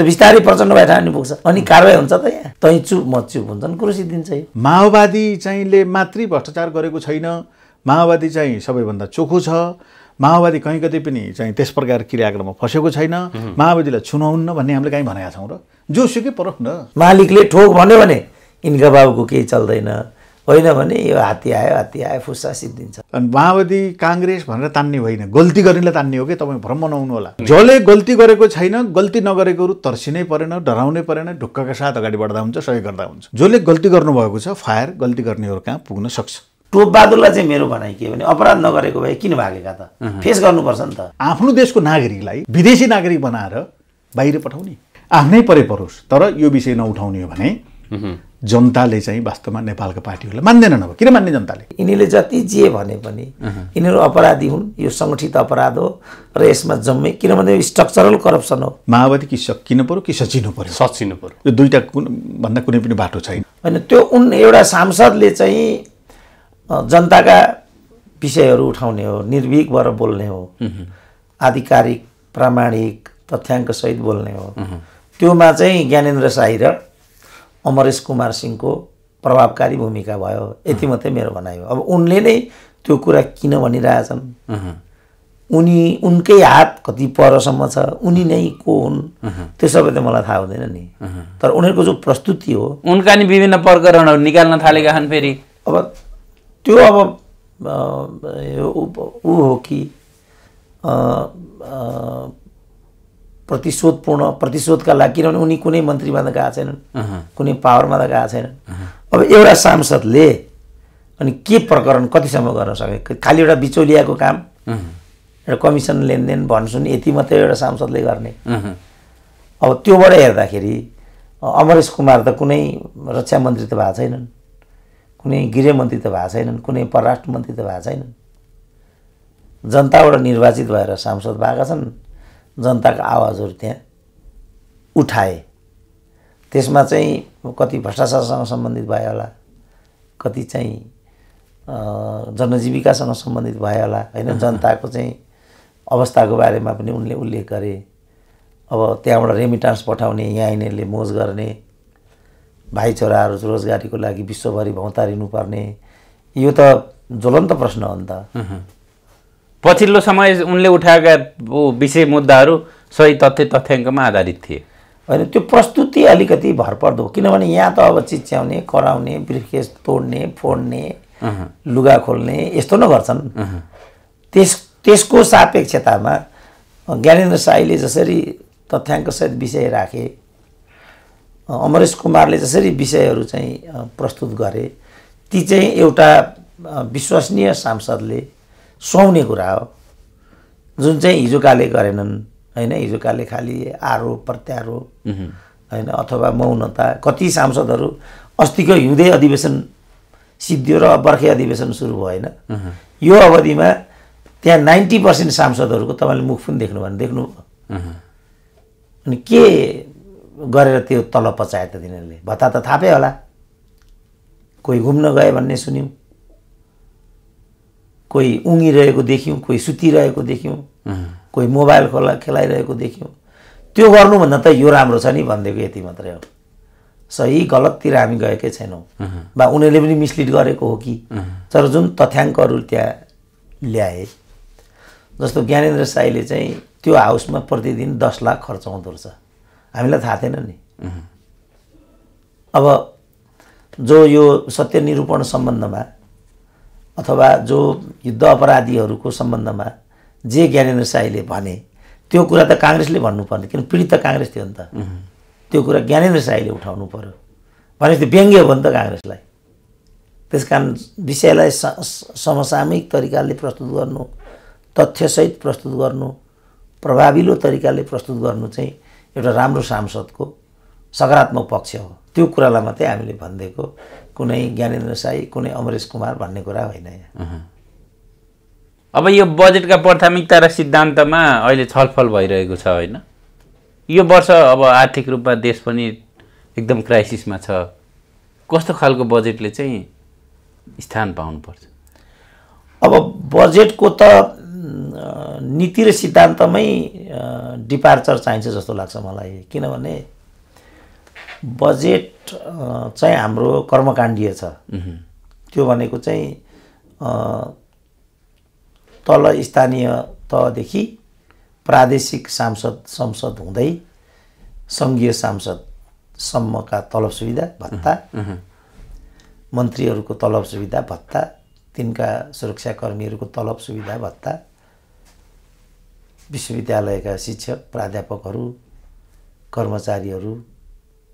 त बिस्तारै प्रचण्ड भएर ठानी पुग्छ अनि कारवाही हुन्छ त यहाँ तै चुप म चुप हुन्छ नि कुरो सिद्धिन्छ माओवादी चाहिँले मात्रै भ्रष्टाचार गरेको छैन माओवादी चाहिँ सबैभन्दा चोखो छ माओवादी कहीँ कतै पनि चाहिँ त्यस प्रकार क्रियाक्रममा फँसेको छैन माओवादीलाई छुनाउन्न भन्ने हामीले कहीँ भनेका छौँ र जोसुकै परोस् न मालिकले ठोक भन्यो भने यिनका बाबुको केही चल्दैन होइन भने यो हात्ती आयो हात्ती आयो फुस्सा सिद्धिन्छ अनि माओवादी काङ्ग्रेस भनेर तान्ने होइन गल्ती गर्नेलाई तान्ने हो कि तपाईँ भ्रम बनाउनु होला जसले गल्ती गरेको छैन गल्ती नगरेकोहरू तर्सिनै परेन डराउनै परेन ढुक्कका साथ अगाडि बढ्दा हुन्छ सहयोग गर्दा हुन्छ जसले गल्ती गर्नुभएको छ फायर गल्ती गर्नेहरू कहाँ पुग्न सक्छ टोपबहादुरलाई चाहिँ मेरो भनाइ के भने अपराध नगरेको भए किन भागेका त फेस गर्नुपर्छ नि त आफ्नो देशको नागरिकलाई विदेशी नागरिक बनाएर बाहिर पठाउने आफ्नै परे परोस् तर यो विषय नउठाउने हो भने जनताले चाहिँ वास्तवमा नेपालका पार्टीहरूलाई मान्दैनन् अब किन मान्ने जनताले यिनीहरूले जति जे भने पनि यिनीहरू अपराधी हुन् यो सङ्गठित अपराध हो र यसमा जम्मै किनभने यो स्ट्रक्चरल करप्सन हो माओवादी कि सकिनु पऱ्यो कि सचिनु पऱ्यो सचिनु पऱ्यो यो दुईवटा कुन भन्दा कुनै पनि बाटो छैन होइन त्यो उन एउटा सांसदले चाहिँ जनताका विषयहरू उठाउने हो निर्भीक भएर बोल्ने हो आधिकारिक प्रामाणिक तथ्याङ्कसहित बोल्ने हो त्योमा चाहिँ ज्ञानेन्द्र साई र अमरेश कुमार सिंहको प्रभावकारी भूमिका भयो यति मात्रै मेरो भनाइ हो अब उनले नै त्यो कुरा किन भनिरहेछन् उनी उनकै हात कति परसम्म छ उनी नै को हुन् त्यो सबै त मलाई थाहा हुँदैन नि तर उनीहरूको जो प्रस्तुति हो उनका नि विभिन्न प्रकरणहरू निकाल्न थालेका छन् फेरि अब त्यो अब ऊ हो कि प्रतिशोधपूर्ण प्रतिशोधका लागि किनभने उनी कुनै मन्त्रीमा त गएको छैनन् कुनै पावरमा त गएको छैनन् अब एउटा सांसदले अनि के प्रकरण कतिसम्म गर्न सके खालि एउटा बिचौलियाको काम एउटा कमिसन लेनदेन भन्छन् यति मात्रै एउटा सांसदले गर्ने अब त्योबाट हेर्दाखेरि अमरेश कुमार त कुनै रक्षा मन्त्री त भएको छैनन् कुनै गृहमन्त्री त भएको छैनन् कुनै परराष्ट्र मन्त्री त भएको छैनन् जनताबाट निर्वाचित भएर सांसद भएका छन् जनताको आवाजहरू त्यहाँ उठाए त्यसमा चाहिँ कति भ्रष्टाचारसँग सम्बन्धित भयो होला कति चाहिँ जनजीविकासँग सम्बन्धित भयो होला होइन जनताको चाहिँ अवस्थाको बारेमा पनि उनले उल्लेख गरे अब त्यहाँबाट रेमिटान्स पठाउने यहाँ यिनीहरूले मोज गर्ने भाइ भाइचोराहरू रोजगारीको लागि विश्वभरि भौँतारिनुपर्ने यो त ज्वलन्त प्रश्न हो नि त पछिल्लो समय उनले उठाएका विषय मुद्दाहरू सही तथ्य तथ्याङ्कमा आधारित थिए होइन त्यो प्रस्तुति अलिकति भरपर्दो किनभने यहाँ त अब चिच्याउने कराउने ब्रिफकेस तोड्ने फोड्ने लुगा खोल्ने यस्तो न गर्छन् त्यस त्यसको सापेक्षतामा ज्ञानेन्द्र साईले जसरी तथ्याङ्कसहित विषय राखे अमरेश कुमारले जसरी विषयहरू चाहिँ प्रस्तुत गरे ती चाहिँ एउटा विश्वसनीय सांसदले सुहाउने कुरा हो जुन चाहिँ हिजोकाले गरेनन् होइन हिजोकाले खालि आरोप प्रत्यारोप होइन अथवा मौनता कति सांसदहरू अस्तिको हिउँदै अधिवेशन सिद्धियो र बर्खे अधिवेशन सुरु भयो भएन यो अवधिमा त्यहाँ नाइन्टी पर्सेन्ट सांसदहरूको तपाईँले मुख पनि देख्नु भने देख्नुभयो अनि के गरेर त्यो तल पचाए त तिनीहरूले भत्ता त थापे होला कोही घुम्न गए भन्ने सुन्यौँ कोही उङ्गिरहेको देख्यौँ कोही सुतिरहेको देख्यौँ कोही मोबाइल खोला खेलाइरहेको देख्यौँ त्यो गर्नुभन्दा त यो राम्रो छ नि भनिदिएको यति मात्रै हो सही गलततिर हामी गएकै छैनौँ वा उनीहरूले पनि मिसलिड गरेको हो कि तर जुन तथ्याङ्कहरू त्यहाँ ल्याए जस्तो ज्ञानेन्द्र साईले चाहिँ त्यो हाउसमा प्रतिदिन दस लाख खर्च हुँदो रहेछ हामीलाई थाहा थिएन नि अब जो यो सत्य निरूपण सम्बन्धमा अथवा जो युद्ध अपराधीहरूको सम्बन्धमा जे ज्ञानेन्द्र शाहीले भने त्यो कुरा त काङ्ग्रेसले भन्नुपर्ने किन पीडित त काङ्ग्रेस थियो नि त त्यो कुरा ज्ञानेन्द्र शाहीले उठाउनु पऱ्यो भनेपछि व्यङ्ग्य हो नि त काङ्ग्रेसलाई त्यस कारण विषयलाई समसामयिक तरिकाले प्रस्तुत गर्नु तथ्यसहित प्रस्तुत गर्नु प्रभाविलो तरिकाले प्रस्तुत गर्नु चाहिँ एउटा राम्रो सांसदको सकारात्मक पक्ष हो त्यो कुरालाई मात्रै हामीले भनिदिएको कुनै ज्ञानेन्द्र साई कुनै अमरेश कुमार भन्ने कुरा होइन यहाँ अब यो बजेटका प्राथमिकता र सिद्धान्तमा अहिले छलफल भइरहेको छ होइन यो वर्ष अब आर्थिक रूपमा देश पनि एकदम क्राइसिसमा छ कस्तो खालको बजेटले चाहिँ स्थान पाउनुपर्छ अब बजेटको त नीति र सिद्धान्तमै डिपार्चर चाहिन्छ जस्तो लाग्छ मलाई किनभने बजेट चाहिँ हाम्रो कर्मकाण्डीय छ त्यो भनेको चाहिँ तल स्थानीय तहदेखि प्रादेशिक सांसद संसद हुँदै सङ्घीय सांसदसम्मका तलब सुविधा भत्ता मन्त्रीहरूको तलब सुविधा भत्ता तिनका सुरक्षाकर्मीहरूको तलब सुविधा भत्ता विश्वविद्यालयका शिक्षक प्राध्यापकहरू कर्मचारीहरू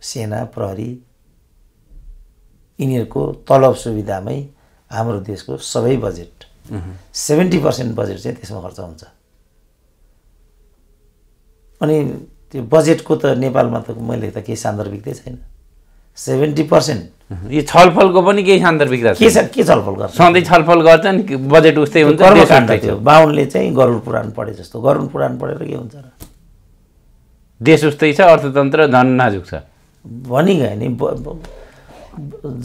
सेना प्रहरी यिनीहरूको तलब सुविधामै हाम्रो देशको सबै बजेट सेभेन्टी पर्सेन्ट बजेट चाहिँ त्यसमा खर्च हुन्छ अनि त्यो बजेटको त नेपालमा त मैले त केही सान्दर्भिकै छैन सेभेन्टी पर्सेन्ट यो छलफलको पनि केही सान्दर्भिक के छ के छलफल गर्छ सधैँ छलफल गर्छ नि बजेट उस्तै हुन्छ बाहुनले चाहिँ गरुड पुराण पढे जस्तो गरुड पुराण पढेर के हुन्छ र देश उस्तै छ अर्थतन्त्र झन् नाजुक छ भनिगयो नि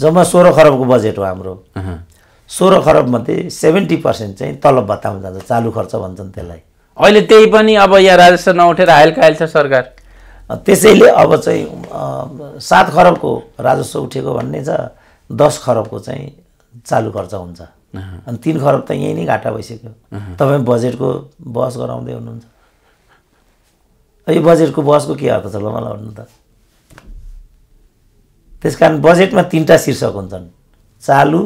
जम्मा सोह्र खरबको बजेट हो हाम्रो सोह्र खरबमध्ये सेभेन्टी पर्सेन्ट चाहिँ तलब भत्तामा जान्छ चालु खर्च भन्छन् त्यसलाई अहिले त्यही पनि अब यहाँ राजस्व नउठेर हायल हाल्छ सरकार त्यसैले अब चाहिँ सात खरबको राजस्व उठेको भन्ने छ दस खरबको चाहिँ चालु खर्च हुन्छ अनि तिन खरब त यहीँ नै घाटा भइसक्यो तपाईँ बजेटको बहस गराउँदै हुनुहुन्छ यो बजेटको बहसको के अर्थ छ ल मलाई भन्नु त त्यस कारण बजेटमा तिनवटा शीर्षक हुन्छन् चालु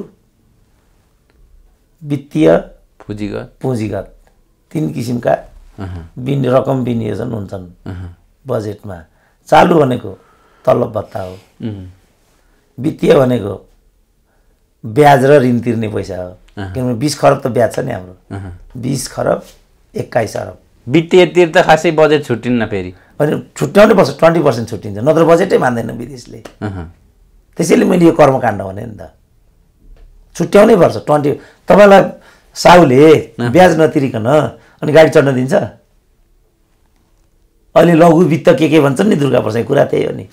वित्तीय पुँजीगत पुँजीगत तिन किसिमका विन रकम विनियोजन हुन्छन् बजेटमा चालु भनेको तलब भत्ता हो वित्तीय भनेको ब्याज र ऋण तिर्ने पैसा हो किनभने बिस खरब त ब्याज छ नि हाम्रो बिस खरब एक्काइस अरब वित्तीय त खासै बजेट छुट्टिन्न फेरि अनि छुट्याउनै पर्छ ट्वेन्टी पर्सेन्ट छुट्टिन्छ नत्र बजेटै मान्दैन विदेशले त्यसैले मैले यो कर्मकाण्ड भने नि त छुट्याउनै पर्छ ट्वेन्टी तपाईँलाई साहुले ब्याज नतिरिकन अनि गाडी चढ्न दिन्छ अहिले लघु वित्त के के भन्छन् नि दुर्गा प्रसाद कुरा त्यही हो नि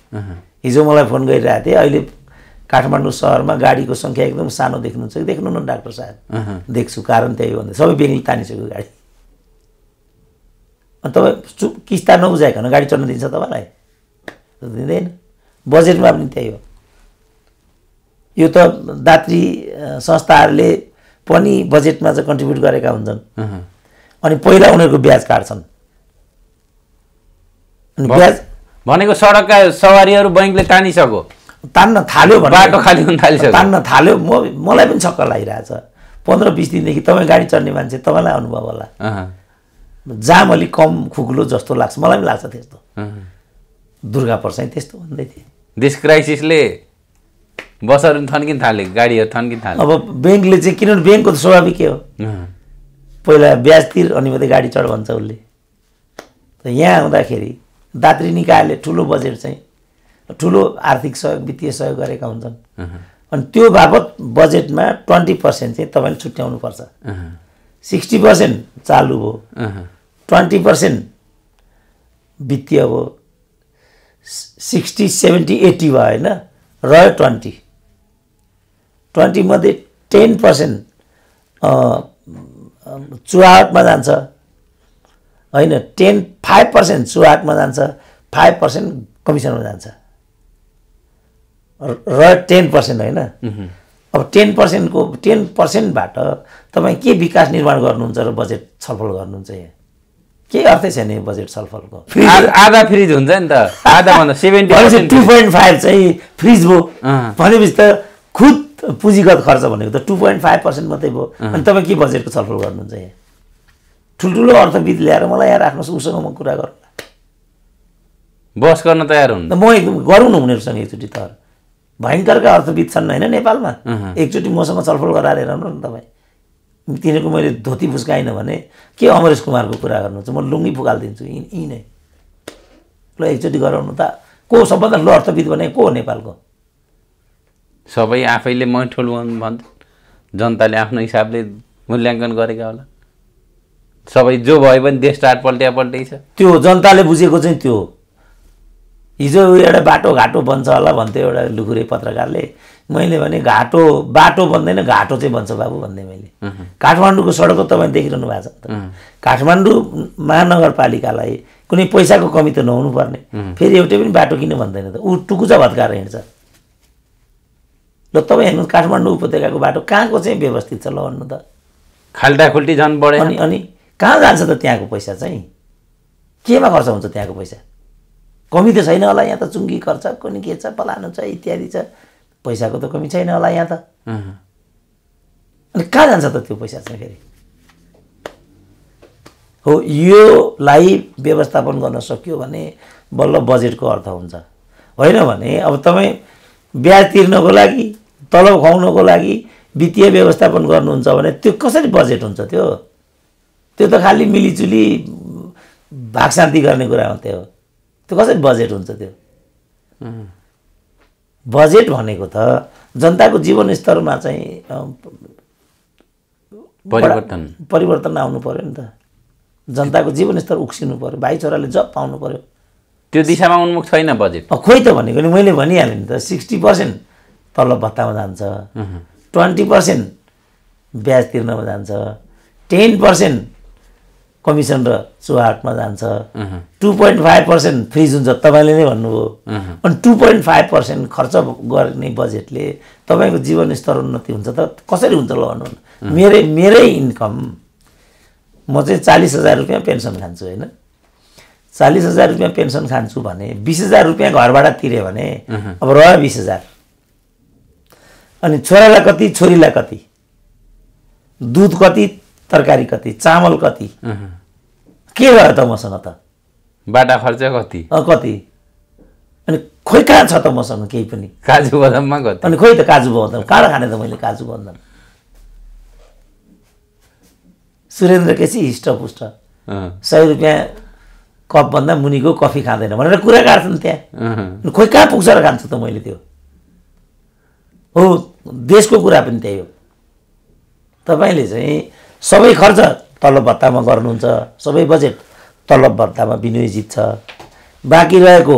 हिजो मलाई फोन गरिरहेको थिएँ अहिले काठमाडौँ सहरमा गाडीको सङ्ख्या एकदम सानो देख्नुहुन्छ कि देख्नु न डाक्टर साहब देख्छु कारण त्यही भन्दा सबै बेङ्गली तानिसक्यो गाडी अनि तपाईँ चुप किस्ता नबुझाएको गाडी चढ्न दिन्छ तपाईँलाई दिँदैन बजेटमा पनि त्यही हो यो त दात्री संस्थाहरूले पनि बजेटमा चाहिँ कन्ट्रिब्युट गरेका हुन्छन् अनि पहिला उनीहरूको ब्याज काट्छन् ब्याज भनेको सडकका सवारीहरू बैङ्कले तानिसक्यो तान्न थाल्यो बाटो खाली हुन थालिसक्यो तान्न थाल्यो म मलाई पनि छक्क लागिरहेछ पन्ध्र बिस दिनदेखि तपाईँ गाडी चढ्ने मान्छे तपाईँलाई अनुभव होला जाम अलिक कम खुकुलो जस्तो लाग्छ मलाई पनि लाग्छ त्यस्तो दुर्गा पर्सा त्यस्तो भन्दै थिएँ देश क्राइसिसले बसहरू थन्किन थाले गाडीहरू थन्किन थाले अब ब्याङ्कले चाहिँ किनभने ब्याङ्कको त स्वाभाविक हो पहिला ब्याज तिर अनि मात्रै गाडी चढ भन्छ उसले त यहाँ आउँदाखेरि दात्री निकायले ठुलो बजेट चाहिँ ठुलो आर्थिक सहयोग वित्तीय सहयोग गरेका हुन्छन् अनि त्यो बापत बजेटमा ट्वेन्टी पर्सेन्ट चाहिँ तपाईँले छुट्याउनु पर्छ सिक्सटी पर्सेन्ट चालु भयो ट्वेन्टी पर्सेन्ट वित्तीय भयो सिक्सटी सेभेन्टी एट्टी भयो होइन रह्यो ट्वेन्टी ट्वेन्टीमध्ये टेन पर्सेन्ट चुहावटमा जान्छ होइन टेन फाइभ पर्सेन्ट चुहाटमा जान्छ फाइभ पर्सेन्ट कमिसनमा जान्छ र टेन पर्सेन्ट होइन अब टेन पर्सेन्टको टेन पर्सेन्टबाट तपाईँ के विकास निर्माण गर्नुहुन्छ र बजेट छलफल गर्नुहुन्छ यहाँ केही अर्थै छैन बजेट छलफलको आधा फ्रिज हुन्छ नि त आधा टु पोइन्ट फाइभ चाहिँ फ्रिज भयो भनेपछि त खुद पुँजीगत खर्च भनेको त टु पोइन्ट फाइभ पर्सेन्ट मात्रै भयो अनि तपाईँ के बजेटको छलफल गर्नुहुन्छ यहाँ ठुल्ठुलो अर्थविद ल्याएर मलाई यहाँ राख्नुहोस् उसँग म कुरा गर बस गर्न तयार हुनु म एकदम गरौँ न उनीहरूसँग एकचोटि तर भयङ्करका अर्थविद छन् होइन नेपालमा एकचोटि मसँग छलफल गराएर हेर्नु न तपाईँ तिनीहरूको मैले धोती फुस्काइन भने के अमरेश कुमारको कुरा गर्नुहुन्छ म लुङ्गी फुकालिदिन्छु यी यी नै ल एकचोटि गराउनु त को सबभन्दा ठुलो अर्थविद भने को नेपालको सबै आफैले म ठुलो भन्छ जनताले आफ्नो हिसाबले मूल्याङ्कन गरेका होला सबै जो भए पनि देश टाट पल्ट्या पल्टै छ त्यो जनताले बुझेको चाहिँ त्यो हिजो एउटा बाटोघाटो बन्छ होला भन्थ्यो एउटा लुकुरे पत्रकारले मैले भने घाटो बाटो बन्दैन घाटो चाहिँ बन्छ बाबु भन्दै मैले काठमाडौँको सडक त तपाईँले देखिरहनु भएको छ काठमाडौँ महानगरपालिकालाई कुनै पैसाको कमी त नहुनुपर्ने फेरि एउटै पनि बाटो किन भन्दैन त ऊ टुकुचा भत्काएर हिँड्छ ल तपाईँ हेर्नु काठमाडौँ उपत्यकाको बाटो कहाँको चाहिँ व्यवस्थित छ ल भन्नु त खुल्टी झन् बढे अनि अनि कहाँ जान्छ त त्यहाँको पैसा चाहिँ केमा खर्च हुन्छ त्यहाँको पैसा कमी त छैन होला यहाँ त चुङ्गी खर्च कुनै के छ पलानु छ इत्यादि छ पैसाको त कमी छैन होला यहाँ त अनि कहाँ जान्छ त त्यो पैसा चाहिँ फेरि हो योलाई व्यवस्थापन गर्न सकियो भने बल्ल बजेटको अर्थ हुन्छ होइन भने अब तपाईँ ब्याज तिर्नको लागि तलब खुवाउनको लागि वित्तीय व्यवस्थापन गर्नुहुन्छ भने त्यो कसरी बजेट हुन्छ त्यो त्यो त खालि मिलिचुली भागशान्ति गर्ने कुरा हो त्यो त्यो कसरी बजेट हुन्छ त्यो बजेट भनेको त जनताको जीवनस्तरमा चाहिँ परिवर्तन परिवर्तन आउनु पऱ्यो नि त जनताको जीवनस्तर उक्सिनु पऱ्यो भाइ छोराले जब पाउनु पऱ्यो त्यो दिशामा उन्मुख छैन बजेट खोइ त भनेको नि मैले भनिहालेँ नि त सिक्सटी पर्सेन्ट तल्लो भत्तामा जान्छ ट्वेन्टी पर्सेन्ट ब्याज तिर्नमा जान्छ टेन पर्सेन्ट कमिसन र चुहाटमा जान्छ two point five percent freeze हुन्छ तपाईँले नै भन्नुभयो अनि टु पोइन्ट फाइभ पर्सेन्ट खर्च गर्ने बजेटले तपाईँको जीवन स्तर उन्नति हुन्छ त कसरी हुन्छ ल भन्नु मेरै मेरै इन्कम म चाहिँ चालिस हजार रुपियाँ पेन्सन खान्छु होइन चालिस हजार रुपियाँ पेन्सन खान्छु भने बिस हजार रुपियाँ घरबाट तिर्यो भने अब रह्यो बिस हजार अनि छोरालाई कति छोरीलाई कति दुध कति तरकारी कति चामल कति के भयो त मसँग त बाटा खर्च कति कति अनि खोइ कहाँ छ त मसँग केही पनि काजु बदाममा कति अनि खोइ त काजु बदाम कहाँ खाने त मैले काजु बदाम सुरेन्द्र केसी हिष्टपुष्ट सय रुपियाँ कपभन्दा मुनिको कफी खाँदैन भनेर कुरा गर्छन् त्यहाँ खोइ कहाँ पुग्छ र खान्छु त मैले त्यो हो देशको कुरा पनि त्यही हो तपाईँले चाहिँ सबै खर्च तलब भत्तामा गर्नुहुन्छ सबै बजेट तलब भत्तामा विनियोजित छ बाँकी रहेको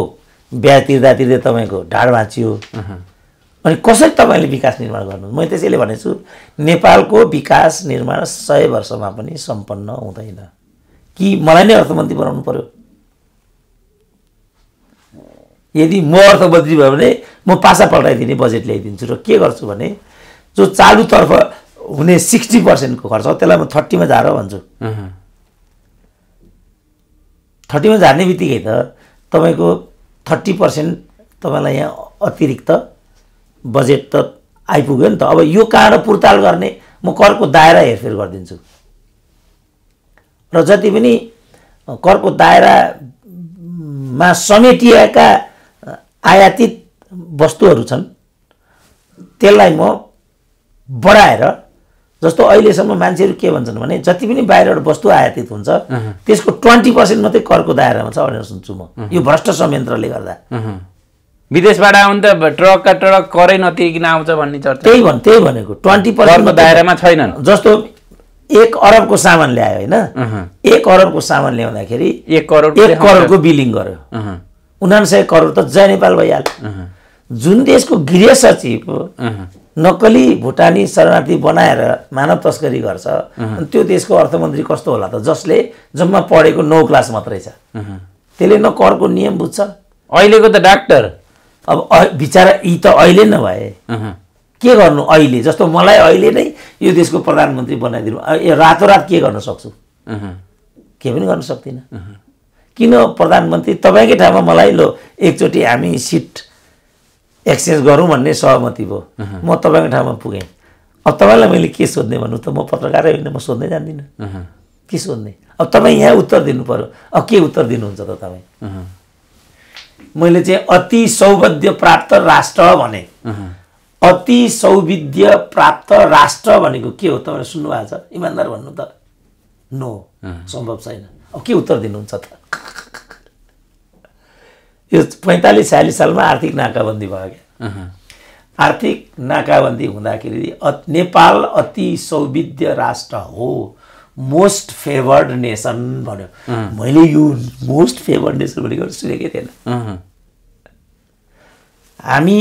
ब्याज तिर्दा तिर्दै तपाईँको ढाड भाँचियो अनि कसरी तपाईँले विकास निर्माण गर्नु मैले त्यसैले भनेछु नेपालको विकास निर्माण सय वर्षमा पनि सम्पन्न हुँदैन कि मलाई नै अर्थमन्त्री बनाउनु पर्यो यदि म अर्थमन्त्री भयो भने म पासा पल्टाइदिने बजेट ल्याइदिन्छु र के गर्छु भने जो चालुतर्फ हुने सिक्सटी पर्सेन्टको खर्च त्यसलाई म थर्टीमा झार भन्छु थर्टीमा झार्ने बित्तिकै त तपाईँको थर्टी पर्सेन्ट तपाईँलाई यहाँ अतिरिक्त बजेट त आइपुग्यो नि त अब यो कहाँबाट पुर्ताल गर्ने म करको दायरा हेरफेर गरिदिन्छु र जति पनि करको दायरामा समेटिएका आयातित वस्तुहरू छन् त्यसलाई म बढाएर जस्तो अहिलेसम्म मान्छेहरू के भन्छन् भने जति पनि बाहिरबाट वस्तु आयातित हुन्छ त्यसको ट्वेन्टी पर्सेन्ट मात्रै करको दायरामा छ भनेर सुन्छु म यो भ्रष्ट संयन्त्रले गर्दा विदेशबाट आउनु त ट्रकका ट्रक करै नतिकिन आउँछ भन्ने चर्चा त्यही भन् त्यही भनेको ट्वेन्टी पर्सेन्टको दायरामा छैन जस्तो एक अरबको सामान ल्यायो होइन एक अरबको सामान ल्याउँदाखेरि एक करोड एक करोडको बिलिङ गर्यो उनान्सय करोड त जय नेपाल भइहाल्यो जुन देशको गृह सचिव नक्कली भुटानी शरणार्थी बनाएर मानव तस्करी गर्छ अनि त्यो देशको अर्थमन्त्री कस्तो होला त जसले जम्मा पढेको नौ क्लास मात्रै छ त्यसले न करको नियम बुझ्छ अहिलेको त डाक्टर अब बिचरा यी त अहिले नभए के गर्नु अहिले जस्तो मलाई अहिले नै यो देशको प्रधानमन्त्री बनाइदिनु रातो रात के गर्न सक्छु के पनि गर्न सक्दिनँ किन प्रधानमन्त्री तपाईँकै ठाउँमा मलाई लो एकचोटि हामी सिट एक्सचेन्ज गरौँ भन्ने सहमति भयो म तपाईँको ठाउँमा पुगेँ अब तपाईँलाई मैले के सोध्ने भन्नु त म पत्रकारै होइन म सोध्नै जान्दिनँ के सोध्ने अब तपाईँ यहाँ उत्तर दिनु पऱ्यो अब के उत्तर दिनुहुन्छ त तपाईँ मैले चाहिँ अति सौविध्य प्राप्त राष्ट्र भने अति सौविध्य प्राप्त राष्ट्र भनेको के हो तपाईँले सुन्नुभएको छ इमान्दार भन्नु त नो सम्भव छैन के उत्तर दिनुहुन्छ त यो पैँतालिस छयालिस सालमा आर्थिक नाकाबन्दी भयो क्या आर्थिक नाकाबन्दी हुँदाखेरि नेपाल अति सौविध्य राष्ट्र हो मोस्ट फेभर्ड नेसन भन्यो मैले यो मोस्ट फेभर्ड नेसन भनेको सुनेकै थिएन हामी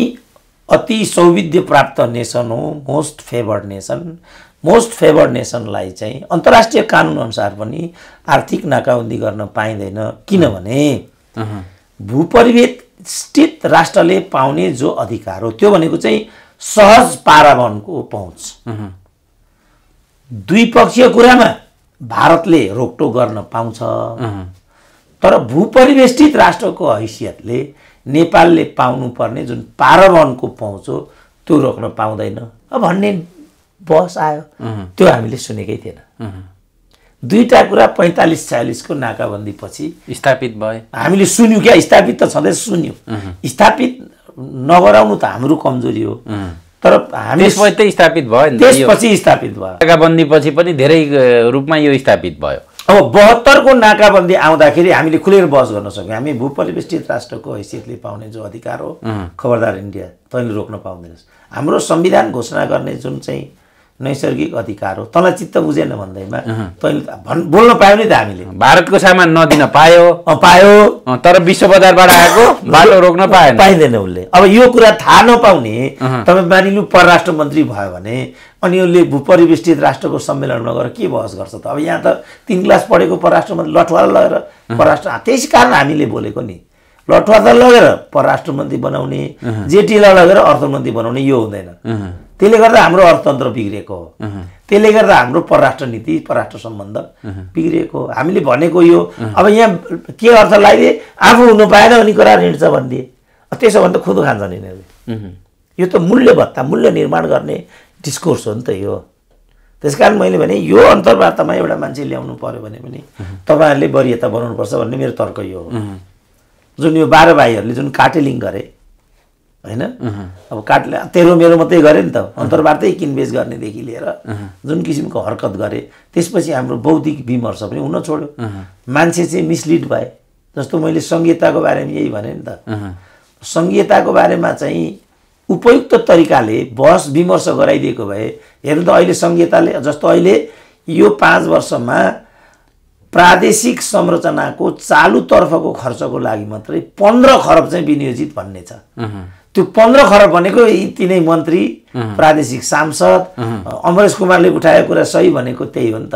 अति सौविध्य प्राप्त नेसन हो most favoured nation most favoured नेसनलाई चाहिँ अन्तर्राष्ट्रिय कानुनअनुसार पनि आर्थिक नाकाबन्दी गर्न पाइँदैन किनभने भूपरिवेष्टित राष्ट्रले पाउने जो अधिकार हो त्यो भनेको चाहिँ सहज पारावनको पहुँच द्विपक्षीय कुरामा भारतले रोकटोक गर्न पाउँछ तर भूपरिवेष्ठित राष्ट्रको हैसियतले नेपालले पाउनुपर्ने जुन पारावनको पहुँच हो त्यो रोक्न पाउँदैन भन्ने बस आयो त्यो हामीले सुनेकै थिएन दुईवटा कुरा पैँतालिस छयालिसको पछि स्थापित भयो हामीले सुन्यौँ क्या स्थापित त छँदै सुन्यौँ स्थापित नगराउनु त हाम्रो कमजोरी हो तर हामी त्यसपछि स्थापित भयो त्यसपछि स्थापित भयो नाकाबन्दीपछि पनि धेरै रूपमा यो स्थापित भयो अब बहत्तरको नाकाबन्दी आउँदाखेरि हामीले खुलेर बहस गर्न सक्यौँ हामी भूपरिवेष्टित राष्ट्रको हैसियतले पाउने जो अधिकार हो खबरदार इन्डिया तैँले रोक्न पाउँदैनस् हाम्रो संविधान घोषणा गर्ने जुन चाहिँ नैसर्गिक अधिकार हो तँलाई चित्त बुझेन भन्दैमा तैँले बोल्न पायो नि त हामीले भारतको सामान नदिन पायो पायो तर विश्व बजारबाट आएको बाटो रोक्न पाएन पाइँदैन उसले अब यो कुरा थाहा नपाउने तपाईँ मानिलु परराष्ट्र मन्त्री भयो भने अनि उसले भूपरिवेष्टित राष्ट्रको सम्मेलनमा गएर के बहस गर्छ त अब यहाँ त तिन क्लास पढेको परराष्ट्र मन्त्री लठुवा लगेर परराष्ट्र त्यस कारण हामीले बोलेको नि लठुवा त लगेर परराष्ट्र मन्त्री बनाउने जेटीलाई लगेर अर्थमन्त्री बनाउने यो हुँदैन त्यसले गर्दा हाम्रो अर्थतन्त्र बिग्रेको हो त्यसले गर्दा हाम्रो परराष्ट्र नीति परराष्ट्र सम्बन्ध बिग्रिएको हो हामीले भनेको यो अब यहाँ के अर्थ लगाइदिए आफू हुनु पाएन भने कुरा हिँड्छ भनिदिए त्यसो भने त खुदो खान्छन् यिनीहरूले यो त मूल्य भत्ता मूल्य निर्माण गर्ने डिस्कोर्स हो नि त यो त्यस कारण मैले भने यो अन्तर्वार्तामा एउटा मान्छे ल्याउनु पऱ्यो भने पनि तपाईँहरूले वरियता बनाउनुपर्छ भन्ने मेरो तर्क यो हो जुन यो बाह्र भाइहरूले जुन काटेलिङ गरे होइन अब काटले तेरो मेरो मात्रै गरे नि त अन्तर्वार्तै किनबेच गर्नेदेखि लिएर जुन किसिमको हरकत गरे त्यसपछि हाम्रो बौद्धिक विमर्श पनि हुन छोड्यो मान्छे चाहिँ मिसलिड भए जस्तो मैले सङ्घीयताको बारेमा यही भने नि त सङ्घीयताको बारेमा चाहिँ उपयुक्त तरिकाले बहस विमर्श गराइदिएको भए हेर्नु त अहिले सङ्घीयताले जस्तो अहिले यो पाँच वर्षमा प्रादेशिक संरचनाको चालुतर्फको खर्चको लागि मात्रै पन्ध्र खरब चाहिँ विनियोजित भन्ने छ त्यो पन्ध्र खरब भनेको यी तिनै मन्त्री प्रादेशिक सांसद अमरेश कुमारले उठाएको कुरा सही भनेको त्यही हो नि त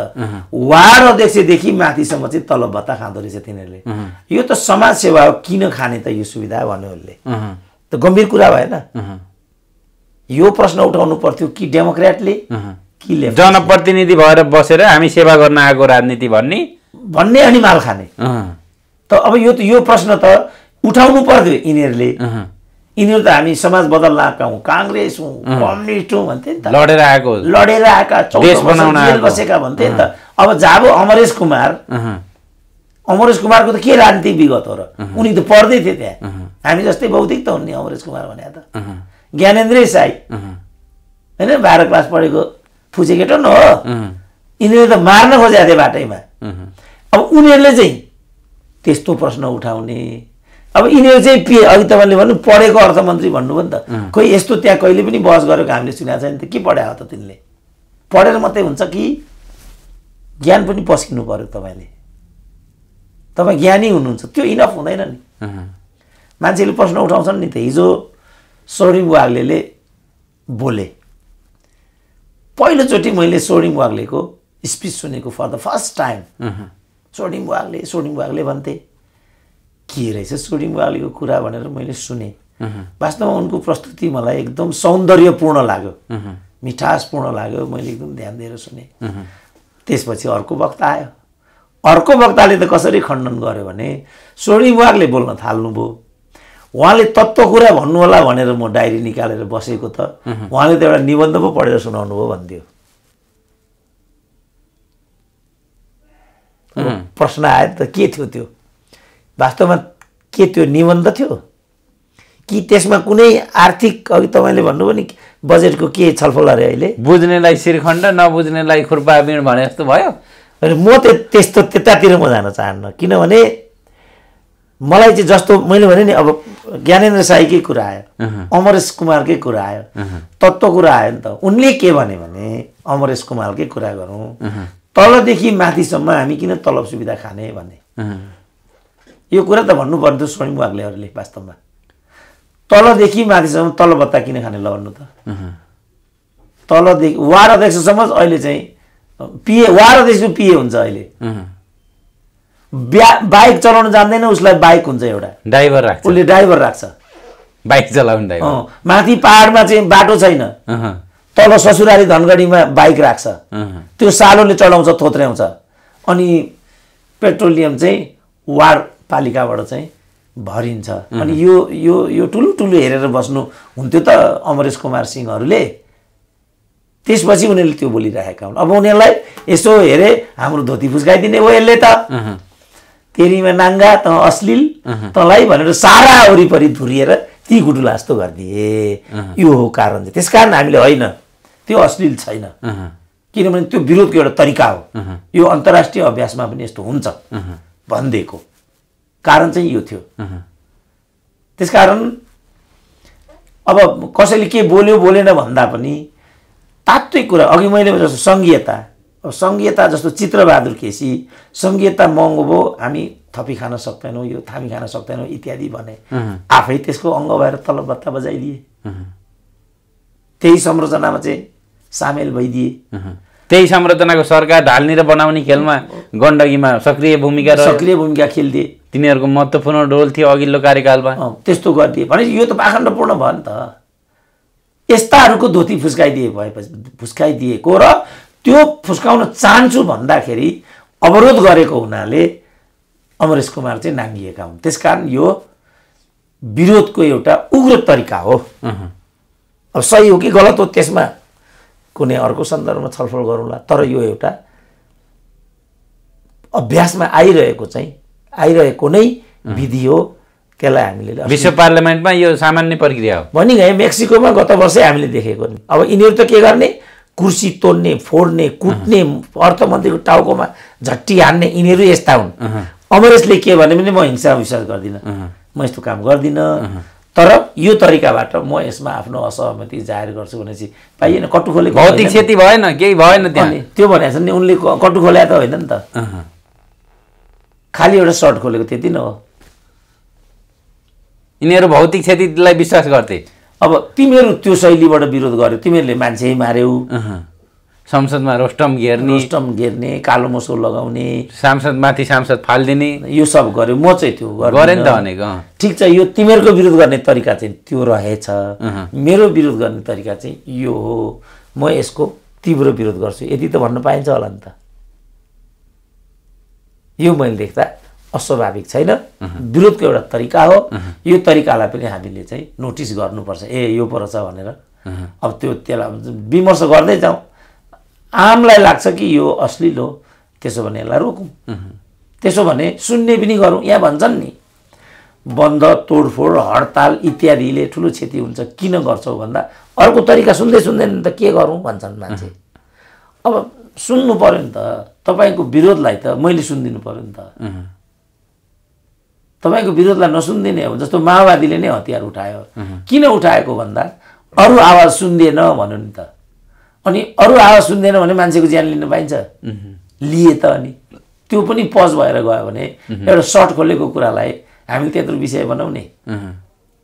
वार्ड अध्यक्षदेखि माथिसम्म चाहिँ तलब भत्ता खाँदो रहेछ तिनीहरूले यो त समाज सेवा हो किन खाने त यो सुविधा उसले त गम्भीर कुरा भएन यो प्रश्न उठाउनु पर्थ्यो कि डेमोक्रेटले कि जनप्रतिनिधि भएर बसेर हामी सेवा गर्न आएको राजनीति भन्ने भन्ने अनि माल खाने त अब यो त यो प्रश्न त उठाउनु पर्थ्यो यिनीहरूले यिनीहरू त हामी समाज बदल्न आएका हौँ काङ्ग्रेस हौँ कम्युनिस्ट हौँ भन्थे नि त लडेर आएको लडेर आएका चौध बसेका भन्थे नि त अब जाबो अमरेश कुमार अमरेश कुमारको त के राजनीतिक विगत हो र उनी त पढ्दै थिए त्यहाँ हामी जस्तै बौद्धिक त हुन् नि अमरेश कुमार भने त ज्ञानेन्द्रै साई होइन बाह्र क्लास पढेको फुचे केटो हो यिनीहरूले त मार्न खोजेका थिए बाटैमा अब उनीहरूले चाहिँ त्यस्तो प्रश्न उठाउने अब यिनीहरू चाहिँ पिए अघि तपाईँले भन्नु पढेको अर्थमन्त्री भन्नुभयो नि त खोइ यस्तो त्यहाँ कहिले पनि बहस गरेको हामीले सुनेको छैन त के पढायो त तिनले पढेर मात्रै हुन्छ कि ज्ञान पनि पस्किनु पऱ्यो तपाईँले तपाईँ ज्ञानी हुनुहुन्छ त्यो इनफ हुँदैन नि मान्छेले प्रश्न उठाउँछन् नि त हिजो सोरिङ वाग्ले बोले पहिलोचोटि मैले सोरिङ वाग्लेको स्पिच सुनेको फर द फर्स्ट टाइम सोरिङ वाग्ले सोरिङ वाग्ले भन्थे के रहेछ सुडिङ कुरा भनेर मैले सुने वास्तवमा उनको प्रस्तुति मलाई एकदम सौन्दर्यपूर्ण लाग्यो मिठासपूर्ण लाग्यो मैले एकदम ध्यान दिएर सुने त्यसपछि अर्को वक्ता आयो अर्को वक्ताले त कसरी खण्डन गर्यो भने सोडी बोल्न थाल्नुभयो उहाँले तत्त्व कुरा भन्नु होला भनेर म डायरी निकालेर बसेको त उहाँले त एउटा निबन्ध पो पढेर सुनाउनु भयो भनिदियो प्रश्न आयो त के थियो त्यो वास्तवमा के त्यो निबन्ध थियो कि त्यसमा कुनै आर्थिक अघि तपाईँले भन्नुभयो नि बजेटको के छलफल अरे अहिले बुझ्नेलाई श्रीखण्ड नबुझ्नेलाई खुर्पा भने जस्तो भयो अनि म त त्यस्तो त्यतातिर म जान चाहन्न किनभने मलाई चाहिँ जस्तो मैले भने नि अब ज्ञानेन्द्र साईकै कुरा आयो अमरेश कुमारकै कुरा आयो तत्त्व कुरा आयो नि त उनले के भने भने अमरेश कुमारकै कुरा गरौँ तलदेखि माथिसम्म हामी किन तलब सुविधा खाने भने यो कुरा त भन्नु पर्थ्यो स्वयं अरूले वास्तवमा तलदेखि माथिसम्म तल बत्ता किन खाने ल भन्नु त तलदेखि वार अध्यक्षसम्म अहिले चाहिँ पिए वार अध्यक्ष पिए हुन्छ अहिले ब्या बाइक चलाउन जान्दैन उसलाई बाइक हुन्छ एउटा ड्राइभर राख्छ उसले ड्राइभर राख्छ बाइक चलाउनु माथि पाहाडमा चाहिँ बाटो छैन तल ससुराली धनगढीमा बाइक राख्छ त्यो सालोले चढाउँछ थोत्र्याउँछ अनि पेट्रोलियम चाहिँ वार पालिकाबाट चाहिँ भरिन्छ अनि यो यो यो ठुलो ठुलो हेरेर बस्नु हुन्थ्यो त अमरेश कुमार सिंहहरूले त्यसपछि उनीहरूले त्यो बोलिरहेका हुन् अब उनीहरूलाई यसो हेरे हाम्रो धोती फुस्काइदिने हो यसले त तेरीमा नाङ्गा त अश्लील तँलाई भनेर सारा वरिपरि धुरिएर ती गुटुला जस्तो गरिदिए यो हो कारण चाहिँ त्यस कारण हामीले होइन त्यो अश्लील छैन किनभने त्यो विरोधको एउटा तरिका हो यो अन्तर्राष्ट्रिय अभ्यासमा पनि यस्तो हुन्छ भनिदिएको कारण चाहिँ यो थियो त्यसकारण अब कसैले के बोल्यो बोलेन भन्दा पनि तात्विक कुरा अघि मैले जस्तो सङ्घीयता अब सङ्घीयता जस्तो चित्रबहादुर केसी सङ्घीयता महँगो भयो हामी थपी खान सक्दैनौँ यो थामी खान सक्दैनौँ इत्यादि भने आफै त्यसको अङ्ग भएर तल भत्ता बजाइदिए त्यही संरचनामा चाहिँ सामेल भइदिए त्यही संरचनाको सरकार ढाल्ने र बनाउने खेलमा गण्डकीमा सक्रिय भूमिका सक्रिय भूमिका खेलिदिए तिनीहरूको महत्त्वपूर्ण डोल थियो अघिल्लो कार्यकालमा त्यस्तो गरिदिए भने यो त पाखण्डपूर्ण भयो नि त यस्ताहरूको धोती फुस्काइदिए भएपछि फुस्काइदिएको र त्यो फुस्काउन चाहन्छु भन्दाखेरि अवरोध गरेको हुनाले अमरेश कुमार चाहिँ नाङ्गिएका हुन् त्यसकारण यो विरोधको एउटा उग्र तरिका हो अब सही हो कि गलत हो त्यसमा कुनै अर्को सन्दर्भमा छलफल गरौँला तर यो एउटा अभ्यासमा आइरहेको चाहिँ आइरहेको नै विधि हो त्यसलाई हामीले विश्व पार्लियामेन्टमा यो सामान्य प्रक्रिया हो भनिगएँ मेक्सिकोमा गत वर्षै हामीले देखेको नि अब यिनीहरू त के गर्ने कुर्सी तोड्ने फोड्ने कुट्ने अर्थमन्त्रीको टाउकोमा झट्टी हान्ने यिनीहरू यस्ता हुन् अमरेशले के भने भने म हिंसा विश्वास गर्दिनँ म यस्तो काम गर्दिनँ तर यो तरिकाबाट म यसमा आफ्नो असहमति जाहेर गर्छु भनेपछि पाइएन कटु खोले भौतिक क्षति भएन केही भएन त्यो भनेको छ नि उनले कटु त होइन नि त खालि एउटा सर्ट खोलेको त्यति नै हो यिनीहरू भौतिक क्षतिलाई विश्वास गर्थे अब तिमीहरू त्यो शैलीबाट विरोध गर्यो तिमीहरूले मान्छे मार्यौ संसदमा रोस्टम घेर्ने रोस्टम घेर्ने कालो मसो लगाउने सांसदमाथि सांसद फालिदिने यो सब गर्यो म चाहिँ त्यो गरेँ नि त भनेको ठिक छ यो तिमीहरूको विरोध गर्ने तरिका चाहिँ त्यो रहेछ मेरो विरोध गर्ने तरिका चाहिँ यो हो म यसको तीव्र विरोध गर्छु यति त भन्न पाइन्छ होला नि त यो मैले देख्दा अस्वाभाविक छैन विरोधको एउटा तरिका हो यो तरिकालाई पनि हामीले चाहिँ नोटिस गर्नुपर्छ ए यो पर्छ भनेर अब त्यो त्यसलाई विमर्श गर्दै जाउँ आमलाई लाग्छ कि यो अश्लील हो त्यसो भने यसलाई रोकौँ त्यसो भने सुन्ने पनि गरौँ यहाँ भन्छन् नि बन्द तोडफोड हडताल इत्यादिले ठुलो क्षति हुन्छ किन गर्छौ भन्दा अर्को तरिका सुन्दै सुन्दैन त के गरौँ भन्छन् मान्छे अब सुन्नु पऱ्यो नि त तपाईँको विरोधलाई त मैले सुनिदिनु पऱ्यो नि त तपाईँको विरोधलाई नसुनिदिने हो जस्तो माओवादीले नै हतियार उठायो किन उठाएको भन्दा अरू आवाज सुन्दिएन भन्यो नि त अनि अरू आवाज सुन्दैन भने मान्छेको ज्यान लिन पाइन्छ लिए त अनि त्यो पनि पज भएर गयो भने एउटा सर्ट खोलेको कुरालाई हामीले त्यत्रो विषय बनाउने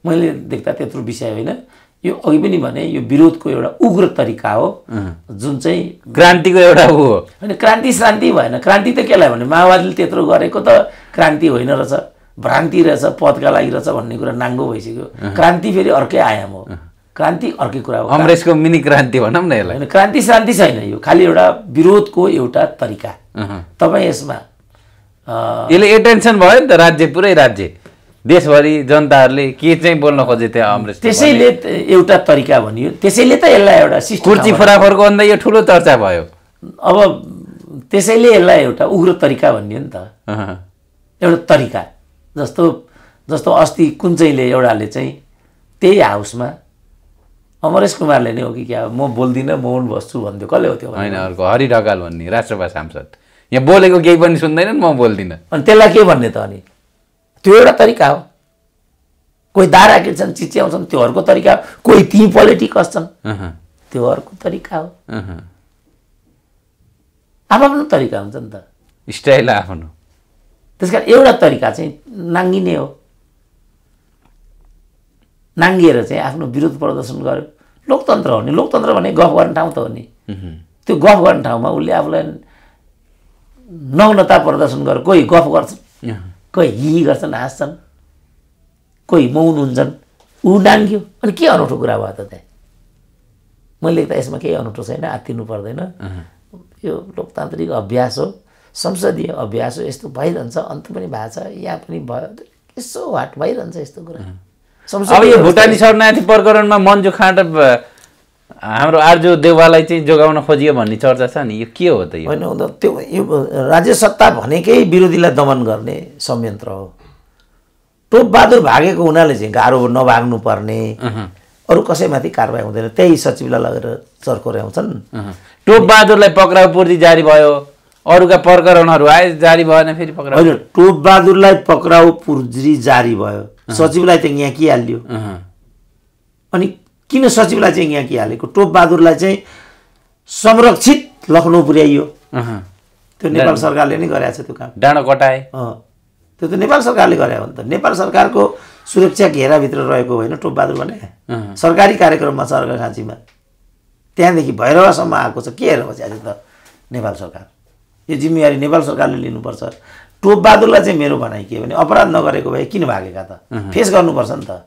मैले देख्दा त्यत्रो विषय होइन यो अघि पनि भने यो विरोधको एउटा उग्र तरिका हो जुन चाहिँ क्रान्तिको एउटा हो होइन क्रान्ति श्रान्ति भएन क्रान्ति त के केलाई भने माओवादीले त्यत्रो गरेको त क्रान्ति होइन रहेछ भ्रान्ति रहेछ पदका लागि रहेछ भन्ने कुरा नाङ्गो भइसक्यो क्रान्ति फेरि अर्कै आयाम हो क्रान्ति अर्कै कुरा हो कङ्ग्रेसको मिनी क्रान्ति भनौँ न यसलाई क्रान्ति शान्ति छैन यो खालि एउटा विरोधको एउटा तरिका तपाईँ यसमा यसले एटेन्सन भयो नि त राज्य पुरै राज्य देशभरि जनताहरूले के चाहिँ बोल्न खोजे थियो अमृत त्यसैले एउटा तरिका भनियो त्यसैले त यसलाई एउटा कुर्ची फराफरको भन्दा यो ठुलो चर्चा भयो अब त्यसैले यसलाई एउटा उग्र तरिका भनियो नि त एउटा तरिका जस्तो जस्तो अस्ति कुन चाहिँले एउटाले चाहिँ त्यही हाउसमा अमरेश कुमारले नै हो कि क्या म बोल्दिनँ म पनि बस्छु भन्थ्यो कसले हो त्यो होइन अर्को हरि ढकाल भन्ने राष्ट्रपा सांसद यहाँ बोलेको केही पनि सुन्दैनन् म बोल्दिनँ अनि त्यसलाई के भन्ने त अनि त्यो एउटा तरिका हो कोही दारा किन्छन् चिच्याउँछन् त्यो अर्को तरिका हो कोही ती पलेटी कस्छन् त्यो अर्को तरिका हो आफ्नो तरिका हुन्छ नि त स्टाइल आफ्नो त्यस कारण एउटा तरिका चाहिँ नाङ्गिने हो नाङ्गिएर चाहिँ आफ्नो विरोध प्रदर्शन गर्यो लोकतन्त्र हो नि लोकतन्त्र भने गफ गर्ने ठाउँ त हो नि त्यो गफ गर्ने ठाउँमा उसले आफूलाई नग्नता प्रदर्शन गर्यो कोही गफ गर्छ कोही हि गर्छन् हाँस्छन् कोही मौन हुन्छन् ऊ डाङ्ग्यो अनि के अनौठो कुरा भयो त त्यहाँ मैले त यसमा केही अनौठो छैन आत्तिनु पर्दैन यो लोकतान्त्रिक अभ्यास हो संसदीय अभ्यास हो यस्तो भइरहन्छ अन्त पनि भएको छ यहाँ पनि भयो यसो हाट भइरहन्छ यस्तो कुरा अब यो भुटानी शरणार्थी प्रकरणमा मन्जु खाँड हाम्रो आर्जु देवालाई चाहिँ जोगाउन खोजियो भन्ने चर्चा छ नि यो के हो त यो होइन त्यो यो राज्य सत्ता भनेकै विरोधीलाई दमन गर्ने संयन्त्र हो टोपबहादुर भागेको हुनाले चाहिँ गाह्रो नभाग्नु पर्ने अरू कसैमाथि कारवाही हुँदैन त्यही सचिवलाई लगेर चर्कोर्याउँछन् टोपबहादुरलाई पक्राउ पूर्ति जारी भयो अरूका प्रकरणहरू आए जारी भएन फेरि पक्राउ हजुर टोपबहादुरलाई पक्राउ पूर्जी जारी भयो सचिवलाई त यहाँ के हालियो अनि किन सचिवलाई चाहिँ यहाँ के हालेको टोपबहादुरलाई चाहिँ संरक्षित लखनऊ पुर्याइयो त्यो नेपाल सरकारले नै गरेछ छ त्यो काम डाँडो कटाए त्यो त नेपाल सरकारले गरे हो नि त नेपाल सरकारको सुरक्षा घेराभित्र रहेको होइन टोपबहादुर भने सरकारी कार्यक्रममा छ अर्घाखाँचीमा त्यहाँदेखि भैरवासम्म आएको छ के हेरेर बसेको त नेपाल सरकार यो जिम्मेवारी नेपाल सरकारले लिनुपर्छ टोपबहादुरलाई चाहिँ मेरो भनाइ के भने अपराध नगरेको भए किन भागेका त फेस गर्नुपर्छ नि त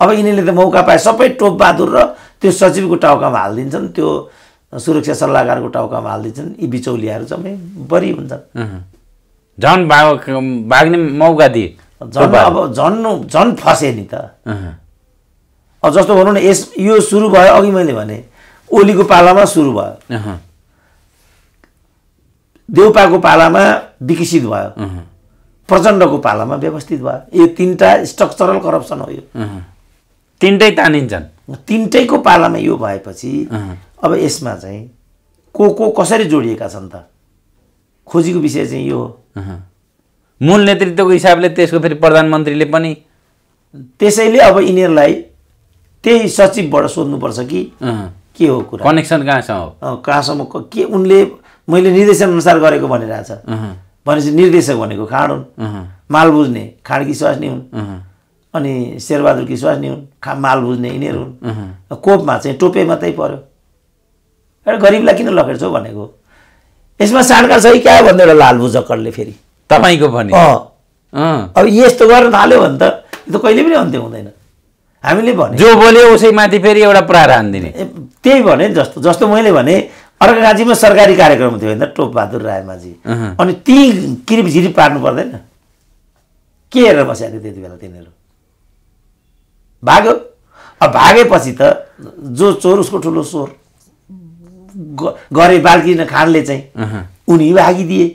अब यिनीहरूले त मौका पाए सबै टोपबहादुर र त्यो सचिवको टाउकामा हालिदिन्छन् त्यो सुरक्षा सल्लाहकारको टाउकामा हालिदिन्छन् यी बिचौलियाहरू जम्मै बरी हुन्छन् झन् भाग भाग्ने मौका दिए झन् अब झन् झन् फसे नि त अब जस्तो भनौँ न यस यो सुरु भयो अघि मैले भने ओलीको पालामा सुरु भयो देउपाको पालामा विकसित भयो प्रचण्डको पालामा व्यवस्थित भयो यो तिनवटा स्ट्रक्चरल करप्सन हो यो तिनटै तानिन्छन् तिनटैको पालामा यो भएपछि अब यसमा चाहिँ को को कसरी जोडिएका छन् त खोजीको विषय चाहिँ यो मूल नेतृत्वको हिसाबले त्यसको फेरि प्रधानमन्त्रीले पनि त्यसैले अब यिनीहरूलाई त्यही सचिवबाट सोध्नुपर्छ कि के हो कुरा कनेक्सन कहाँसम्म हो कहाँसम्म के उनले मैले निर्देशन अनुसार गरेको भनिरहेछ भनेपछि निर्देशक भनेको खाँड हुन् माल बुझ्ने खाँड स्वास्नी हुन् अनि शेरबहादुर नि हुन् खा माल बुझ्ने यिनीहरू हुन् कोपमा चाहिँ टोपे मात्रै पऱ्यो एउटा गरिबलाई किन लखेड्छौ भनेको यसमा साँडका छ क्या भन्दा एउटा लाल जक्कडले फेरि तपाईँको भने अब यस्तो गर्न थाल्यो भने त यो त कहिले पनि अन्त्य हुँदैन हामीले भने जो बोल्यो उसै माथि फेरि एउटा प्रावधान दिने त्यही भने जस्तो जस्तो मैले भने अर्घाजीमा सरकारी कार्यक्रम थियो होइन टोपबहादुर रायमाझी अनि ती किरिप झिरिप पार्नु पर्दैन के हेरेर बसेको थियो त्यति बेला तिनीहरू भाग्यो अब भागेपछि त जो चोर उसको ठुलो स्वर गरे बाल्किन खानले चाहिँ उनी भागिदिए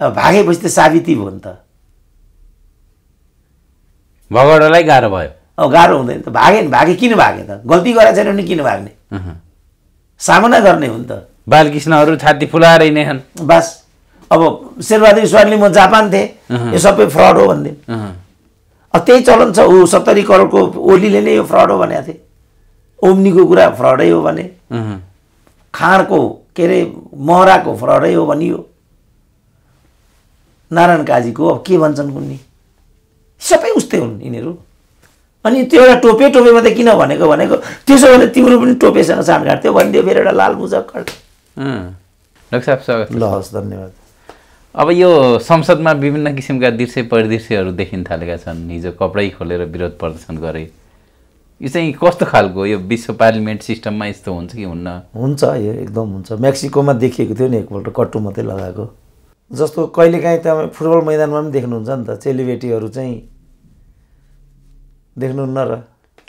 अब भागेपछि त साबिती भयो नि त भगौडालाई गाह्रो भयो अब गाह्रो हुँदैन त भागे नि भागे किन भागे त गल्ती गरेको छैन भने किन भाग्ने सामना गर्ने हो नि त बालकृष्णहरू छाती फुलाएर हिँडेछन् बास अब शेरबहादुर ईश्वरले म जापान थिएँ यो सबै फ्रड हो भन्दै त्यही चलन छ ऊ सत्तरी करोडको ओलीले नै यो फ्रड हो भनेको थिएँ ओम्नीको कुरा फ्रडै हो भने खाँडको के अरे महराको फ्रडै हो भनियो नारायण काजीको अब के भन्छन् कुन्नी सबै उस्तै हुन् यिनीहरू अनि त्यो एउटा टोपे टोपे मात्रै किन भनेको भनेको त्यसो भने तिम्रो पनि टोपेसँग साँड काट्थ्यो भनिदियो फेरि एउटा लाल मुजा काट्थ्यो ल हस् धन्यवाद अब यो संसदमा विभिन्न किसिमका दृश्य परिदृश्यहरू देखिन थालेका छन् हिजो कपडै खोलेर विरोध प्रदर्शन गरे यो चाहिँ कस्तो खालको यो विश्व पार्लिमेन्ट सिस्टममा यस्तो हुन्छ कि हुन्न हुन्छ यो एकदम हुन्छ मेक्सिकोमा देखिएको थियो नि एकपल्ट कट्टु मात्रै लगाएको जस्तो कहिलेकाहीँ त फुटबल मैदानमा पनि देख्नुहुन्छ नि त चेलीबेटीहरू चाहिँ देख्नुहुन्न र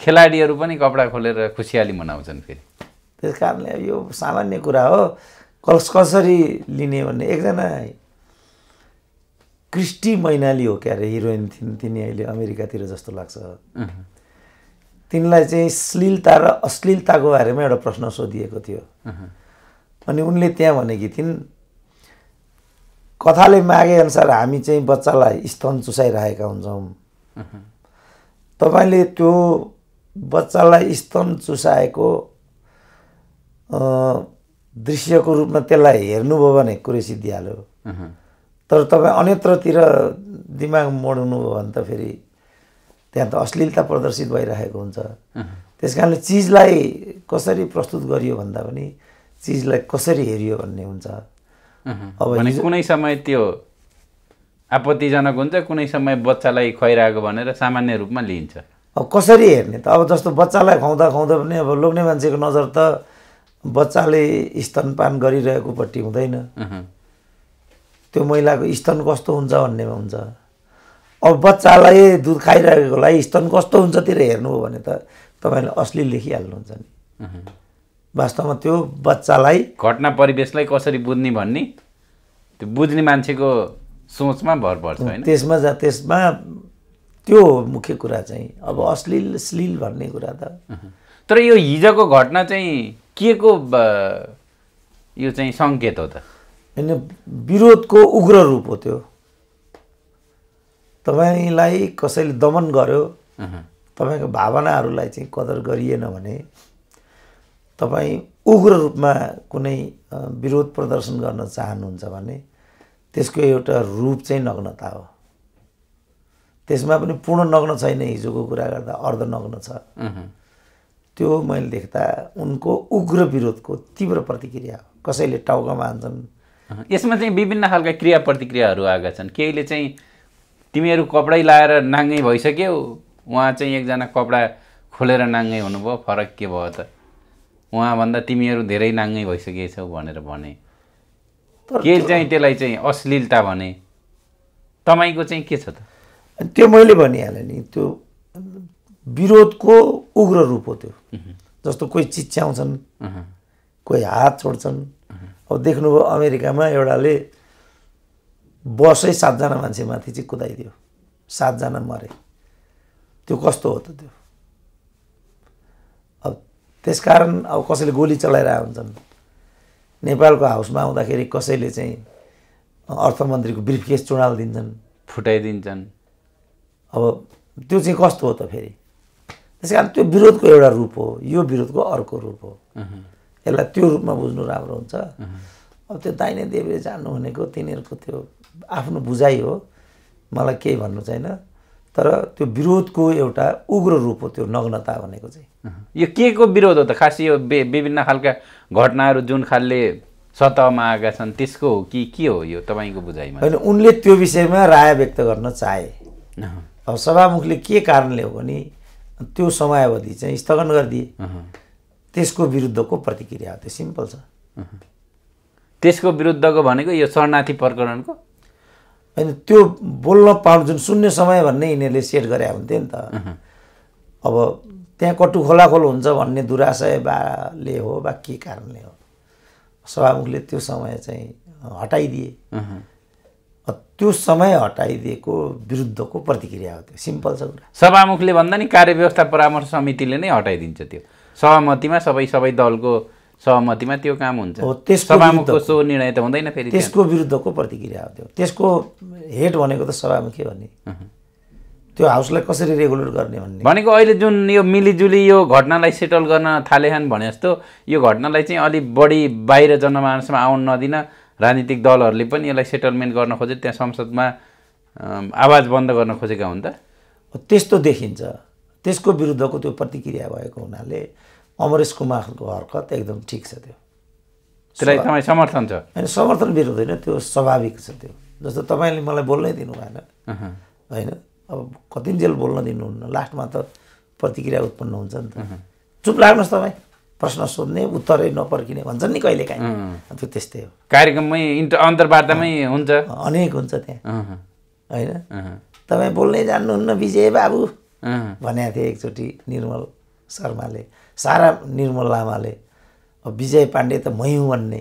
खेलाडीहरू पनि कपडा खोलेर खुसियाली मनाउँछन् फेरि त्यस कारणले यो सामान्य कुरा हो कस कसरी लिने भन्ने एकजना क्रिस्टी मैनाली हो क्या अरे हिरोइन थिइन् तिनी अहिले अमेरिकातिर जस्तो लाग्छ तिनलाई चाहिँ श्लीलता र अश्लीलताको बारेमा एउटा प्रश्न सोधिएको थियो अनि उनले त्यहाँ भनेकी थिइन् कथाले मागे अनुसार हामी चाहिँ बच्चालाई स्तन चुसाइरहेका हुन्छौँ तपाईँले त्यो बच्चालाई स्तन चुसाएको दृश्यको रूपमा त्यसलाई हेर्नुभयो भने कुरेसी सिद्धिहाल्यो तर तपाईँ अन्यत्रतिर दिमाग मोड्नुभयो भने त फेरि त्यहाँ त अश्लीलता प्रदर्शित भइरहेको हुन्छ त्यस कारणले चिजलाई कसरी प्रस्तुत गरियो भन्दा पनि चिजलाई कसरी हेरियो भन्ने हुन्छ अब कुनै समय त्यो आपत्तिजनक हुन्छ कुनै समय बच्चालाई खुवाइरहेको भनेर सामान्य रूपमा लिइन्छ अब कसरी हेर्ने त अब जस्तो बच्चालाई खुवाउँदा खुवाउँदा पनि अब लोग्ने मान्छेको नजर त बच्चाले स्तनपान गरिरहेकोपट्टि हुँदैन त्यो महिलाको स्तन कस्तो हुन्छ भन्नेमा हुन्छ अब बच्चालाई दुध खाइरहेकोलाई स्तन कस्तो हुन्छतिर हेर्नु हो भने त तपाईँले अश्लील लेखिहाल्नुहुन्छ नि वास्तवमा त्यो बच्चालाई घटना परिवेशलाई कसरी बुझ्ने भन्ने त्यो बुझ्ने मान्छेको सोचमा भर पर्छ त्यसमा जा त्यसमा त्यो मुख्य कुरा चाहिँ अब अश्लील श्लील भन्ने कुरा त तर यो हिजोको घटना चाहिँ के को यो चाहिँ सङ्केत हो त होइन विरोधको उग्र रूप हो त्यो तपाईँलाई कसैले दमन गर्यो तपाईँको भावनाहरूलाई चाहिँ कदर गरिएन भने तपाईँ उग्र रूपमा कुनै विरोध प्रदर्शन गर्न चाहनुहुन्छ भने त्यसको एउटा रूप चाहिँ नग्नता हो त्यसमा पनि पूर्ण नग्न छैन हिजोको कुरा गर्दा अर्ध नग्न छ त्यो मैले देख्दा उनको उग्र विरोधको तीव्र प्रतिक्रिया हो कसैले टाउकामा हान्छन् यसमा चाहिँ विभिन्न खालका क्रिया प्रतिक्रियाहरू आएका छन् केहीले चाहिँ तिमीहरू कपडै लाएर नाङ्गै भइसक्यौ उहाँ चाहिँ एकजना कपडा खोलेर नाङ्गै हुनुभयो फरक के भयो त उहाँभन्दा तिमीहरू धेरै नाङ्गै भइसकेछौ भनेर भने के चाहिँ त्यसलाई चाहिँ अश्लीलता भने तपाईँको चाहिँ के छ त त्यो मैले भनिहालेँ नि त्यो विरोधको उग्र रूप हो त्यो जस्तो कोही चिच्याउँछन् कोही हात छोड्छन् अब देख्नुभयो अमेरिकामा एउटाले बसै सातजना मान्छे माथि चाहिँ कुदाइदियो सातजना मरे त्यो कस्तो हो त त्यो अब त्यसकारण अब कसैले गोली चलाइरहेका हुन्छन् नेपालको हाउसमा आउँदाखेरि कसैले चाहिँ अर्थमन्त्रीको ब्रिफकेस चुडाल दिन्छन् फुटाइदिन्छन् अब त्यो चाहिँ कस्तो हो त फेरि त्यस कारण त्यो विरोधको एउटा रूप हो यो विरोधको अर्को रूप हो यसलाई त्यो रूपमा बुझ्नु राम्रो हुन्छ अब त्यो दाहिने देवीले जान्नु भनेको तिनीहरूको त्यो आफ्नो बुझाइ हो मलाई केही भन्नु छैन तर त्यो विरोधको एउटा उग्र रूप हो त्यो नग्नता भनेको चाहिँ यो के को विरोध हो त खास यो विभिन्न खालका घटनाहरू जुन खालले सतहमा आएका छन् त्यसको हो कि के हो यो तपाईँको बुझाइमा होइन उनले त्यो विषयमा राय व्यक्त गर्न चाहे अब सभामुखले के कारणले हो भने त्यो समयावधि चाहिँ स्थगन गरिदिए त्यसको विरुद्धको प्रतिक्रिया हो त्यो सिम्पल छ त्यसको विरुद्धको भनेको यो शरणार्थी प्रकरणको होइन त्यो बोल्न पाउनु जुन शून्य समय भन्ने यिनीहरूले सेट गरे हुन्थ्यो नि त अब त्यहाँ कटु खोलाखोल हुन्छ भन्ने दुराशय बाले हो वा के कारणले हो सभामुखले त्यो समय चाहिँ हटाइदिए त्यो समय हटाइदिएको विरुद्धको प्रतिक्रिया हो त्यो सिम्पल छ कुरा सभामुखले भन्दा नि कार्य व्यवस्था परामर्श समितिले नै हटाइदिन्छ त्यो सहमतिमा सबै सबै दलको सहमतिमा त्यो काम हुन्छ सभामुखको सो निर्णय त हुँदैन फेरि त्यसको विरुद्धको प्रतिक्रिया हो त्यो त्यसको हेड भनेको त सभामुखी भन्ने त्यो हाउसलाई कसरी रेगुलेट गर्ने भन्ने भनेको अहिले जुन यो मिलिजुली यो घटनालाई सेटल गर्न थालेछन् भने जस्तो यो घटनालाई चाहिँ अलिक बढी बाहिर जनमानसमा आउन नदिन राजनीतिक दलहरूले पनि यसलाई सेटलमेन्ट गर्न खोजे त्यहाँ संसदमा आवाज बन्द गर्न खोजेका हुन् त त्यस्तो देखिन्छ त्यसको विरुद्धको त्यो प्रतिक्रिया भएको हुनाले अमरेश कुमारको हरकत एकदम ठिक छ त्यो त्यसलाई तपाईँ समर्थन छ होइन समर्थन विरुद्ध होइन त्यो स्वाभाविक छ त्यो जस्तो तपाईँले मलाई बोल्नै दिनु भएन होइन अब कतिन्जेल बोल्न दिनुहुन्न लास्टमा त प्रतिक्रिया उत्पन्न हुन्छ नि त चुप लाग्नुहोस् तपाईँ प्रश्न सोध्ने उत्तरै नपर्किने भन्छन् नि कहिले काहीँ त्यो त्यस्तै हो कार्यक्रममै इन्टर अन्तर्वार्तामै हुन्छ अनेक हुन्छ त्यहाँ होइन तपाईँ बोल्नै जान्नुहुन्न विजय बाबु भनेको थिएँ एकचोटि निर्मल शर्माले सारा निर्मल लामाले विजय पाण्डे त मै हुँ भन्ने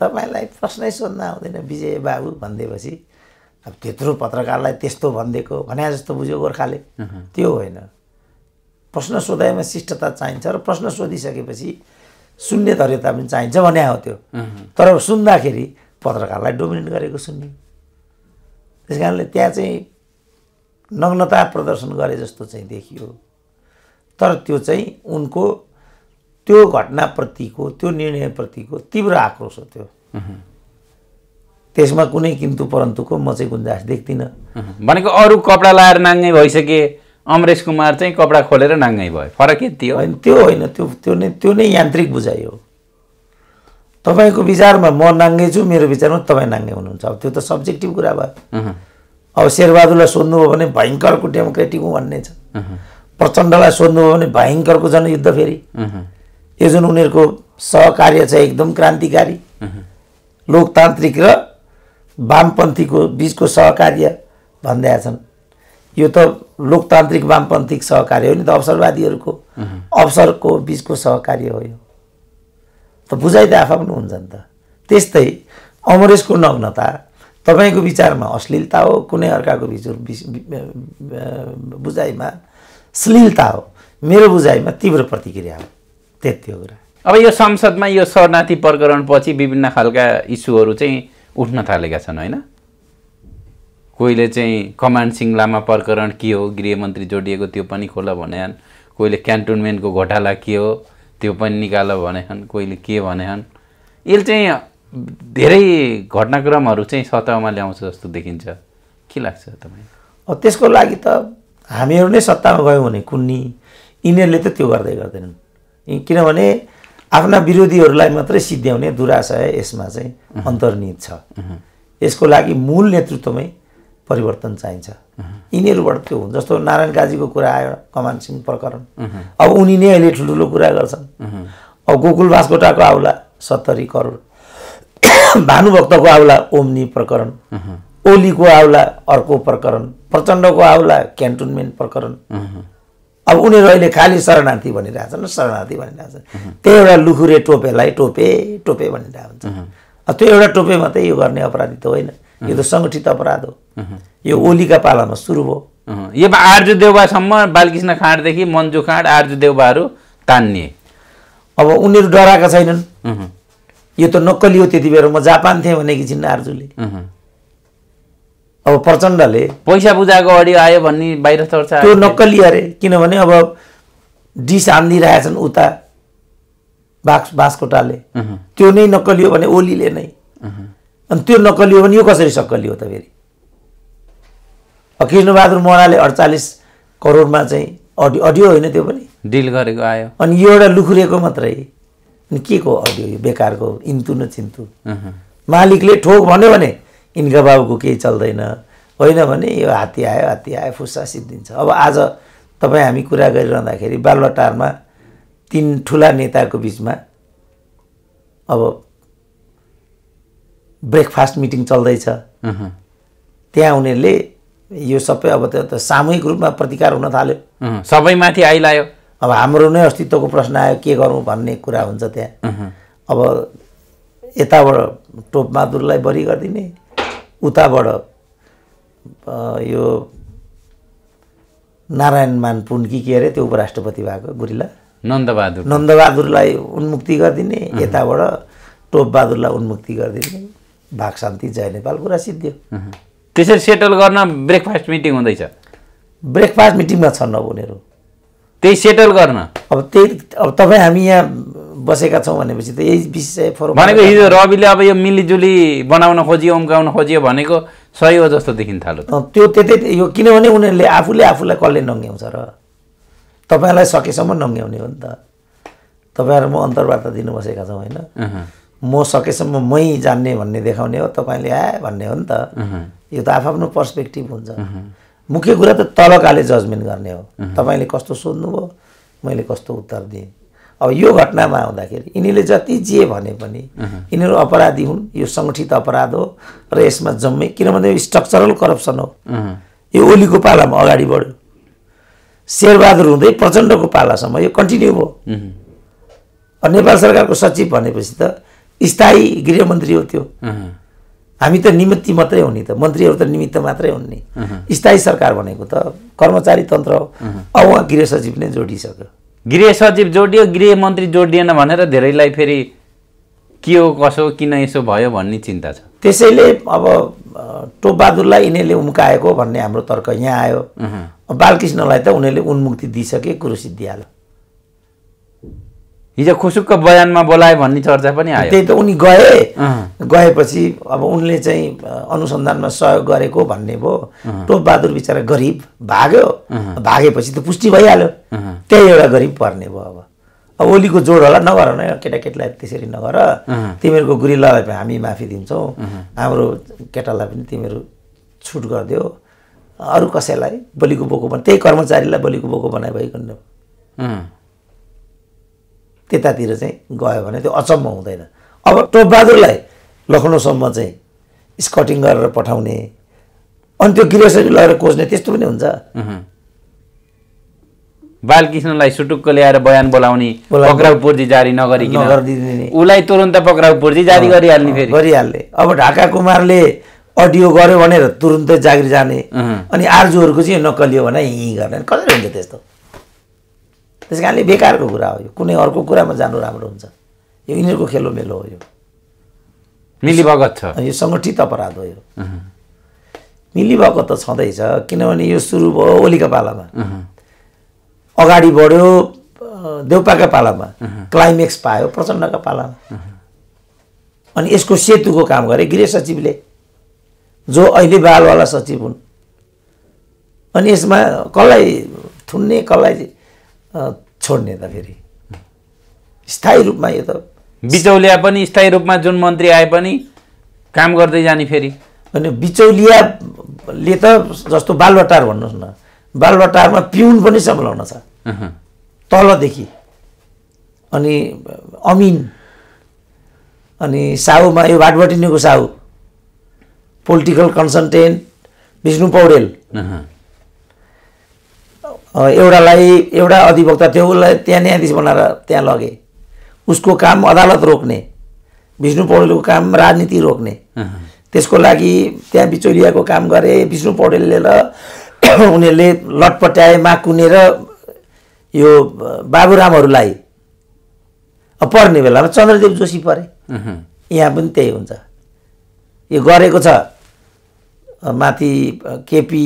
तपाईँलाई प्रश्नै सोध्न आउँदैन विजय बाबु भनिदिएपछि अब त्यत्रो पत्रकारलाई त्यस्तो भनिदिएको भने जस्तो बुझ्यो गोर्खाले त्यो होइन प्रश्न सोधाइमा शिष्टता चाहिन्छ र प्रश्न सोधिसकेपछि सुन्ने धैर्यता पनि चाहिन्छ भने हो त्यो तर सुन्दाखेरि पत्रकारलाई डोमिनेट गरेको सुन्ने त्यस कारणले त्यहाँ चाहिँ नग्नता प्रदर्शन गरे जस्तो चाहिँ देखियो तर त्यो चाहिँ उनको त्यो घटनाप्रतिको त्यो निर्णयप्रतिको तीव्र आक्रोश हो त्यो त्यसमा कुनै किन्तु परन्तुको म चाहिँ गुन्जास देख्दिनँ भनेको अरू कपडा लाएर नाङ्गै भइसके अमरेश कुमार चाहिँ कपडा खोलेर नाङ्गै भयो फरक के त्यो होइन त्यो होइन त्यो त्यो नै त्यो नै यान्त्रिक बुझाइ हो तपाईँको विचारमा म नाङ्गै छु मेरो विचारमा तपाईँ नाङ्गै हुनुहुन्छ अब त्यो त सब्जेक्टिभ कुरा भयो अब शेरबहादुरलाई सोध्नुभयो भने भयङ्करको डेमोक्रेटिक हुँ भन्ने छ प्रचण्डलाई सोध्नुभयो भने भयङ्करको जनयुद्ध फेरि यो जुन उनीहरूको सहकार्य छ एकदम क्रान्तिकारी लोकतान्त्रिक र वामपन्थीको बिचको सहकार्य भन्दै छन् यो त लोकतान्त्रिक वामपन्थी सहकार्य हो नि त अवसरवादीहरूको अवसरको बिचको सहकार्य हो यो त बुझाइ त आफ्नो हुन्छ नि त त्यस्तै अमरेशको नग्नता तपाईँको विचारमा अश्लीलता हो कुनै अर्काको विचार बुझाइमा श्लीलता हो मेरो बुझाइमा तीव्र प्रतिक्रिया हो त्यति हो कुरा अब यो संसदमा यो शरणार्थी प्रकरणपछि विभिन्न खालका इस्युहरू चाहिँ उठ्न थालेका छन् होइन कोहीले चाहिँ कमान सिङ्लामा प्रकरण के हो गृहमन्त्री जोडिएको त्यो पनि खोल भनेछन् कोहीले क्यान्टोनमेन्टको घोटाला के हो त्यो पनि निकाल भनेछन् कोहीले के भनेछन् यसले चाहिँ धेरै घटनाक्रमहरू चाहिँ सत्तामा ल्याउँछ जस्तो देखिन्छ के लाग्छ तपाईँ त्यसको लागि त हामीहरू नै सत्तामा गयौँ भने कुन्नी यिनीहरूले त त्यो गर्दै गर्दैनन् किनभने आफ्ना विरोधीहरूलाई मात्रै सिद्ध्याउने दुराशय यसमा चाहिँ अन्तर्निहित छ यसको लागि मूल नेतृत्वमै परिवर्तन चाहिन्छ यिनीहरूबाट त्यो हुन्छ जस्तो नारायण काजीको कुरा आयो कमान सिंह प्रकरण अब उनी नै अहिले ठुल्ठुलो कुरा गर्छन् अब गोकुल बासकोटाको आउला सत्तरी करोड भानुभक्तको आउला ओम्नी प्रकरण ओलीको आउला अर्को प्रकरण प्रचण्डको आउला क्यान्टोनमेन्ट प्रकरण अब उनीहरू अहिले खालि शरणार्थी भनिरहेछन् शरणार्थी भनिरहेछन् त्यो एउटा लुखुरे टोपेलाई टोपे टोपे भनिरहेको हुन्छ त्यो एउटा टोपे मात्रै यो गर्ने अपराधी त होइन यो त सङ्गठित अपराध हो यो ओलीका पालामा सुरु भयो यो आर्जु देउबासम्म बालकृष्ण खाँडदेखि मन्जु खाँड आर्जु देउबाहरू तान्ने अब उनीहरू डराएका छैनन् यो त नक्कली हो त्यति बेला म जापान थिएँ भनेकी छिन् आर्जुले अब प्रचण्डले पैसा बुझाएको अडियो आयो भन्ने बाहिर त्यो नक्कली अरे किनभने अब डिस हानिदिइरहेछन् उता बास बाँसकोटाले त्यो नै नक्कली हो भने ओलीले नै अनि त्यो नक्कली हो भने यो कसरी सक्कली हो त फेरि कृष्णबहादुर मराले अडचालिस करोडमा चाहिँ अडियो अडियो होइन त्यो पनि डिल गरेको आयो अनि यो एउटा लुखुरेको मात्रै के को अडियो यो बेकारको इन्तु न चिन्तु मालिकले ठोक भन्यो भने इन्का बाबुको केही चल्दैन होइन भने यो हात्ती आयो हात्ती आयो फुस्सा सिद्धिन्छ अब आज तपाईँ हामी कुरा गरिरहँदाखेरि बालुवाटारमा तिन ठुला नेताको बिचमा अब ब्रेकफास्ट मिटिङ चल्दैछ त्यहाँ उनीहरूले यो सबै अब त्यो त सामूहिक रूपमा प्रतिकार हुन थाल्यो सबैमाथि आइलायो अब हाम्रो नै अस्तित्वको प्रश्न आयो के गरौँ भन्ने कुरा हुन्छ त्यहाँ अब यताबाट टोपबहादुरलाई बरी गरिदिने उताबाट यो नारायण मान पुन्की के अरे त्यो उपराष्ट्रपति भएको गुरिला नन्दबहादुर नन्दबहादुरलाई उन्मुक्ति गरिदिने यताबाट टोपबहादुरलाई उन्मुक्ति गरिदिने भाग शान्ति जय नेपाल कुरा सिद्धियो त्यसरी सेटल गर्न ब्रेकफास्ट मिटिङ हुँदैछ ब्रेकफास्ट मिटिङमा छन् अब उनीहरू त्यही सेटल गर्न अब त्यही अब तपाईँ हामी यहाँ बसेका छौँ भनेपछि त यही विषय फोरम भनेको हिजो रविले अब यो मिलिजुली बनाउन खोजियो उम्काउन खोजियो भनेको सही हो जस्तो देखिन थाल्यो त्यो त्यतै यो किनभने उनीहरूले आफूले आफूलाई कसले नङ्ग्याउँछ र तपाईँलाई सकेसम्म नङ्ग्याउने हो नि त तपाईँहरू म अन्तर्वार्ता दिनु बसेका छौँ होइन म सकेसम्म मै जान्ने भन्ने देखाउने हो तपाईँले आए भन्ने हो नि त यो त आफआफ्नो पर्सपेक्टिभ हुन्छ मुख्य कुरा त तलकाले जजमेन्ट गर्ने हो तपाईँले कस्तो सोध्नुभयो मैले कस्तो उत्तर दिएँ अब यो घटनामा आउँदाखेरि यिनीहरूले जति जे भने पनि यिनीहरू अपराधी हुन् यो सङ्गठित अपराध हो र यसमा जम्मै किनभने यो स्ट्रक्चरल करप्सन हो यो ओलीको पालामा अगाडि बढ्यो शेरबहादुर हुँदै प्रचण्डको पालासम्म यो कन्टिन्यू भयो नेपाल सरकारको सचिव भनेपछि त स्थायी गृहमन्त्री हो त्यो हामी त निमित्ति मात्रै हुने त मन्त्रीहरू त निमित्त मात्रै हुने स्थायी सरकार भनेको त कर्मचारी तन्त्र हो अब उहाँ गृह सचिव नै जोडिसक्यो गृह सचिव जोडियो गृहमन्त्री जोडिएन भनेर धेरैलाई फेरि के हो कसो किन यसो भयो भन्ने चिन्ता छ त्यसैले अब टोपबहादुरलाई यिनीहरूले उम्काएको भन्ने हाम्रो तर्क यहाँ आयो बालकृष्णलाई त उनीहरूले उन्मुक्ति दिइसके कुरो सिद्धिहाल्यो हिजो खुसुकको बयानमा बोलाए भन्ने चर्चा पनि आयो त्यही त उनी गए गएपछि अब उनले चाहिँ अनुसन्धानमा सहयोग गरेको भन्ने भयो टोपबहादुर बिचरा गरिब भाग्यो भागेपछि त पुष्टि भइहाल्यो त्यही एउटा गरिब पर्ने भयो अब अब ओलीको जोड होला नगर न केटाकेटीलाई त्यसरी नगर तिमीहरूको गुरिल्लालाई पनि हामी माफी दिन्छौँ हाम्रो केटालाई पनि तिमीहरू छुट गरिदियो अरू कसैलाई बलिको बोको बना त्यही कर्मचारीलाई बलिको बोको बनाइ भइकन त्यतातिर चाहिँ गयो भने त्यो अचम्म हुँदैन अब टोपबहादुरलाई लखनौसम्म चाहिँ स्कटिङ गरेर पठाउने अनि त्यो गृहसरी लगेर खोज्ने त्यस्तो पनि हुन्छ बालकृष्णलाई सुटुक्क ल्याएर बयान बोलाउने पक्राउ पुर्जी जारी नगरी नगरिकन उसलाई तुरन्त पक्राउ पुर्जी जारी गरिहाल्ने फेरि गरिहाल्ने अब ढाका कुमारले अडियो गर्यो भनेर तुरुन्तै जागिर जाने अनि आर्जुहरूको चाहिँ नक्कलियो भने यहीँ गर्ने कसरी हुन्छ त्यस्तो त्यस कारणले बेकारको कुरा हो यो कुनै अर्को कुरामा जानु राम्रो हुन्छ यो यिनीहरूको खेलोमेलो हो यो मिलिभगत छ यो सङ्गठित अपराध हो यो मिलिभगत त छँदैछ किनभने यो सुरु भयो ओलीका पालामा अगाडि बढ्यो देउपाका पालामा क्लाइमेक्स पायो प्रचण्डका पालामा अनि यसको सेतुको काम गरे गृह सचिवले जो अहिले बालवाला सचिव हुन् अनि यसमा कसलाई थुन्ने कसलाई छोड्ने त फेरि स्थायी रूपमा यो त बिचौलिया पनि स्थायी रूपमा जुन मन्त्री आए पनि काम गर्दै जाने फेरि अनि बिचौलियाले त जस्तो बालवाटार भन्नुहोस् न बालवाटारमा पिउन पनि सम्भावना छ तलदेखि अनि अमिन अनि साहुमा यो भाटबटिनीको साहु पोलिटिकल कन्सल्टेन्ट विष्णु पौडेल एउटालाई एउटा अधिवक्ता थियो उसलाई त्यहाँ न्यायाधीश बनाएर त्यहाँ लगे उसको काम अदालत रोक्ने विष्णु पौडेलको काम राजनीति रोक्ने त्यसको लागि त्यहाँ बिचौलियाको काम गरे विष्णु पौडेलले र उनीहरूले लटपट्याए माग कुनेर यो बाबुरामहरूलाई पर्ने बेलामा चन्द्रदेव जोशी परे यहाँ पनि त्यही हुन्छ यो गरेको छ माथि केपी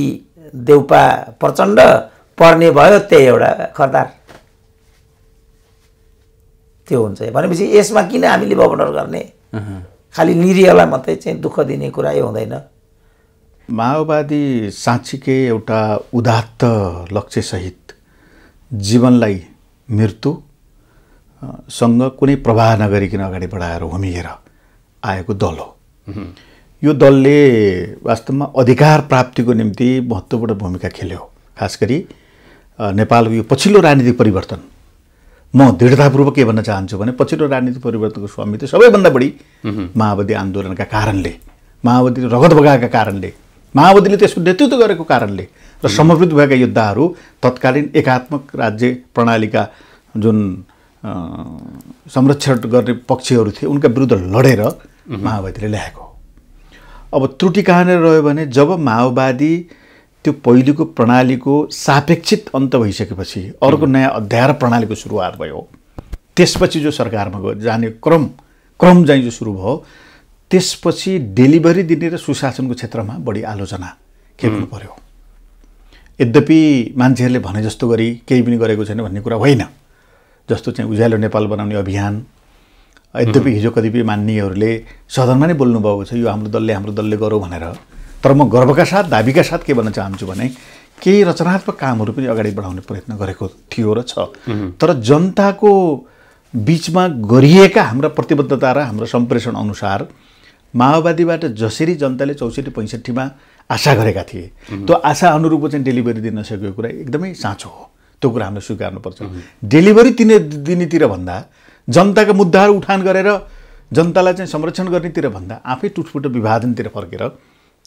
देउपा प्रचण्ड पर्ने भयो त्यही एउटा खरदार त्यो हुन्छ भनेपछि यसमा किन हामीले बबनर गर्ने खालि निरीहलाई मात्रै चाहिँ दुःख दिने कुरा यो हुँदैन माओवादी साँच्चीकै एउटा उदात्त लक्ष्यसहित जीवनलाई मृत्युसँग कुनै प्रवाह नगरिकन अगाडि बढाएर होमिएर आएको दल हो यो दलले वास्तवमा अधिकार प्राप्तिको निम्ति महत्त्वपूर्ण भूमिका खेल्यो खास गरी नेपालको यो पछिल्लो राजनीतिक परिवर्तन म दृढतापूर्वक के भन्न चाहन्छु भने पछिल्लो राजनीतिक परिवर्तनको स्वामित्व सबैभन्दा बढी माओवादी आन्दोलनका कारणले माओवादी रगत बगाएका कारणले माओवादीले त्यसको नेतृत्व गरेको कारणले र समर्पित भएका योद्धाहरू तत्कालीन एकात्मक राज्य प्रणालीका जुन संरक्षण गर्ने पक्षहरू थिए उनका विरुद्ध लडेर माओवादीले ल्याएको अब त्रुटि कहाँनिर रह्यो भने जब माओवादी त्यो पहिलेको प्रणालीको सापेक्षित अन्त भइसकेपछि अर्को नयाँ अध्याय प्रणालीको सुरुवात भयो त्यसपछि जो सरकारमा गयो जाने क्रम क्रम चाहिँ जो सुरु भयो त्यसपछि डेलिभरी दिने र सुशासनको क्षेत्रमा बढी आलोचना खेप्नु पर्यो यद्यपि मान्छेहरूले भने जस्तो गरी केही पनि गरेको छैन भन्ने कुरा होइन जस्तो चाहिँ उज्यालो नेपाल बनाउने अभियान यद्यपि हिजो कतिपय मान्नेहरूले सदनमा नै बोल्नुभएको छ यो हाम्रो दलले हाम्रो दलले गरौँ भनेर तर म गर्वका साथ दाबीका साथ के भन्न चाहन्छु भने केही रचनात्मक कामहरू पनि अगाडि बढाउने प्रयत्न गरेको थियो र छ तर जनताको बिचमा गरिएका हाम्रा प्रतिबद्धता र हाम्रो सम्प्रेषण अनुसार माओवादीबाट जसरी जनताले चौसठी पैँसठीमा आशा गरेका थिए त्यो आशा अनुरूप चाहिँ डेलिभरी दिन नसकेको कुरा एकदमै साँचो हो त्यो कुरा हामीले स्वीकार्नुपर्छ डेलिभरी दिने दिनेतिर भन्दा जनताका मुद्दाहरू उठान गरेर जनतालाई चाहिँ संरक्षण गर्नेतिर भन्दा आफै टुटफुट विभाजनतिर फर्केर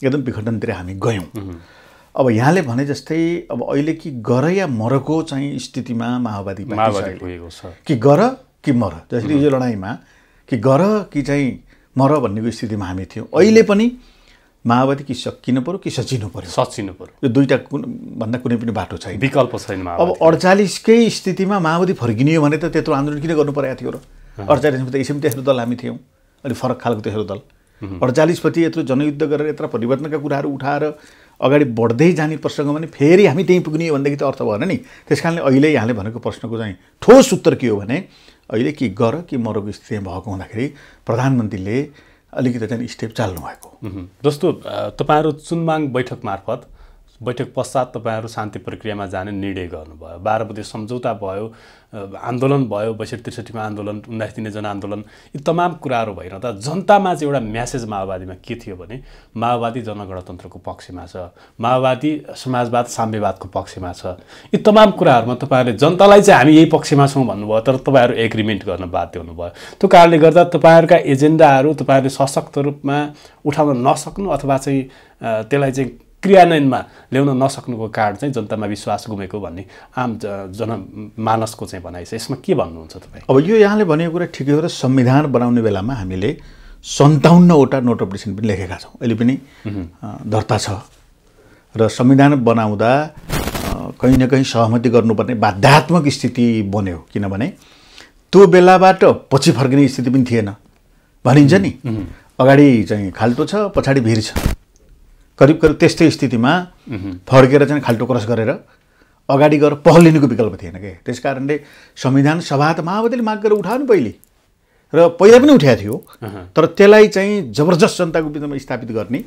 एकदम विघटनतिर हामी गयौँ अब यहाँले भने जस्तै अब अहिले कि गर या मरको चाहिँ स्थितिमा माओवादी छ कि गर कि मर जसरी यो लडाइँमा कि गर कि चाहिँ मर भन्नेको स्थितिमा हामी थियौँ अहिले पनि माओवादी कि सकिनु पऱ्यो कि सचिनु पऱ्यो सचिनु पऱ्यो यो दुईवटा कुन भन्दा कुनै पनि बाटो छैन विकल्प छैन अब अडचालिसकै स्थितिमा माओवादी फर्किने भने त त्यत्रो आन्दोलन किन गर्नु परेको थियो र अडचालिसमा त यसै पनि तेस्रो दल हामी थियौँ अलिक फरक खालको तेस्रो दल अडचालिसपछि यत्रो जनयुद्ध गरेर यत्र परिवर्तनका कुराहरू उठाएर अगाडि बढ्दै जाने प्रसङ्गमा भने फेरि हामी त्यहीँ पुग्ने भनेदेखि त अर्थ भएन नि त्यस कारणले अहिले यहाँले भनेको प्रश्नको चाहिँ ठोस उत्तर के हो भने अहिले के गर कि मरको स्थिति भएको हुँदाखेरि प्रधानमन्त्रीले अलिकति चाहिँ स्टेप चाल्नु भएको जस्तो तपाईँहरू चुनमाङ बैठक मार्फत बैठक पश्चात तपाईँहरू शान्ति प्रक्रियामा जाने निर्णय गर्नुभयो बाह्र बजे सम्झौता भयो आन्दोलन भयो बैसठी त्रिसठीमा आन्दोलन उन्नाइस दिने जनआन्दोलन यी तमाम कुराहरू भइरहँदा जनतामा चाहिँ एउटा म्यासेज माओवादीमा के थियो भने माओवादी जनगणतन्त्रको पक्षमा छ माओवादी समाजवाद साम्यवादको पक्षमा छ यी तमाम कुराहरूमा तपाईँहरूले जनतालाई चाहिँ हामी यही पक्षमा छौँ भन्नुभयो तर तपाईँहरू एग्रिमेन्ट गर्न बाध्य हुनुभयो त्यो कारणले गर्दा तपाईँहरूका एजेन्डाहरू तपाईँहरूले सशक्त रूपमा उठाउन नसक्नु अथवा चाहिँ त्यसलाई चाहिँ क्रियान्वयनमा ल्याउन नसक्नुको कारण चाहिँ जनतामा विश्वास गुमेको भन्ने आम जनमानसको चाहिँ भनाइ छ यसमा के भन्नुहुन्छ तपाईँ अब यो यहाँले भनेको कुरा ठिकै हो र संविधान बनाउने बेलामा हामीले सन्ताउन्नवटा नोट अफ पनि लेखेका छौँ अहिले पनि दर्ता छ र संविधान बनाउँदा कहीँ न कहीँ सहमति गर्नुपर्ने बाध्यात्मक स्थिति बन्यो किनभने त्यो बेलाबाट पछि फर्किने स्थिति पनि थिएन भनिन्छ नि अगाडि चाहिँ खाल्टो छ पछाडि भिर छ करिब करिब त्यस्तै स्थितिमा फर्केर चाहिँ खाल्टो क्रस गरेर अगाडि गएर पहल लिनुको विकल्प थिएन कि त्यस कारणले संविधान सभा त माओवादीले माग गरेर उठायो पहिले र पहिला पनि उठाएको थियो तर त्यसलाई चाहिँ जबरजस्त जनताको बिचमा स्थापित गर्ने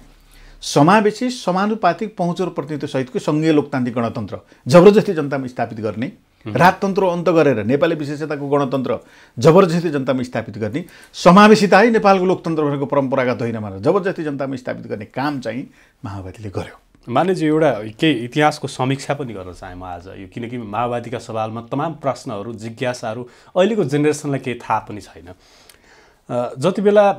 समावेशी समानुपातिक पहुँच र प्रतिनिधित्व सहितको सङ्घीय लोकतान्त्रिक गणतन्त्र जबरजस्ती जनतामा स्थापित गर्ने राजतन्त्र अन्त गरेर नेपाली विशेषताको गणतन्त्र जबरजस्ती जनतामा स्थापित गर्ने समावेशिता है नेपालको लोकतन्त्र भनेको परम्परागत होइन भनेर जबरजस्ती जनतामा स्थापित गर्ने काम चाहिँ माओवादीले गर्यो मानेजी एउटा केही इतिहासको समीक्षा पनि गर्न चाहेँ म आज यो किनकि माओवादीका सवालमा तमाम प्रश्नहरू जिज्ञासाहरू अहिलेको जेनेरेसनलाई केही थाहा पनि छैन जति बेला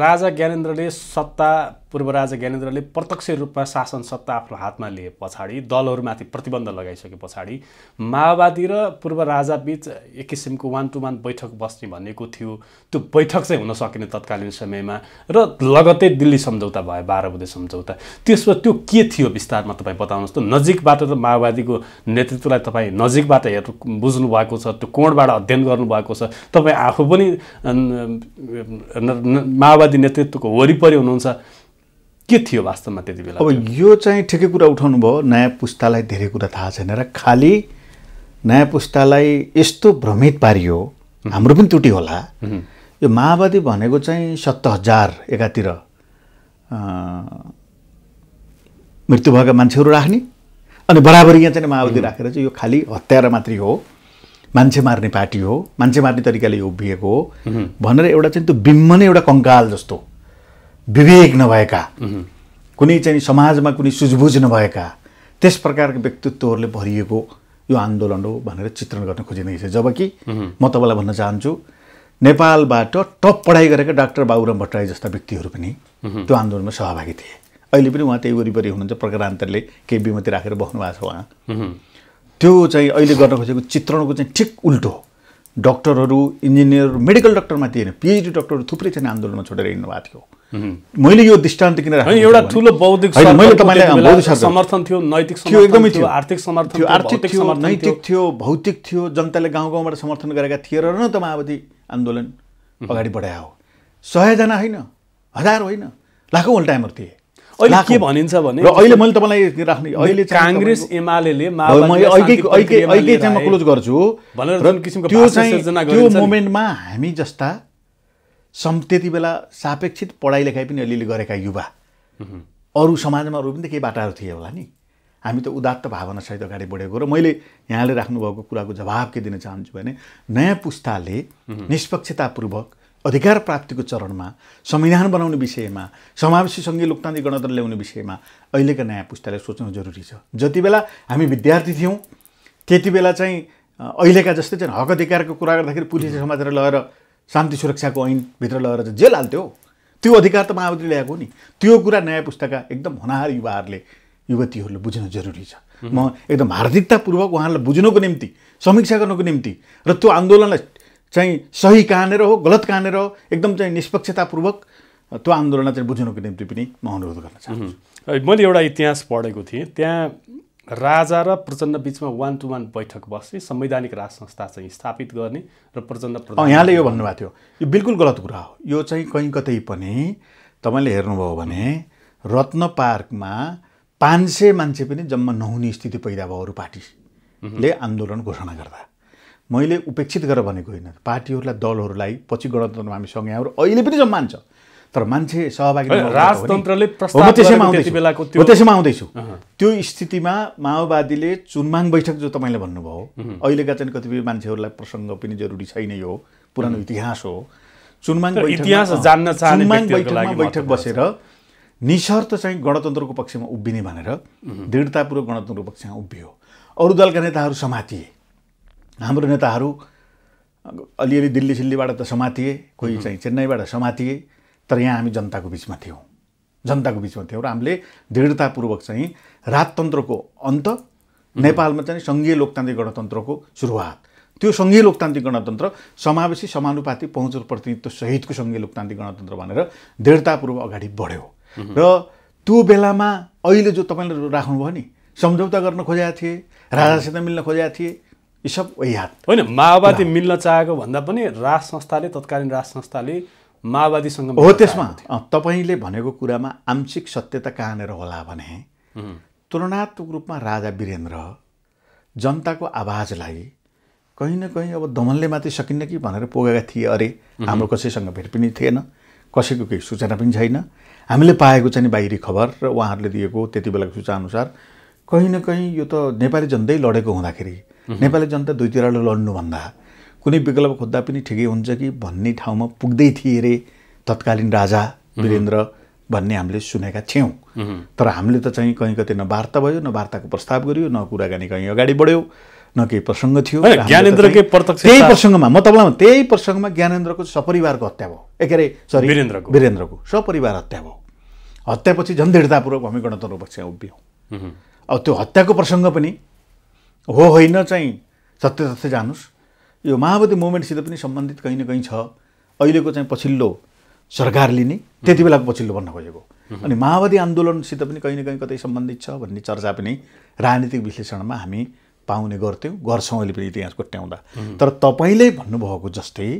राजा ज्ञानेन्द्रले सत्ता पूर्व राजा ज्ञानेन्द्रले प्रत्यक्ष रूपमा शासन सत्ता आफ्नो हातमा लिए पछाडि दलहरूमाथि प्रतिबन्ध लगाइसके पछाडि माओवादी र पूर्व राजाबिच एक किसिमको वान टु वान बैठक बस्ने भनेको थियो त्यो बैठक चाहिँ हुन सकेन तत्कालीन समयमा र लगत्तै दिल्ली सम्झौता भयो बाह्र बुधे सम्झौता त्यसमा त्यो के थियो विस्तारमा तपाईँ बताउनुहोस् त नजिकबाट त माओवादीको नेतृत्वलाई तपाईँ नजिकबाट हेर्नु बुझ्नु भएको छ त्यो कोणबाट अध्ययन गर्नुभएको छ तपाईँ आफू पनि माओवादी नेतृत्वको वरिपरि हुनुहुन्छ के थियो वास्तवमा त्यति बेला अब यो चाहिँ ठिकै कुरा उठाउनु भयो नयाँ पुस्तालाई धेरै कुरा थाहा छैन र खालि नयाँ पुस्तालाई यस्तो भ्रमित पारियो हाम्रो पनि त्रुटि होला यो माओवादी भनेको चाहिँ सत्तर हजार एकातिर मृत्यु भएका मान्छेहरू राख्ने अनि बराबरी यहाँ चाहिँ माओवादी राखेर चाहिँ यो खालि हत्यारा मात्रै हो मान्छे मार्ने पार्टी हो मान्छे मार्ने तरिकाले उभिएको हो भनेर एउटा चाहिँ त्यो बिम्ब नै एउटा कङ्काल जस्तो विवेक नभएका कुनै चाहिँ समाजमा कुनै सुझबुझ नभएका त्यस प्रकारको व्यक्तित्वहरूले भरिएको यो आन्दोलन हो भनेर चित्रण गर्न खोजिँदैछ जबकि म तपाईँलाई भन्न चाहन्छु नेपालबाट टप पढाइ गरेका डाक्टर बाबुराम भट्टराई जस्ता व्यक्तिहरू पनि त्यो आन्दोलनमा सहभागी थिए अहिले पनि उहाँ त्यही वरिपरि हुनुहुन्छ प्रकारान्तरले केही बिमती राखेर बस्नु भएको छ उहाँ त्यो चाहिँ अहिले गर्न खोजेको चित्रणको चाहिँ ठिक उल्टो हो डक्टरहरू इन्जिनियर मेडिकल डक्टर मात्रै होइन पिएचडी डक्टरहरू थुप्रै चाहिँ आन्दोलनमा छोडेर हिँड्नु भएको थियो मैले यो दृष्टान्त किन एउटा ठुलो बौद्धिक मैले समर्थन थियो नैतिक थियो एकदमै थियो आर्थिक समर्थन थियो आर्थिक थियो नैतिक थियो भौतिक थियो जनताले गाउँ गाउँबाट समर्थन गरेका थिए र न त माओवादी आन्दोलन अगाडि बढायो हो सयजना होइन हजार होइन लाखौँ टाइमर थिए अहिले के भनिन्छ भने र अहिले मैले तपाईँलाई राख्ने अहिले काङ्ग्रेस एमाले म क्लोज गर्छु भनेर किसिमको त्यो मोमेन्टमा हामी जस्ता सम त्यति बेला सापेक्षित पढाइ लेखाइ पनि अलिअलि गरेका युवा अरू समाजमा अरू पनि त केही बाटाहरू थिए होला नि हामी त उदात्त भावनासहित अगाडि बढेको र मैले यहाँले राख्नुभएको कुराको जवाब के दिन चाहन्छु भने नयाँ पुस्ताले निष्पक्षतापूर्वक अधिकार प्राप्तिको चरणमा संविधान बनाउने विषयमा समावेशी सङ्घीय लोकतान्त्रिक गणतन्त्र ल्याउने विषयमा अहिलेका नयाँ पुस्ताले सोच्नु जरुरी छ जति बेला हामी विद्यार्थी थियौँ त्यति बेला चाहिँ अहिलेका जस्तै चाहिँ हक अधिकारको कुरा गर्दाखेरि पुलिस समाजले लगेर शान्ति सुरक्षाको ऐनभित्र लगेर चाहिँ जेल हाल्थ्यो त्यो अधिकार त माओवादीले ल्याएको हो नि त्यो कुरा नयाँ पुस्ताका एकदम हुनहार युवाहरूले युवतीहरूले बुझ्न जरुरी छ म एकदम हार्दिकतापूर्वक उहाँहरूलाई बुझ्नको निम्ति समीक्षा गर्नको निम्ति र त्यो आन्दोलनलाई चाहिँ सही कहाँनिर हो गलत कहाँनिर हो एकदम चाहिँ निष्पक्षतापूर्वक त्यो आन्दोलनलाई चाहिँ बुझ्नुको निम्ति पनि म अनुरोध गर्न चाहन्छु मैले एउटा इतिहास पढेको थिएँ त्यहाँ राजा र प्रचण्ड बिचमा वान टु वान बैठक बस्ने संवैधानिक राज संस्था चाहिँ स्थापित गर्ने र प्रचण्ड यहाँले यो भन्नुभएको थियो यो बिल्कुल गलत कुरा हो यो चाहिँ कहीँ कतै पनि तपाईँले हेर्नुभयो भने रत्न पार्कमा पाँच सय मान्छे पनि जम्मा नहुने स्थिति पैदा भयो अरू पार्टीले आन्दोलन घोषणा गर्दा मैले उपेक्षित गरेर भनेको होइन पार्टीहरूलाई दलहरूलाई पछि गणतन्त्रमा हामी सँगै र अहिले पनि जम्मा मान्छ तर मान्छे सहभागी राजतन्त्रले त्यसैमा आउँदैछु त्यो स्थितिमा माओवादीले चुनमाङ बैठक जो तपाईँले भन्नुभयो अहिलेका चाहिँ कतिपय मान्छेहरूलाई प्रसङ्ग पनि जरुरी छैन यो पुरानो इतिहास हो चुनमाङ इतिहास जान्न चुनमाङ बैठकमा बैठक बसेर निशर्त चाहिँ गणतन्त्रको पक्षमा उभिने भनेर दृढतापूर्वक गणतन्त्रको पक्षमा उभियो अरू दलका नेताहरू समातिए हाम्रो नेताहरू अलिअलि दिल्ली सिल्लीबाट त समातिए कोही चाहिँ चेन्नईबाट समातिए तर यहाँ हामी जनताको बिचमा थियौँ जनताको बिचमा थियौँ र हामीले दृढतापूर्वक चाहिँ राजतन्त्रको अन्त नेपालमा चाहिँ सङ्घीय लोकतान्त्रिक गणतन्त्रको सुरुवात त्यो सङ्घीय लोकतान्त्रिक गणतन्त्र समावेशी समानुपातिक पहुँच र प्रतिनिधित्व सहितको सङ्घीय लोकतान्त्रिक गणतन्त्र भनेर दृढतापूर्वक अगाडि बढ्यो र त्यो बेलामा अहिले जो तपाईँले राख्नुभयो नि सम्झौता गर्न खोजेका थिए राजासित मिल्न खोजेका थिए यी सब याद होइन माओवादी मिल्न चाहेको भन्दा पनि राज संस्थाले तत्कालीन राज संस्थाले माओवादीसँग हो त्यसमा तपाईँले भनेको कुरामा आंशिक सत्यता कहाँनिर होला भने तुलनात्मक रूपमा राजा वीरेन्द्र जनताको आवाजलाई कहीँ न कहीँ अब दमनले मात्रै सकिन्न कि भनेर पुगेका थिए अरे हाम्रो कसैसँग भेट पनि थिएन कसैको केही सूचना पनि छैन हामीले पाएको चाहिँ बाहिरी खबर र उहाँहरूले दिएको त्यति बेलाको सूचनाअनुसार कहीँ न कहीँ यो त नेपाली जन्दै लडेको हुँदाखेरि Mhm. नेपाली जनता दुई तिरालो लड्नुभन्दा कुनै विकल्प खोज्दा पनि ठिकै हुन्छ कि भन्ने ठाउँमा पुग्दै थिए अरे तत्कालीन राजा mhm. वीरेन्द्र भन्ने हामीले सुनेका थियौँ mhm. तर हामीले त चाहिँ कहीँ कतै न वार्ता भयो न वार्ताको प्रस्ताव गरियो न कुराकानी कहीँ अगाडि बढ्यो न केही प्रसङ्ग थियो ज्ञानेन्द्रकै प्रत्यक्ष त्यही प्रसङ्गमा म तपाईँलाई त्यही प्रसङ्गमा ज्ञानेन्द्रको सपरिवारको हत्या भयो एकरे सरी वीरेन्द्रको वीरेन्द्रको सपरिवार हत्या भयो हत्यापछि झन् दृढतापूर्वक हामी गणतन्त्र पक्ष उभियौँ अब त्यो हत्याको प्रसङ्ग पनि हो होइन चाहिँ सत्य तथ्य जानुस् यो माओवादी मुभमेन्टसित पनि सम्बन्धित कहीँ न कहीँ छ अहिलेको चाहिँ पछिल्लो सरकार लिने त्यति बेलाको पछिल्लो भन्न खोजेको अनि माओवादी आन्दोलनसित पनि कहीँ न कहीँ कतै सम्बन्धित छ भन्ने चर्चा पनि राजनीतिक विश्लेषणमा हामी पाउने गर्थ्यौँ गर्छौँ अहिले पनि इतिहास कोट्याउँदा तर तपाईँले भन्नुभएको जस्तै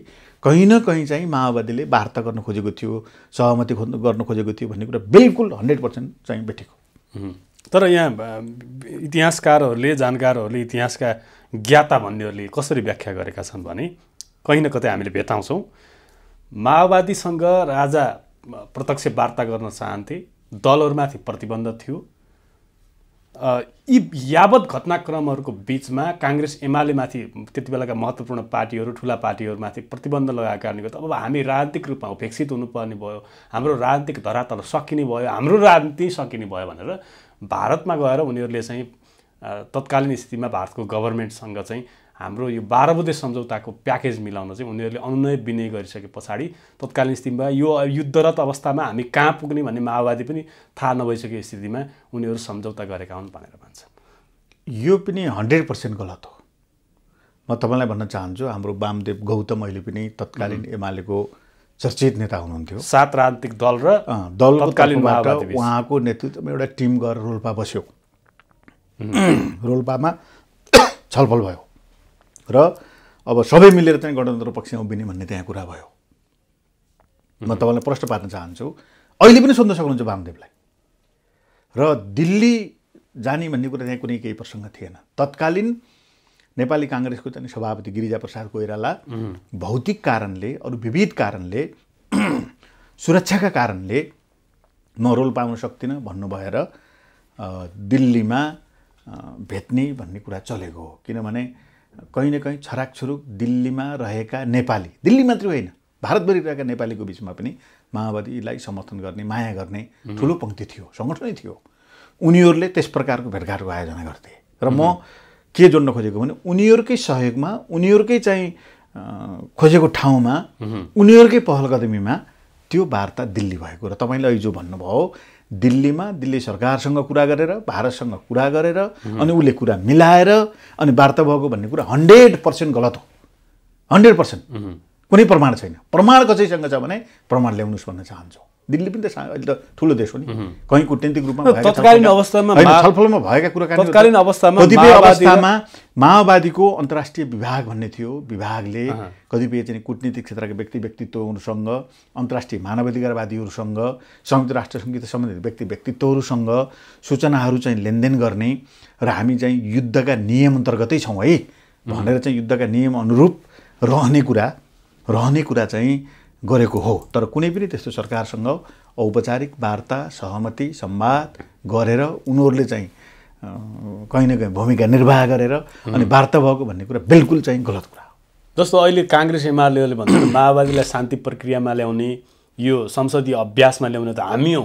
कहीँ न कहीँ चाहिँ माओवादीले वार्ता गर्न खोजेको थियो सहमति खोज्नु गर्न खोजेको थियो भन्ने कुरा बिल्कुल हन्ड्रेड पर्सेन्ट चाहिँ भेटेको तर यहाँ इतिहासकारहरूले जानकारहरूले इतिहासका ज्ञाता भन्नेहरूले कसरी व्याख्या गरेका छन् भने कहीँ न कतै हामीले भेटाउँछौँ माओवादीसँग राजा प्रत्यक्ष वार्ता गर्न चाहन्थे दलहरूमाथि प्रतिबन्ध थियो यी यावत घटनाक्रमहरूको बिचमा काङ्ग्रेस एमालेमाथि त्यति बेलाका महत्त्वपूर्ण पार्टीहरू ठुला पार्टीहरूमाथि प्रतिबन्ध लगाएको कारणले गर्दा अब हामी राजनीतिक रूपमा उपेक्षित हुनुपर्ने भयो हाम्रो राजनीतिक धरातल सकिने भयो हाम्रो राजनीति सकिने भयो भनेर भारतमा गएर उनीहरूले चाहिँ तत्कालीन स्थितिमा भारतको गभर्मेन्टसँग चाहिँ हाम्रो यो बाह्र बुधे सम्झौताको प्याकेज मिलाउन चाहिँ उनीहरूले अनुनय विनय गरिसके पछाडि तत्कालीन स्थितिमा यो युद्धरत अवस्थामा हामी कहाँ पुग्ने भन्ने माओवादी पनि थाहा नभइसकेको स्थितिमा उनीहरू सम्झौता गरेका हुन् भनेर भन्छन् यो पनि हन्ड्रेड पर्सेन्ट गलत हो म तपाईँलाई भन्न चाहन्छु हाम्रो वामदेव गौतम अहिले पनि तत्कालीन एमालेको चर्चित नेता हुनुहुन्थ्यो सात राजनीतिक दल र दल तत्कालीनबाट उहाँको नेतृत्वमा एउटा टिम गएर रोल्पा बस्यो रोल्पामा छलफल भयो र अब सबै मिलेर चाहिँ गणतन्त्र पक्ष उभिने भन्ने त्यहाँ कुरा भयो म तपाईँलाई प्रश्न पार्न चाहन्छु अहिले पनि सोध्न सक्नुहुन्छ वामदेवलाई र दिल्ली जाने भन्ने कुरा त्यहाँ कुनै केही प्रसङ्ग थिएन तत्कालीन नेपाली काङ्ग्रेसको चाहिँ सभापति गिरिजाप्रसाद कोइराला भौतिक कारणले अरू विविध कारणले सुरक्षाका कारणले म रोल पाउन सक्दिनँ भन्नुभएर दिल्लीमा भेट्ने भन्ने कुरा चलेको हो किनभने कहीँ न कहीँ छराकछुरुक दिल्लीमा रहेका नेपाली दिल्ली मात्रै होइन भारतभरि रहेका नेपालीको बिचमा पनि माओवादीलाई समर्थन गर्ने माया गर्ने ठुलो पङ्क्ति थियो सङ्गठनै थियो उनीहरूले त्यस प्रकारको भेटघाटको आयोजना गर्थे र म के जोड्न खोजेको भने उनीहरूकै सहयोगमा उनीहरूकै चाहिँ खोजेको ठाउँमा उनीहरूकै पहलकदमीमा त्यो वार्ता दिल्ली भएको र तपाईँले अहिले जो भन्नुभयो दिल्लीमा दिल्ली सरकारसँग कुरा गरेर भारतसँग कुरा गरेर अनि उसले कुरा मिलाएर अनि वार्ता भएको भन्ने कुरा हन्ड्रेड पर्सेन्ट गलत हो हन्ड्रेड पर्सेन्ट कुनै प्रमाण छैन प्रमाण कसैसँग छ भने प्रमाण ल्याउनुहोस् भन्न चाहन्छौँ दिल्ली पनि त अहिले त ठुलो देश हो नि कहीँ कुटनीतिक रूपमा तत्कालीन अवस्थामा छलफलमा भएका कुराका तत्कालीन अवस्थामा कतिपय अवस्थामा माओवादीको अन्तर्राष्ट्रिय विभाग भन्ने थियो विभागले कतिपय चाहिँ कुटनीतिक क्षेत्रका व्यक्ति व्यक्तित्वहरूसँग अन्तर्राष्ट्रिय मानवाधिकारवादीहरूसँग संयुक्त राष्ट्र सङ्गीत सम्बन्धित व्यक्ति व्यक्तित्वहरूसँग सूचनाहरू चाहिँ लेनदेन गर्ने र हामी चाहिँ युद्धका नियम अन्तर्गतै छौँ है भनेर चाहिँ युद्धका नियम अनुरूप रहने कुरा रहने कुरा चाहिँ गरेको हो तर कुनै पनि त्यस्तो सरकारसँग औपचारिक वार्ता सहमति सम्वाद गरेर उनीहरूले चाहिँ कहीँ न कहीँ भूमिका निर्वाह गरेर अनि वार्ता भएको भन्ने कुरा बिल्कुल चाहिँ गलत कुरा हो जस्तो अहिले काङ्ग्रेस एमाले भन्छ माओवादीलाई शान्ति प्रक्रियामा ल्याउने यो संसदीय अभ्यासमा ल्याउने त हामी हौ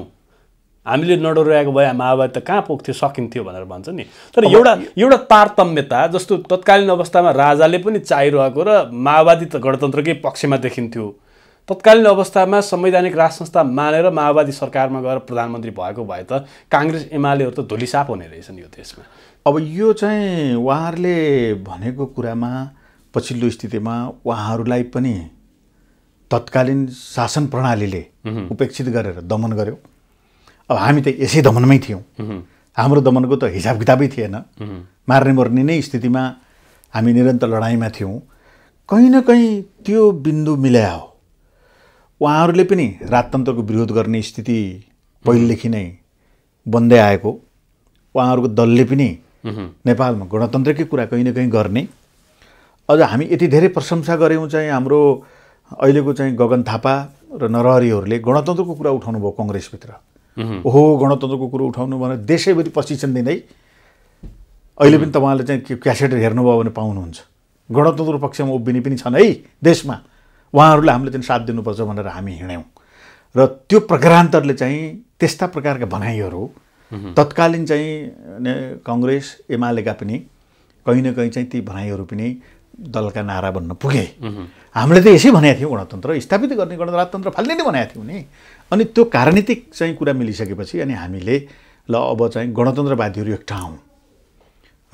हामीले नडोराएको भए माओवादी त कहाँ पुग्थ्यो सकिन्थ्यो भनेर भन्छ नि तर एउटा एउटा तारतम्यता जस्तो तत्कालीन अवस्थामा राजाले पनि चाहिरहेको र माओवादी त गणतन्त्रकै पक्षमा देखिन्थ्यो तत्कालीन अवस्थामा संवैधानिक राज संस्था मानेर माओवादी सरकारमा गएर प्रधानमन्त्री भएको भए त काङ्ग्रेस एमालेहरू त धुलिसाप हुने रहेछन् यो देशमा अब यो चाहिँ उहाँहरूले भनेको कुरामा पछिल्लो स्थितिमा उहाँहरूलाई पनि तत्कालीन शासन प्रणालीले उपेक्षित गरेर दमन गर्यो अब हामी त यसै दमनमै थियौँ हाम्रो दमनको त हिसाब किताबै थिएन मार्ने मर्ने नै स्थितिमा हामी निरन्तर लडाइँमा थियौँ कहीँ न कहीँ त्यो बिन्दु मिलायो उहाँहरूले पनि राजतन्त्रको विरोध गर्ने स्थिति पहिलेदेखि नै बन्दै आएको उहाँहरूको दलले पनि नेपालमा गणतन्त्रकै कुरा कहीँ न कहीँ गर्ने अझ हामी यति धेरै प्रशंसा गऱ्यौँ चाहिँ हाम्रो अहिलेको चाहिँ गगन थापा र नरहरीहरूले गणतन्त्रको कुरा उठाउनु भयो कङ्ग्रेसभित्र ओहो गणतन्त्रको कुरो उठाउनु भने देशैभरि प्रशिक्षण दिँदै अहिले पनि तपाईँले चाहिँ क्यासेट हेर्नुभयो भने पाउनुहुन्छ गणतन्त्र पक्षमा उभिने पनि छन् है देशमा उहाँहरूलाई हामीले चाहिँ साथ दिनुपर्छ भनेर हामी हिँड्यौँ र त्यो प्रग्रान्तरले चाहिँ त्यस्ता प्रकारका भनाइहरू तत्कालीन चाहिँ कङ्ग्रेस एमालेका पनि कहीँ न कहीँ चाहिँ ती भनाइहरू पनि दलका नारा बन्न पुगे हामीले त यसै भनेको थियौँ गणतन्त्र स्थापित गर्ने गणतन्त्र फाल्ने नै भनेको थियौँ नि अनि त्यो कारणनीतिक चाहिँ कुरा मिलिसकेपछि अनि हामीले ल अब चाहिँ गणतन्त्रवादीहरू एक ठाउँ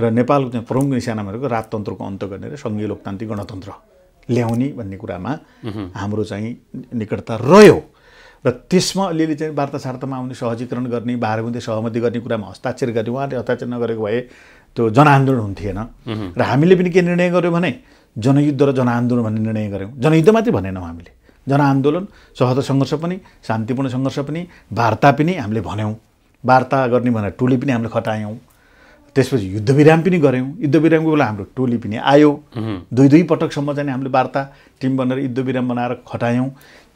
र नेपालको चाहिँ प्रमुख निशाना भनेको राजतन्त्रको अन्त गर्ने र सङ्घीय लोकतान्त्रिक गणतन्त्र ल्याउने भन्ने कुरामा हाम्रो चाहिँ निकटता रह्यो र त्यसमा अलिअलि चाहिँ वार्ता सार्तामा आउने सहजीकरण गर्ने बाह्र बुँदै सहमति गर्ने कुरामा हस्ताक्षर गर्ने उहाँले हस्ताक्षर नगरेको भए त्यो जनआन्दोलन हुन्थेन र हामीले पनि के निर्णय गऱ्यौँ भने जनयुद्ध र जनआन्दोलन भन्ने निर्णय गऱ्यौँ जनयुद्ध मात्रै भनेनौँ हामीले जनआन्दोलन सहज सङ्घर्ष पनि शान्तिपूर्ण सङ्घर्ष पनि वार्ता पनि हामीले भन्यौँ वार्ता गर्ने भनेर टोली पनि हामीले खटायौँ त्यसपछि युद्धविराम पनि गऱ्यौँ युद्धविरामको बेला हाम्रो टोली पनि आयो दुई दुई पटकसम्म चाहिँ हामीले वार्ता टिम बनेर युद्धविराम बनाएर खटायौँ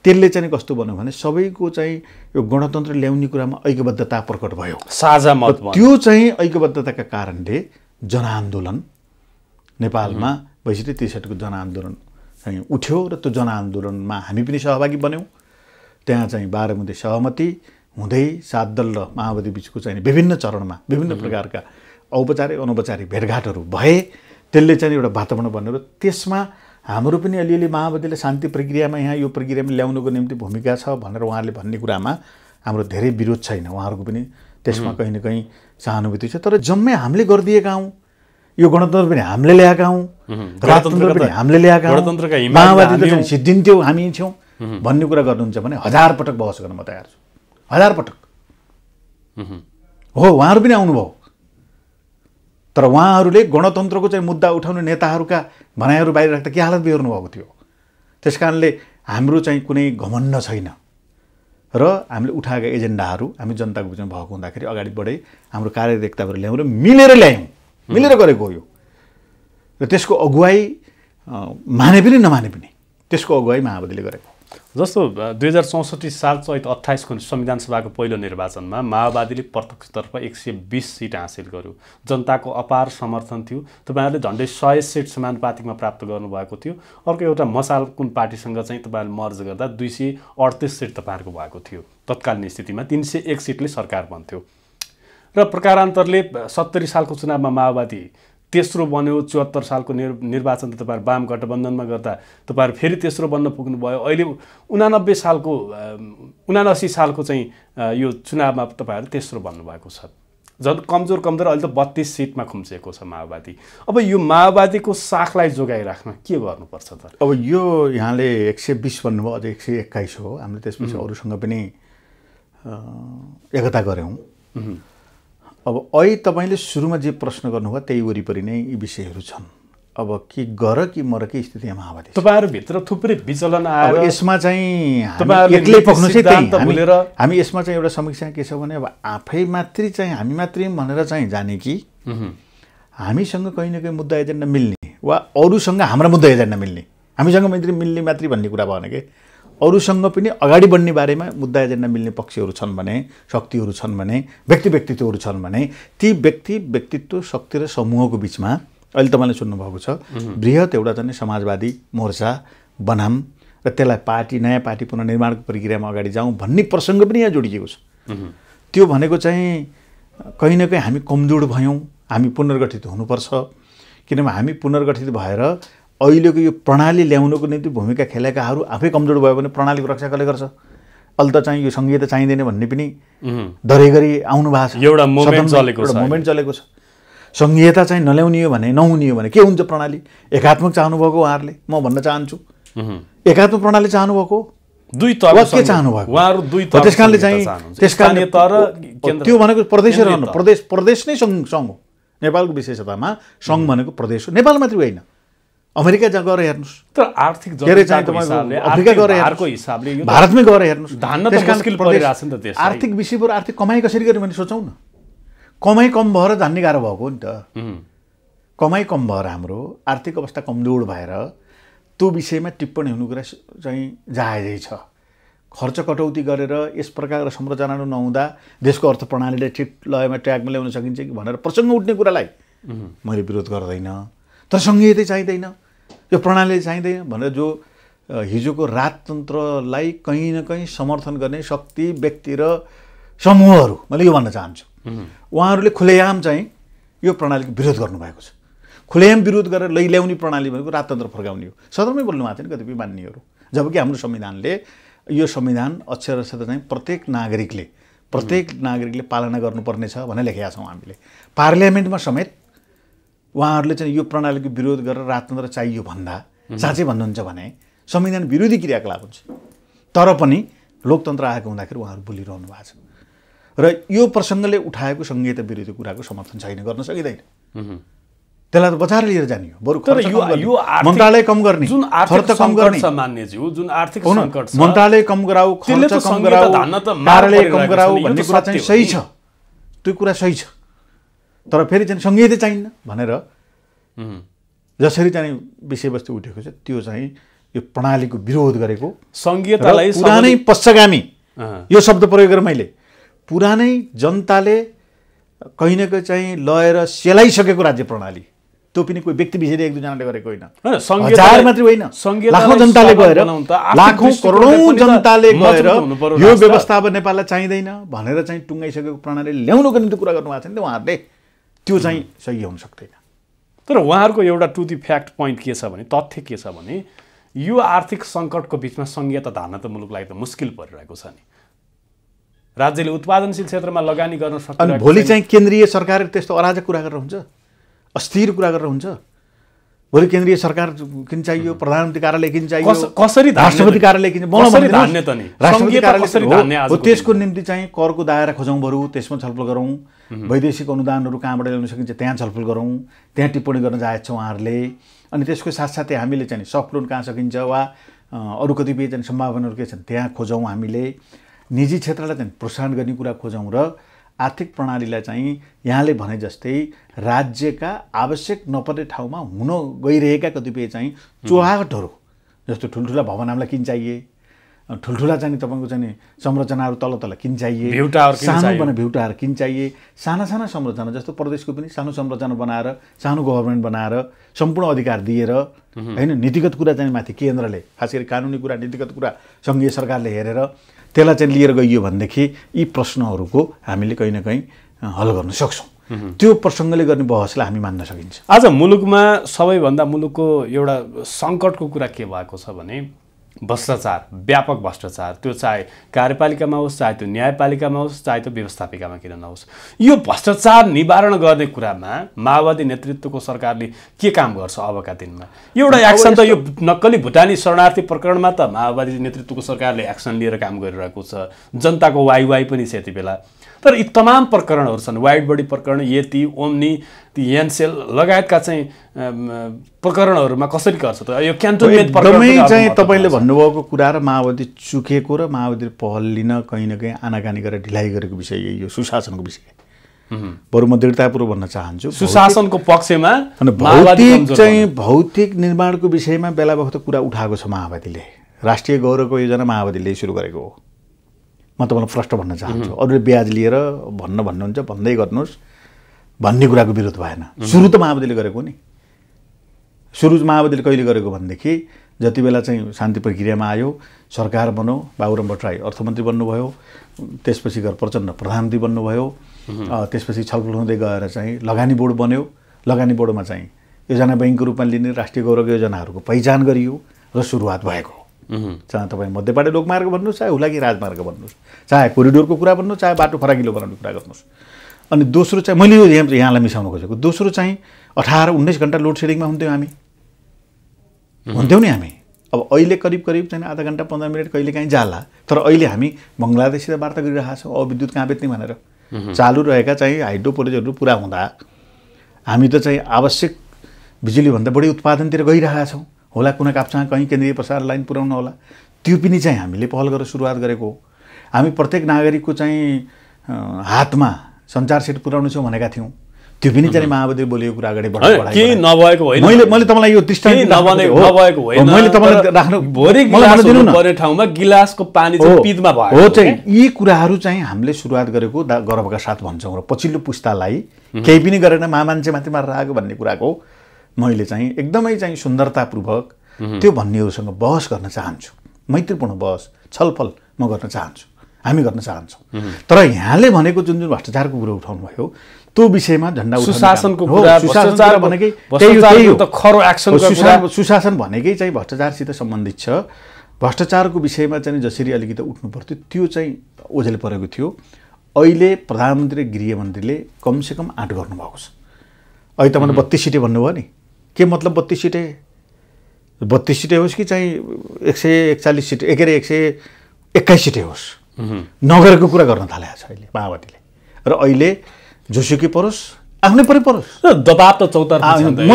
त्यसले चाहिँ कस्तो भन्यो भने सबैको चाहिँ यो गणतन्त्र ल्याउने कुरामा ऐक्यबद्धता प्रकट भयो साझा मत त्यो चाहिँ ऐक्यबद्धताका कारणले जनआन्दोलन नेपालमा बैसठी त्रिसठीको जनआन्दोलन चाहिँ उठ्यो र त्यो जनआन्दोलनमा हामी पनि सहभागी बन्यौँ त्यहाँ चाहिँ बाह्र मुद्दे सहमति हुँदै सात दल र माओवादी बिचको चाहिँ विभिन्न चरणमा विभिन्न प्रकारका औपचारिक अनौपचारिक भेटघाटहरू भए त्यसले चाहिँ एउटा वातावरण बनेर त्यसमा हाम्रो पनि अलिअलि माओवादीले शान्ति प्रक्रियामा यहाँ यो प्रक्रियामा ल्याउनुको निम्ति भूमिका छ भनेर उहाँले भन्ने कुरामा हाम्रो धेरै विरोध छैन उहाँहरूको पनि त्यसमा कहीँ न कहीँ सहानुभूति छ तर जम्मै हामीले गरिदिएका हौँ यो गणतन्त्र पनि हामीले ल्याएका हौँ राजतन्त्र पनि हामीले ल्याएका माओवादी चाहिँ सिद्धिन्थ्यो हामी छौँ भन्ने कुरा गर्नुहुन्छ भने हजार पटक बहस गर्न म तयार छु हजार पटक हो उहाँहरू पनि आउनुभयो तर उहाँहरूले गणतन्त्रको चाहिँ मुद्दा उठाउने नेताहरूका भनाइहरू बाहिर राख्दा के हालत बिहोर्नुभएको थियो त्यस कारणले हाम्रो चाहिँ कुनै घमण्ड छैन र हामीले उठाएका एजेन्डाहरू हामी जनताको बिचमा भएको हुँदाखेरि अगाडि बढे हाम्रो कार्यदेखताबाट ल्यायौँ र मिलेर ल्यायौँ मिलेर गरेको हो यो र त्यसको अगुवाई माने पनि नमाने पनि त्यसको अगुवाई माओवादीले गरेको जस्तो दुई हजार चौसठी साल चैत अठाइसको संविधान सभाको पहिलो निर्वाचनमा माओवादीले प्रत्यक्षतर्फ एक सय बिस सिट हासिल गर्यो जनताको अपार समर्थन थियो तपाईँहरूले झन्डै सय सिट समानुपातिकमा प्राप्त गर्नुभएको थियो अर्को एउटा मसाल कुन पार्टीसँग चाहिँ तपाईँहरूले मर्ज गर्दा दुई सय अडतिस सिट तपाईँहरूको भएको थियो तत्कालीन स्थितिमा तिन सय एक सिटले सरकार बन्थ्यो र प्रकारान्तरले सत्तरी सालको चुनावमा माओवादी तेस्रो बन्यो चौहत्तर सालको निर् निर्वाचन त तपाईँहरू वाम गठबन्धनमा गर्दा तपाईँहरू फेरि तेस्रो बन्न पुग्नुभयो अहिले उनानब्बे सालको उनासी सालको चाहिँ यो चुनावमा तपाईँहरू तेस्रो बन्नुभएको छ झन् कमजोर कमजोर अहिले त बत्तिस सिटमा खुम्चिएको छ माओवादी अब यो माओवादीको साखलाई जोगाइराख्न के गर्नुपर्छ त अब यो यहाँले एक सय बिस भन्नुभयो अझ एक सय एक्काइस हो हामीले त्यसपछि अरूसँग पनि एकता गऱ्यौँ अब अहिले तपाईँले सुरुमा जे प्रश्न गर्नुभयो त्यही वरिपरि नै यी विषयहरू छन् अब के गर कि मर कि स्थिति माओवादी तपाईँहरूभित्र थुप्रै विचलन आयो यसमा चाहिँ एक्लै पक्नु चाहिँ हामी यसमा चाहिँ एउटा समीक्षा के छ भने अब आफै मात्रै चाहिँ हामी मात्रै भनेर चाहिँ जाने कि हामीसँग कहीँ न कहीँ मुद्दा एजेन्डा मिल्ने वा अरूसँग हाम्रो मुद्दा एजेन्डा मिल्ने हामीसँग मात्रै मिल्ने मात्रै भन्ने कुरा भएन कि अरूसँग पनि अगाडि बढ्ने बारेमा मुद्दा एजेन्डा मिल्ने पक्षहरू छन् भने शक्तिहरू छन् भने व्यक्ति व्यक्तित्वहरू छन् भने ती व्यक्ति व्यक्तित्व शक्ति र समूहको बिचमा अहिले तपाईँले सुन्नुभएको छ वृहत एउटा चाहिँ समाजवादी मोर्चा बनाम र त्यसलाई पार्टी नयाँ पार्टी पुनर्निर्माणको प्रक्रियामा अगाडि जाउँ भन्ने प्रसङ्ग पनि यहाँ जोडिएको छ त्यो भनेको चाहिँ कहीँ न कहीँ हामी कमजोर भयौँ हामी पुनर्गठित हुनुपर्छ किनभने हामी पुनर्गठित भएर अहिलेको यो प्रणाली ल्याउनुको निम्ति भूमिका खेलेकाहरू आफै कमजोर भयो भने प्रणालीको रक्षा कसले गर्छ अहिले त चाहिँ यो सङ्घीय त चाहिँदैन भन्ने पनि धरेगरी आउनु भएको छ एउटा मोमेन्ट चलेको छ सङ्घीयता चाहिँ नल्याउने हो भने नहुने हो भने के हुन्छ प्रणाली एकात्मक चाहनुभएको उहाँहरूले म भन्न चाहन्छु एकात्मक प्रणाली चाहनुभएको दुई तल के चाहनु उहाँहरू दुई तह त्यस कारणले चाहिँ त्यस कारणले तर त्यो भनेको प्रदेश रहनु प्रदेश प्रदेश नै सङ्घ सङ्घ हो नेपालको विशेषतामा सङ्घ भनेको प्रदेश हो नेपाल मात्रै होइन अमेरिका गएर हेर्नुहोस् तर आर्थिक अफ्रिका हिसाबले भारतमै गएर हेर्नुहोस् आर्थिक विषय आर्थिक कमाइ कसरी गर्ने भने सोचौँ न कमाइ कम भएर धान्ने गाह्रो भएको नि त कमाइ कम भएर हाम्रो आर्थिक अवस्था कमजोर भएर त्यो विषयमा टिप्पणी हुनु कुरा चाहिँ जायजै छ खर्च कटौती गरेर यस प्रकार संरचना नहुँदा देशको अर्थ प्रणालीले ठिक लयमा ट्र्याकमा ल्याउन सकिन्छ कि भनेर प्रसङ्ग उठ्ने कुरालाई मैले विरोध गर्दैन तर सङ्घीयतै चाहिँदैन यो प्रणाली चाहिँदैन भनेर जो हिजोको राजतन्त्रलाई कहीँ न कहीँ समर्थन गर्ने शक्ति व्यक्ति र समूहहरू मैले यो भन्न चाहन्छु उहाँहरूले खुलेआम चाहिँ यो प्रणालीको विरोध गर्नुभएको छ खुलेआम विरोध गरेर लैल्याउने प्रणाली भनेको राजतन्त्र फर्काउने हो सदरमै बोल्नु भएको नि कतिपय मान्नेहरू जबकि हाम्रो संविधानले यो संविधान अक्षर अक्षर चाहिँ प्रत्येक नागरिकले प्रत्येक नागरिकले पालना गर्नुपर्नेछ भनेर लेखेका छौँ हामीले पार्लियामेन्टमा समेत उहाँहरूले चाहिँ यो प्रणालीको विरोध गरेर राजतन्त्र चाहियो भन्दा साँच्चै भन्नुहुन्छ भने संविधान विरोधी क्रियाकलाप हुन्छ तर पनि लोकतन्त्र आएको हुँदाखेरि उहाँहरू बोलिरहनु भएको छ र यो प्रसङ्गले उठाएको सङ्घीयता विरोधी कुराको समर्थन छैन गर्न सकिँदैन त्यसलाई त बजार लिएर जाने हो बरु यो मन्त्रालय कम गर्ने जुन खर्च कम गर्ने मान्यज्यू जुन आर्थिक मन्त्रालय कम गराऊ खर्च कम गराऊ कार्यालय कम गराऊ भन्ने कुरा चाहिँ सही छ त्यो कुरा सही छ तर फेरि चाहिँ सङ्गीतै चाहिन्न भनेर जसरी चाहिँ विषयवस्तु उठेको छ त्यो चाहिँ यो प्रणालीको विरोध गरेको सङ्घीयतालाई पुरानै पश्चगामी यो शब्द प्रयोग गरेँ मैले पुरानै जनताले कहीँ न कहीँ चाहिँ लएर सेलाइसकेको राज्य प्रणाली त्यो पनि कोही व्यक्ति विषयले एक दुईजनाले गरेको होइन मात्रै होइन लाखौँ जनताले गएर लाखौँ करोडौँ जनताले गएर यो व्यवस्था अब नेपाललाई चाहिँदैन भनेर चाहिँ टुङ्गाइसकेको प्रणाली ल्याउनुको निम्ति कुरा गर्नुभएको छ नि त उहाँहरूले त्यो चाहिँ सही हुन सक्दैन तर उहाँहरूको एउटा टु दि फ्याक्ट पोइन्ट के छ भने तथ्य के छ भने यो आर्थिक सङ्कटको बिचमा सङ्घीयता धान्न त मुलुकलाई त मुस्किल परिरहेको छ नि राज्यले उत्पादनशील क्षेत्रमा लगानी गर्न सक्छ अनि भोलि चाहिँ केन्द्रीय सरकारले त्यस्तो अराजक कुरा गरेर हुन्छ अस्थिर कुरा गरेर हुन्छ भोलि केन्द्रीय सरकार किन चाहियो प्रधानमन्त्री कार्यालय किन चाहियो कसरी राष्ट्रपति कार्यालय किन राष्ट्रपति कार्यालय त्यसको निम्ति चाहिँ करको दायरा खोजौँ बरु त्यसमा छलफल गरौँ वैदेशिक अनुदानहरू कहाँबाट ल्याउन सकिन्छ त्यहाँ छलफल गरौँ त्यहाँ टिप्पणी गर्न छ उहाँहरूले अनि त्यसको साथसाथै हामीले चाहिँ सफ्ट लोन कहाँ सकिन्छ वा अरू कतिपय चाहिँ सम्भावनाहरू के छन् त्यहाँ खोजौँ हामीले निजी क्षेत्रलाई चाहिँ प्रोत्साहन गर्ने कुरा खोजौँ र आर्थिक प्रणालीलाई चाहिँ यहाँले भने जस्तै राज्यका आवश्यक नपर्ने ठाउँमा हुन गइरहेका कतिपय चाहिँ चुहावटहरू जस्तो ठुल्ठुला भवन हामीलाई किन चाहिए ठुल्ठुला चाहिँ तपाईँको चाहिँ संरचनाहरू तल तल किन चाहिए साना सानो पनि भ्युटाहरू किन चाहिए साना साना संरचना जस्तो प्रदेशको पनि सानो संरचना बनाएर सानो गभर्मेन्ट बनाएर सम्पूर्ण अधिकार दिएर होइन नीतिगत कुरा चाहिँ माथि केन्द्रले खास गरी कानुनी कुरा नीतिगत कुरा सङ्घीय सरकारले हेरेर त्यसलाई चाहिँ लिएर गइयो भनेदेखि यी प्रश्नहरूको हामीले कहीँ न कहीँ हल गर्न सक्छौँ त्यो प्रसङ्गले गर्ने बहसलाई हामी मान्न सकिन्छ आज मुलुकमा सबैभन्दा मुलुकको एउटा सङ्कटको कुरा के भएको छ भने भ्रष्टाचार व्यापक भ्रष्टाचार त्यो चाहे कार्यपालिकामा होस् चाहे त्यो न्यायपालिकामा होस् चाहे त्यो व्यवस्थापिकामा किन नहोस् यो भ्रष्टाचार निवारण गर्ने कुरामा माओवादी नेतृत्वको सरकारले के काम गर्छ अबका दिनमा एउटा एक्सन त यो नक्कली भुटानी शरणार्थी प्रकरणमा त माओवादी नेतृत्वको सरकारले एक्सन लिएर काम गरिरहेको छ जनताको वाइवाई पनि छ यति बेला तर यी तमाम प्रकरणहरू छन् वाइड बडी प्रकरण यति ओम्नी ती एनसेल लगायतका चाहिँ प्रकरणहरूमा कसरी गर्छ त यो क्यान्टोनमेन्ट एकदमै चाहिँ तपाईँले भन्नुभएको कुरा र माओवादी चुकेको र माओवादीले पहल लिन कहीँ न कहीँ आनाकानी गरेर ढिलाइ गरेको विषय यो सुशासनको विषय बरु म दृढतापूर्वक भन्न चाहन्छु सुशासनको पक्षमा भौतिक चाहिँ भौतिक निर्माणको विषयमा बेला बखत कुरा उठाएको छ माओवादीले राष्ट्रिय गौरवको योजना माओवादीले सुरु गरेको हो म तपाईँलाई प्रष्ट भन्न चाहन्छु अरूले ब्याज लिएर भन्न भन्नुहुन्छ भन्दै गर्नुहोस् भन्ने कुराको विरोध भएन सुरु त माओवादीले गरेको नि सुरु माओवादीले कहिले गरेको भनेदेखि जति बेला चाहिँ शान्ति प्रक्रियामा आयो सरकार बनौ बाबुराम भट्टराई अर्थमन्त्री बन्नुभयो त्यसपछि घर प्रचण्ड प्रधानमन्त्री बन्नुभयो त्यसपछि छलफल हुँदै गएर चाहिँ लगानी बोर्ड बन्यो लगानी बोर्डमा चाहिँ योजना बैङ्कको रूपमा लिने राष्ट्रिय गौरव योजनाहरूको पहिचान गरियो र सुरुवात भएको Mm-hmm. चाहे तपाईँ मध्यपाटी लोकमार्ग भन्नुहोस् चाहे हुलाकी राजमार्ग भन्नुहोस् चाहे कोरिडोरको कुरा भन्नुहोस् चाहे बाटो फराकिलो बनाउने कुरा गर्नुहोस् अनि दोस्रो चाहिँ मैले यो यहाँलाई मिसाउनु खोजेको दोस्रो चाहिँ अठार उन्नाइस घन्टा लोड सेडिङमा हुन्थ्यौँ हामी mm-hmm. हुन्थ्यौँ नि हामी अब अहिले करिब करिब चाहिँ आधा घन्टा पन्ध्र मिनट कहिले काहीँ जाला तर अहिले हामी बङ्गलादेशसित वार्ता गरिरहेका छौँ अब विद्युत कहाँ बेच्ने भनेर mm-hmm. चालु रहेका चाहिँ हाइड्रो प्रोजेक्टहरू पुरा हुँदा हामी त चाहिँ आवश्यक बिजुलीभन्दा बढी उत्पादनतिर गइरहेका छौँ होला कुनै काप्चा कहीँ केन्द्रीय प्रसार लाइन पुर्याउनु होला त्यो पनि चाहिँ हामीले पहल गरेर सुरुवात गरेको हो हामी प्रत्येक नागरिकको चाहिँ हातमा सञ्चार सेट छौँ भनेका थियौँ त्यो पनि चाहिँ माओवादी बोलिएको कुरा अगाडि नभएको होइन गिलासको पानी हो चाहिँ यी कुराहरू चाहिँ हामीले सुरुवात गरेको गर्वका साथ भन्छौँ र पछिल्लो पुस्तालाई केही पनि गरेन मा मान्छे माथि मारेर आएको भन्ने कुराको मैले चाहिँ एकदमै चाहिँ सुन्दरतापूर्वक त्यो भन्नेहरूसँग बहस गर्न चाहन्छु मैत्रीपूर्ण बहस छलफल म गर्न चाहन्छु हामी गर्न चाहन्छौँ तर यहाँले भनेको जुन जुन भ्रष्टाचारको कुरो उठाउनुभयो त्यो विषयमा झन्डा सुशासनको भनेकै सुशासन भनेकै चाहिँ भ्रष्टाचारसित सम्बन्धित छ भ्रष्टाचारको विषयमा चाहिँ जसरी अलिकति उठ्नु पर्थ्यो त्यो चाहिँ ओझेल परेको थियो अहिले प्रधानमन्त्री गृहमन्त्रीले कमसेकम आँट गर्नुभएको छ अहिले तपाईँले बत्तिस सिटी भन्नुभयो नि के मतलब बत्तिस सिटे बत्तिस सिटे होस् कि चाहिँ एक सय एकचालिस सिट के अरे एक सय एक्काइस सिटे होस् नगरेको कुरा गर्न थालेको छ अहिले माओवादीले र अहिले जोसुकी परोस् आफ्नै परे परोस् दबाब त चौतार आफ्नै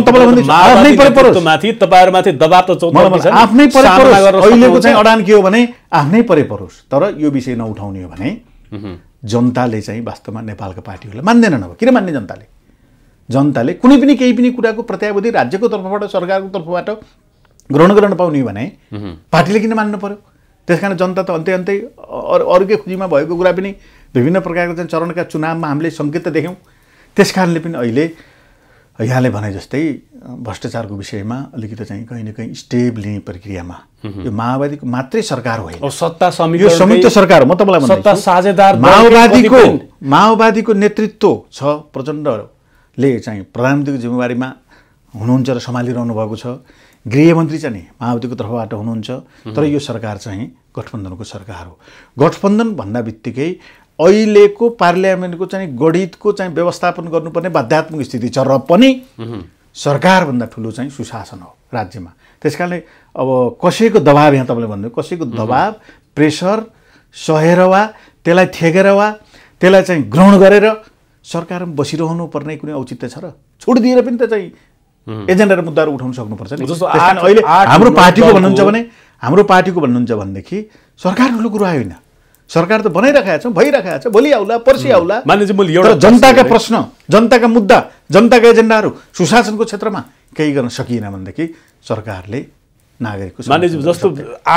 अहिलेको चाहिँ अडान के हो भने आफ्नै परे परोस् तर यो विषय नउठाउने हो भने जनताले चाहिँ वास्तवमा नेपालका पार्टीहरूलाई मान्दैन नभए किन मान्ने जनताले जनताले कुनै पनि केही पनि कुराको प्रत्यावधि राज्यको तर्फबाट सरकारको तर्फबाट ग्रहण गर्न पाउने भने पार्टीले किन मान्नु पर्यो त्यस कारण जनता त अन्त्य अन्तै अरू अरूकै खोजीमा भएको कुरा पनि विभिन्न प्रकारको चाहिँ चरणका चुनावमा हामीले सङ्केत त देख्यौँ त्यस कारणले पनि अहिले यहाँले भने जस्तै भ्रष्टाचारको विषयमा अलिकति चाहिँ कहीँ न कहीँ स्टेप लिने प्रक्रियामा यो माओवादीको मात्रै सरकार होइन सत्ता यो संयुक्त सरकार हो म तपाईँलाई माओवादीको माओवादीको नेतृत्व छ प्रचण्ड ले चाहिँ प्रधानमन्त्रीको जिम्मेवारीमा हुनुहुन्छ र सम्हालिरहनु भएको छ गृहमन्त्री चाहिँ नि माओवादीको तर्फबाट हुनुहुन्छ तर यो सरकार चाहिँ गठबन्धनको सरकार हो गठबन्धन भन्दा बित्तिकै अहिलेको पार्लियामेन्टको चाहिँ गणितको चाहिँ व्यवस्थापन गर्नुपर्ने बाध्यात्मक स्थिति छ र पनि सरकारभन्दा ठुलो चाहिँ सुशासन हो राज्यमा त्यस कारणले अब कसैको दबाब यहाँ तपाईँले भन्नु कसैको दबाब प्रेसर सहेर वा त्यसलाई थेगेर वा त्यसलाई चाहिँ ग्रहण गरेर सरकारमा बसिरहनु पर्ने कुनै औचित्य छ र छुट दिएर पनि त चाहिँ एजेन्डा र मुद्दाहरू उठाउन सक्नुपर्छ नि जस्तो अहिले हाम्रो पार्टीको भन्नुहुन्छ भने हाम्रो पार्टीको भन्नुहुन्छ भनेदेखि सरकार ठुलो कुरो आयो होइन सरकार त बनाइरहेका छौँ भइरहेका छ भोलि आउला पर्सि आउला एउटा जनताका प्रश्न जनताका मुद्दा जनताका एजेन्डाहरू सुशासनको क्षेत्रमा केही गर्न सकिएन भनेदेखि सरकारले नागरिकको मानिजी जस्तो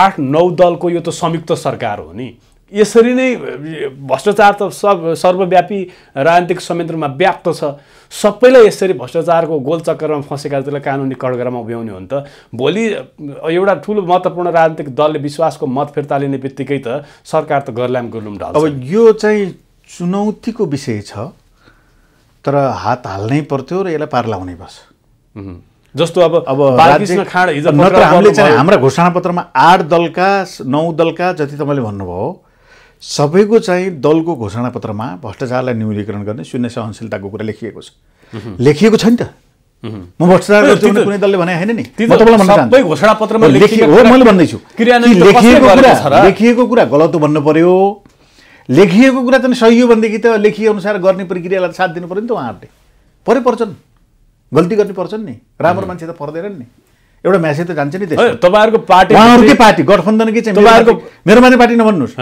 आठ नौ दलको यो त संयुक्त सरकार हो नि यसरी नै भ्रष्टाचार त सब सर्वव्यापी राजनीतिक संयन्त्रमा व्याप्त छ सबैलाई यसरी भ्रष्टाचारको गोलचक्करमा त्यसलाई कानुनी कडगरामा उभ्याउने हो नि त भोलि एउटा ठुलो महत्त्वपूर्ण राजनीतिक दलले विश्वासको मत फिर्ता लिने बित्तिकै त सरकार त गर्लाम गुर्लुम ढाल्छ अब यो चाहिँ चुनौतीको विषय छ तर हात हाल्नै पर्थ्यो र यसलाई पार लाउनै पर्छ जस्तो अब अब हिजो हामीले चाहिँ हाम्रा घोषणापत्रमा आठ दलका नौ दलका जति तपाईँले भन्नुभयो सबैको चाहिँ दलको घोषणा पत्रमा भ्रष्टाचारलाई न्यूनीकरण गर्ने शून्य सहनशीलताको कुरा लेखिएको छ लेखिएको छ नि त म भ्रष्टाचार कुनै दलले भने होइन नि म तपाईँलाई हो मैले भन्दैछु लेखिएको कुरा लेखिएको कुरा गलत भन्नु पर्यो लेखिएको कुरा त सही हो भनेदेखि त लेखिएअनुसार गर्ने प्रक्रियालाई साथ दिनु पऱ्यो नि त उहाँहरूले परे पर्छन् गल्ती गर्ने पर्छन् नि राम्रो मान्छे त पर्दैन नि एउटा म्यासेज त जान्छ नि त्यो तपाईँहरूको पार्टी पार्टी गठबन्धन कि चाहिँ मेरो माथि पार्टी नभन्नुहोस्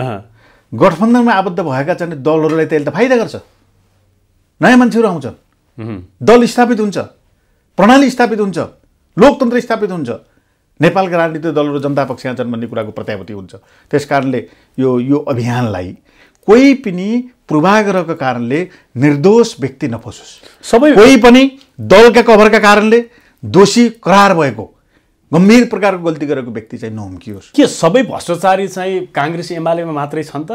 गठबन्धनमा आबद्ध भएका चाहिँ दलहरूलाई त्यसले त फाइदा गर्छ नयाँ मान्छेहरू आउँछन् दल स्थापित हुन्छ प्रणाली स्थापित हुन्छ लोकतन्त्र स्थापित हुन्छ नेपालका राजनीतिक दलहरू जनता पक्षमा छन् भन्ने कुराको प्रत्याभूति हुन्छ त्यस कारणले यो यो अभियानलाई कोही पनि पूर्वाग्रहको कारणले निर्दोष व्यक्ति नफोसोस् सबै कोही पनि दलका कभरका कारणले दोषी करार भएको गम्भीर प्रकारको गल्ती गरेको व्यक्ति चाहिँ नहुम्कियोस् के सबै भ्रष्टाचारी चाहिँ काङ्ग्रेस एमालेमा मात्रै छन् त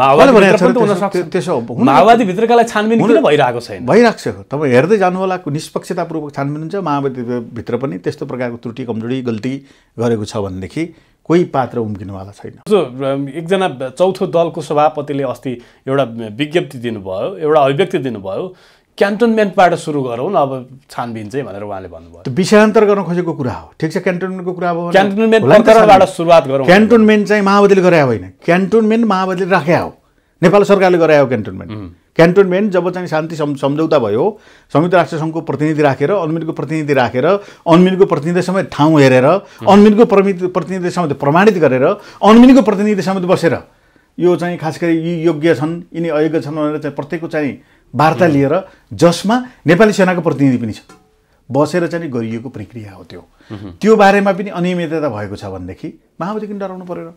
माओवादीभित्रकालाई छानबिन किन भइरहेको छैन भइरहेको छ तपाईँ हेर्दै जानु होला निष्पक्षतापूर्वक छानबिन हुन्छ माओवादीभित्र पनि त्यस्तो प्रकारको त्रुटि कमजोरी गल्ती गरेको छ भनेदेखि कोही पात्र उम्किनुवाला छैन जो एकजना चौथो दलको सभापतिले अस्ति एउटा विज्ञप्ति दिनुभयो एउटा अभिव्यक्ति दिनुभयो क्यान्टोनमेन्टबाट सुरु गरौँ न अब छानबिन चाहिँ भनेर उहाँले भन्नुभयो विषयान्तर गर्न खोजेको कुरा हो ठिक छ क्यान्टोनमेन्टको कुरा हो क्यान्टोनमेन्ट सुरुवात गरौँ क्यान्टोनमेन्ट चाहिँ माओवादीले गरे होइन क्यान्टोनमेन्ट माओवादीले राख्या हो नेपाल सरकारले गरे हो क्यान्टोनमेन्ट क्यान्टोनमेन्ट जब चाहिँ शान्ति सम्झौता भयो संयुक्त राष्ट्र सङ्घको प्रतिनिधि राखेर अन्मिनको प्रतिनिधि राखेर अन्मिनको प्रतिनिधि समेत ठाउँ हेरेर अन्मिनको प्रतिनिधि समेत प्रमाणित गरेर अन्मिनको प्रतिनिधि समेत बसेर यो चाहिँ खास गरी यी योग्य छन् यिनी अयोग्य छन् भनेर चाहिँ प्रत्येकको चाहिँ वार्ता लिएर जसमा नेपाली सेनाको प्रतिनिधि पनि छ बसेर चाहिँ गरिएको प्रक्रिया हो त्यो त्यो बारेमा पनि अनियमितता भएको छ भनेदेखि माओवादी किन डराउनु परेर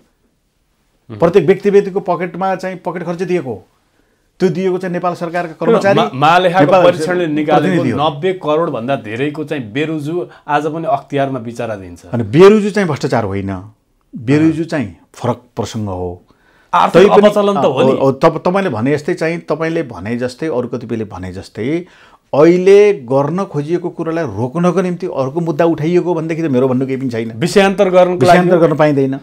प्रत्येक व्यक्ति व्यक्तिको पकेटमा चाहिँ पकेट खर्च दिएको हो त्यो दिएको चाहिँ नेपाल सरकारका कर्मचारी नब्बे करोडभन्दा धेरैको चाहिँ बेरुजु आज पनि अख्तियारमा विचाराधीन छ अनि बेरुजु चाहिँ भ्रष्टाचार होइन बेरुजु चाहिँ फरक प्रसङ्ग हो तपाईँले भने जस्तै चाहिँ तपाईँले भने जस्तै अरू कतिपयले भने जस्तै अहिले गर्न खोजिएको कुरालाई रोक्नको निम्ति अर्को मुद्दा उठाइएको भनेदेखि त मेरो भन्नु केही पनि छैन विषयान्तर गर्नु विषयान्तर गर्न पाइँदैन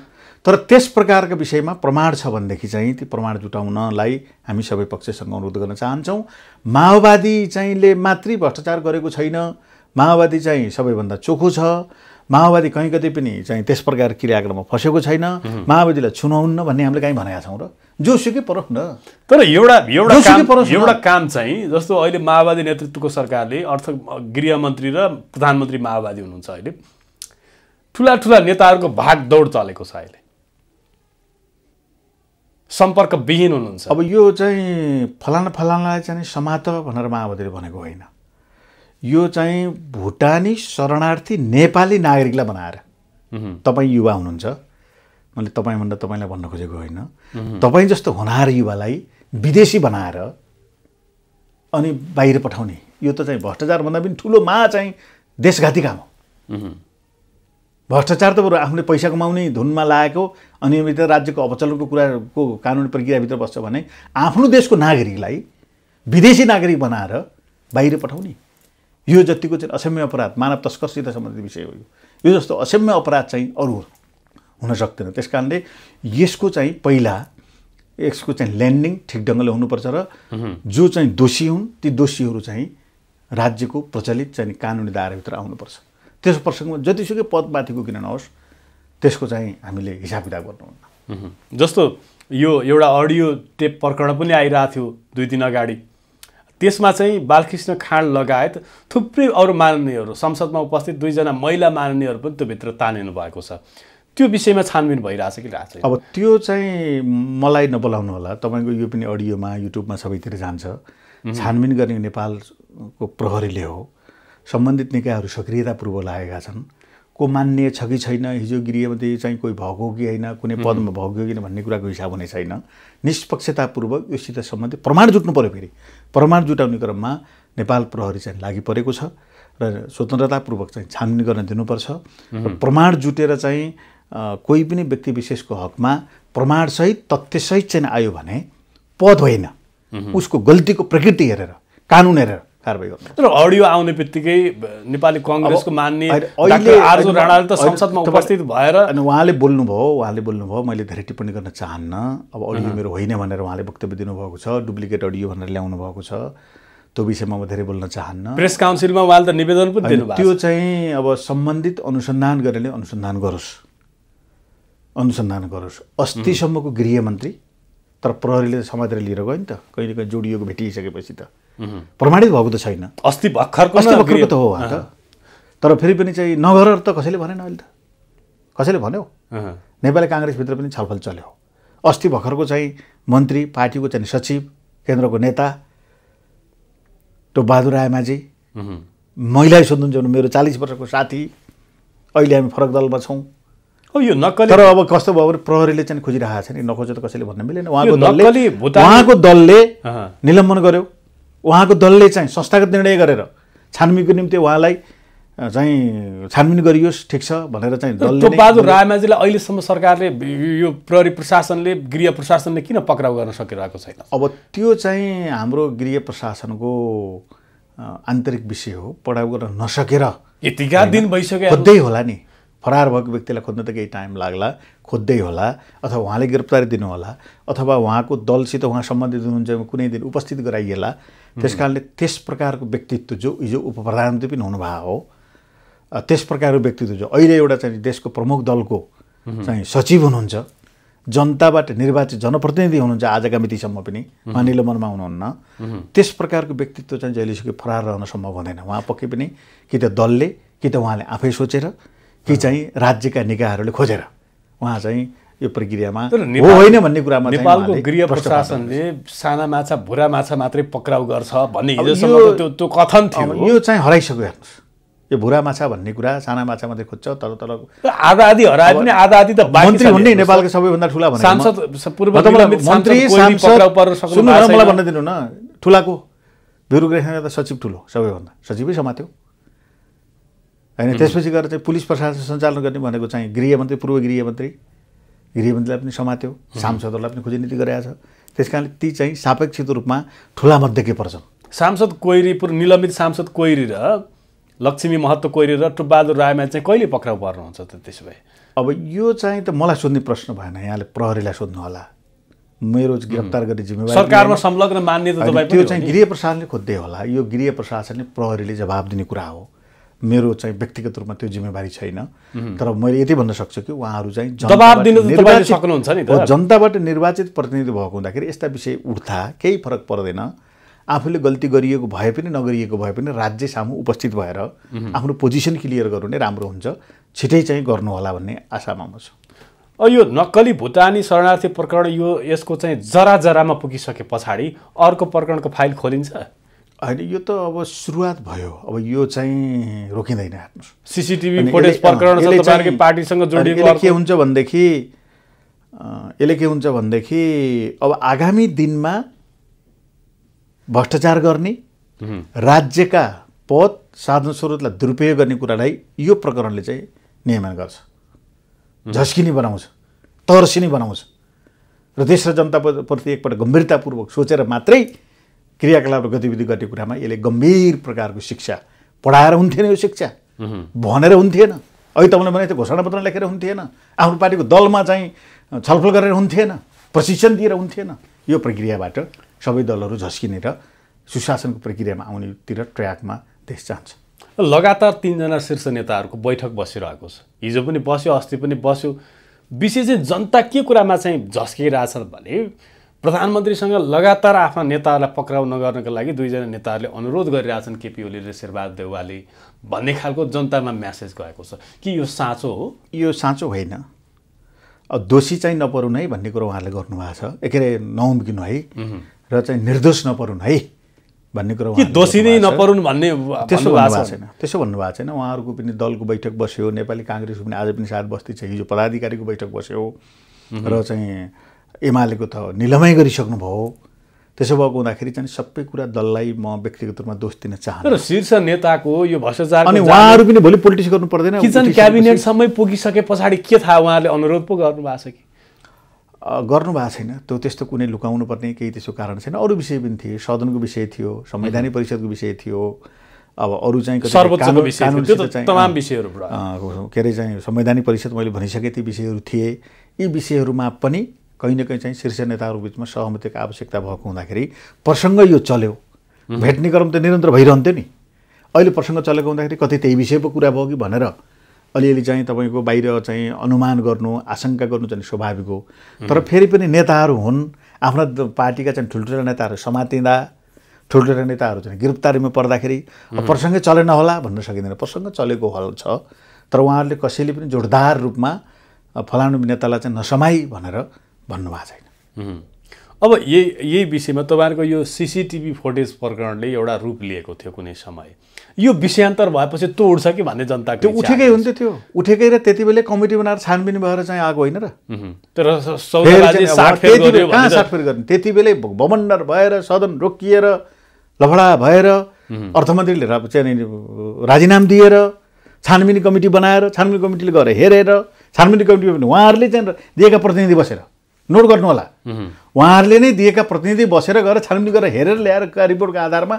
तर त्यस प्रकारको विषयमा प्रमाण छ भनेदेखि चाहिँ त्यो प्रमाण जुटाउनलाई हामी सबै पक्षसँग अनुरोध गर्न चाहन्छौँ माओवादी चाहिँले मात्रै भ्रष्टाचार गरेको छैन माओवादी चाहिँ सबैभन्दा चोखो छ माओवादी कहीँ कतै पनि चाहिँ त्यस प्रकार क्रियाक्रममा फँसेको छैन माओवादीलाई छुनाउन्न भन्ने हामीले कहीँ भनेका छौँ र जोसुकै परोस् न तर एउटा एउटा काम एउटा काम चाहिँ जस्तो अहिले माओवादी नेतृत्वको सरकारले अर्थ गृहमन्त्री र प्रधानमन्त्री माओवादी हुनुहुन्छ अहिले ठुला ठुला नेताहरूको भाग दौड चलेको छ अहिले सम्पर्क सम्पर्कविहीन हुनुहुन्छ अब यो चाहिँ फलाना फलानालाई चाहिँ समात भनेर माओवादीले भनेको होइन यो चाहिँ भुटानी शरणार्थी नेपाली नागरिकलाई बनाएर तपाईँ युवा हुनुहुन्छ मैले तपाईँभन्दा तपाईँलाई भन्न खोजेको होइन तपाईँ जस्तो हुनहार युवालाई विदेशी बनाएर अनि बाहिर पठाउने यो त चाहिँ भ्रष्टाचारभन्दा पनि ठुलो मा चाहिँ देशघाती काम हो भ्रष्टाचार त बरु आफूले पैसा कमाउने धुनमा लागेको अनि भित्र राज्यको अपचलनको कुराको कानुन प्रक्रियाभित्र बस्छ भने आफ्नो देशको नागरिकलाई विदेशी नागरिक बनाएर बाहिर पठाउने यो जतिको चाहिँ असम्य अपराध मानव तस्करसित सम्बन्धित विषय हो यो जस्तो असम्य अपराध चाहिँ अरू हुन सक्दैन त्यस कारणले यसको चाहिँ पहिला यसको चाहिँ ल्यान्डिङ ठिक ढङ्गले हुनुपर्छ र जो चाहिँ दोषी हुन् ती दोषीहरू चाहिँ राज्यको प्रचलित चाहिँ कानुनी दायराभित्र आउनुपर्छ त्यस प्रसङ्गमा जतिसुकै पदमाथिको किन नहोस् त्यसको चाहिँ हामीले हिसाब किताब गर्नुहुन्न जस्तो यो एउटा अडियो टेप प्रकरण पनि आइरहेको थियो दुई दिन अगाडि त्यसमा चाहिँ बालकृष्ण खाँड लगायत थुप्रै अरू माननीयहरू संसदमा उपस्थित दुईजना महिला माननीयहरू पनि त्योभित्र तानिनु भएको छ त्यो विषयमा छानबिन भइरहेछ कि लाग्छ अब त्यो चाहिँ मलाई नबोलाउनु होला तपाईँको यो पनि अडियोमा युट्युबमा सबैतिर जान्छ छानबिन गर्ने नेपालको प्रहरीले हो सम्बन्धित निकायहरू सक्रियतापूर्वक लागेका छन् को मान्य छ कि छैन हिजो गृहमध्ये चाहिँ कोही भएको कि होइन कुनै पदमा भएको कि भन्ने कुराको हिसाब हुने छैन निष्पक्षतापूर्वक योसित सम्बन्धित प्रमाण जुट्नु पऱ्यो फेरि प्रमाण जुटाउने क्रममा नेपाल प्रहरी चाहिँ लागि परेको छ र स्वतन्त्रतापूर्वक चाहिँ छानबिन गर्न दिनुपर्छ र प्रमाण जुटेर चाहिँ कोही पनि व्यक्ति विशेषको हकमा प्रमाणसहित तथ्यसहित चाहिँ आयो भने पद होइन उसको गल्तीको प्रकृति हेरेर कानुन हेरेर कारवाही गर्नु तर अडियो आउने बित्तिकै नेपाली कङ्ग्रेसको मान्ने आर्जु राणाले त संसदमा उपस्थित भएर उहाँले बोल्नुभयो उहाँले बोल्नुभयो मैले धेरै टिप्पणी गर्न चाहन्न अब अडियो मेरो होइन भनेर उहाँले वक्तव्य दिनुभएको छ डुप्लिकेट अडियो भनेर ल्याउनु भएको छ त्यो विषयमा म धेरै बोल्न चाहन्न प्रेस काउन्सिलमा उहाँले त निवेदन पनि दिनुभयो त्यो चाहिँ अब सम्बन्धित अनुसन्धान गर्नेले अनुसन्धान गरोस् अनुसन्धान गरोस् अस्तिसम्मको गृहमन्त्री तर प्रहरीले समातेर लिएर गयो नि त कहिले कहीँ जोडिएको भेटिसकेपछि त प्रमाणित भएको त छैन अस्ति भर्खरको अस्ति भर्खरको त हो अन्त तर फेरि पनि चाहिँ नगर त कसैले भनेन अहिले त कसैले भन्यो नेपाली काङ्ग्रेसभित्र पनि छलफल चल्यो अस्ति भर्खरको चाहिँ मन्त्री पार्टीको चाहिँ सचिव केन्द्रको नेता त्यो बहादुर आमाजी महिलै सोध्नुहुन्छ भने मेरो चालिस वर्षको साथी अहिले हामी फरक दलमा छौँ यो नक्कली तर अब कस्तो भयो भने प्रहरीले चाहिँ खोजिरहेको छ नि नखोज्यो त कसैले भन्न मिलेन उहाँको दलले उहाँको दलले निलम्बन गर्यो उहाँको दलले चाहिँ संस्थागत निर्णय गरेर छानबिनको निम्ति उहाँलाई चाहिँ छानबिन गरियोस् ठिक छ भनेर चाहिँ दलले बहादुर रायमाझीलाई अहिलेसम्म सरकारले यो प्रहरी प्रशासनले गृह प्रशासनले किन पक्राउ गर्न सकिरहेको छैन अब त्यो चाहिँ हाम्रो गृह प्रशासनको आन्तरिक विषय हो पढाउ गर्न नसकेर यतिका दिन भइसक्यो होला नि फरार भएको व्यक्तिलाई खोज्न त केही टाइम लाग्ला खोज्दै होला अथवा उहाँले गिरफ्तारी दिनुहोला अथवा उहाँको दलसित उहाँ सम्बन्धित हुनुहुन्छ कुनै दिन उपस्थित गराइएला त्यस कारणले त्यस प्रकारको व्यक्तित्व जो हिजो उप प्रधानमन्त्री पनि हुनुभएको हो त्यस प्रकारको व्यक्तित्व जो अहिले एउटा चाहिँ देशको प्रमुख दलको चाहिँ सचिव हुनुहुन्छ जनताबाट निर्वाचित जनप्रतिनिधि हुनुहुन्छ आजका मितिसम्म पनि उहाँ निलम्बनमा हुनुहुन्न त्यस प्रकारको व्यक्तित्व चाहिँ जहिलेसुकै फरार रहन सम्भव हुँदैन उहाँ पक्कै पनि कि त दलले कि त उहाँले आफै सोचेर कि चाहिँ राज्यका निकायहरूले खोजेर उहाँ चाहिँ यो प्रक्रियामा होइन भन्ने कुरामा नेपालको गृह प्रशासनले साना माछा भुरा माछा मात्रै पक्राउ गर्छ भन्ने हिजोसम्म त्यो त्यो कथन थियो यो चाहिँ हराइसक्यो हेर्नुहोस् यो भुरा माछा भन्ने कुरा साना माछा मात्रै खोज्छ तल तल आधा आधी हराए पनि आधा आधी त मन्त्री हुने नेपालको सबैभन्दा ठुला सांसद पूर्व मन्त्री मलाई भन्न दिनु न ठुलाको ब्युरोक्रेसी त सचिव ठुलो सबैभन्दा सचिवै समात्यो होइन त्यसपछि गएर चाहिँ पुलिस प्रशासन सञ्चालन गर्ने भनेको चाहिँ गृहमन्त्री पूर्व गृहमन्त्री गृहमन्त्रीलाई पनि समात्यो सांसदहरूलाई पनि नीति गराएको छ त्यस कारणले ती चाहिँ सापेक्षित रूपमा ठुला मध्येकै पर्छन् सांसद कोइरी पूर्व निलम्बित सांसद कोइरी र लक्ष्मी महत्त्व कोइरी र टुबहादुर रायमा चाहिँ कहिले पक्राउ पर्नुहुन्छ त त्यसो भए अब यो चाहिँ त मलाई सोध्ने प्रश्न भएन यहाँले प्रहरीलाई सोध्नु होला मेरो गिरफ्तार गर्ने जिम्मेवारी सरकारमा संलग्न मान्ने त्यो चाहिँ गृह प्रशासनले खोज्दै होला यो गृह प्रशासनले प्रहरीले जवाब दिने कुरा हो मेरो चाहिँ व्यक्तिगत रूपमा त्यो जिम्मेवारी छैन तर मैले यति भन्न सक्छु कि उहाँहरू चाहिँ सक्नुहुन्छ नि जनताबाट निर्वाचित प्रतिनिधि भएको हुँदाखेरि यस्ता विषय उठ्दा केही फरक पर्दैन आफूले गल्ती गरिएको भए पनि नगरिएको भए पनि राज्य सामु उपस्थित भएर आफ्नो पोजिसन क्लियर गर्नु नै राम्रो हुन्छ छिटै चाहिँ गर्नुहोला भन्ने आशामा म छु यो नक्कली भुटानी शरणार्थी प्रकरण यो यसको चाहिँ जरा जरामा पुगिसके पछाडि अर्को प्रकरणको फाइल खोलिन्छ होइन यो त अब सुरुवात भयो अब यो चाहिँ रोकिँदैन आफ्नो सिसिटिभी फुटेज प्रकरण पार्टीसँग जोडिएको के हुन्छ भनेदेखि यसले के हुन्छ भनेदेखि अब आगामी दिनमा भ्रष्टाचार गर्ने राज्यका पद साधन स्रोतलाई दुरुपयोग गर्ने कुरालाई यो प्रकरणले चाहिँ नियमन गर्छ झस्किने बनाउँछ तर्सिने बनाउँछ र देश र जनताप्रति एकपल्ट गम्भीरतापूर्वक सोचेर मात्रै क्रियाकलाप गतिविधि गर्ने कुरामा यसले गम्भीर प्रकारको शिक्षा पढाएर हुन्थेन यो शिक्षा भनेर हुन्थेन अहिले तपाईँले भने त्यो घोषणापत्र लेखेर हुन्थेन आफ्नो पार्टीको दलमा चाहिँ छलफल गरेर हुन्थेन प्रशिक्षण दिएर हुन्थेन यो प्रक्रियाबाट सबै दलहरू झस्किनेर सुशासनको प्रक्रियामा आउनेतिर ट्र्याकमा देश जान्छ लगातार तिनजना शीर्ष नेताहरूको बैठक बसिरहेको छ हिजो पनि बस्यो अस्ति पनि बस्यो विशेष जनता के कुरामा चाहिँ झस्किरहेछ भने प्रधानमन्त्रीसँग लगातार आफ्ना नेताहरूलाई पक्राउ नगर्नको लागि दुईजना नेताहरूले अनुरोध गरिरहेछन् केपी ओली र शेरबहादुर देवाली भन्ने खालको जनतामा म्यासेज गएको छ कि यो साँचो हो यो साँचो होइन दोषी चाहिँ नपरुन् है भन्ने कुरो उहाँले गर्नुभएको छ के अरे नउम्किनु है र चाहिँ निर्दोष नपरुन् है भन्ने कुरो दोषी नै नपरुन् भन्ने त्यसो भन्नुभएको छैन त्यसो भन्नुभएको छैन उहाँहरूको पनि दलको बैठक बस्यो नेपाली काङ्ग्रेसको पनि आज पनि सायद बस्ती छ हिजो पदाधिकारीको बैठक बस्यो र चाहिँ एमालेको त निलमै गरिसक्नुभयो त्यसो भएको हुँदाखेरि चाहिँ सबै कुरा दललाई म व्यक्तिगत रूपमा दोष दिन चाहन्छु तर शीर्ष नेताको यो भ्रष्टाचार अनि उहाँहरू पनि भोलि पोलिटिक्स गर्नु पर्दैन किचन क्याबिनेटसम्मै पुगिसके पछाडि के थाहा उहाँहरूले अनुरोध पो गर्नुभएको छ कि गर्नु भएको छैन त्यो त्यस्तो कुनै लुकाउनु पर्ने केही त्यस्तो कारण छैन अरू विषय पनि थिए सदनको विषय थियो संवैधानिक परिषदको विषय थियो अब अरू चाहिँ के अरे चाहिँ संवैधानिक परिषद मैले भनिसकेँ ती विषयहरू थिए यी विषयहरूमा पनि कहीँ न कहीँ चाहिँ शीर्ष नेताहरू बिचमा सहमतिको आवश्यकता भएको हुँदाखेरि प्रसङ्ग यो चल्यो भेट्ने क्रम त निरन्तर भइरहन्थ्यो नि अहिले प्रसङ्ग चलेको हुँदाखेरि कति त्यही विषयको कुरा भयो कि भनेर अलिअलि चाहिँ तपाईँको बाहिर चाहिँ अनुमान गर्नु आशंका गर्नु चाहिँ स्वाभाविक हो तर फेरि पनि नेताहरू हुन् आफ्ना पार्टीका चाहिँ ठुल्ठुला नेताहरू समातिँदा ठुल्ठुला नेताहरू चाहिँ गिरफ्तारीमा पर्दाखेरि प्रसङ्गै चलेन होला भन्न सकिँदैन प्रसङ्ग चलेको हल छ तर उहाँहरूले कसैले पनि जोडदार रूपमा फलानु नेतालाई चाहिँ नसमाई भनेर भन्नुभएको छैन अब यही यही विषयमा तपाईँहरूको यो सिसिटिभी फुटेज प्रकरणले एउटा रूप लिएको थियो कुनै समय यो विषयान्तर भएपछि तोड्छ कि भन्ने जनता त्यो उठेकै हुन्थ्यो त्यो उठेकै र त्यति बेलै कमिटी बनाएर छानबिन भएर चाहिँ आएको होइन र तर कहाँ साटफेर गर्ने त्यति बेलै भवन्डर भएर सदन रोकिएर लफडा भएर अर्थमन्त्रीले चाहिँ राजीनाम दिएर छानबिन कमिटी बनाएर छानबिन कमिटीले गएर हेरेर छानबिन कमिटी उहाँहरूले चाहिँ दिएका प्रतिनिधि बसेर नोट गर्नुहोला उहाँहरूले नै दिएका प्रतिनिधि बसेर गएर छानबिन गरेर हेरेर ल्याएर रिपोर्टको आधारमा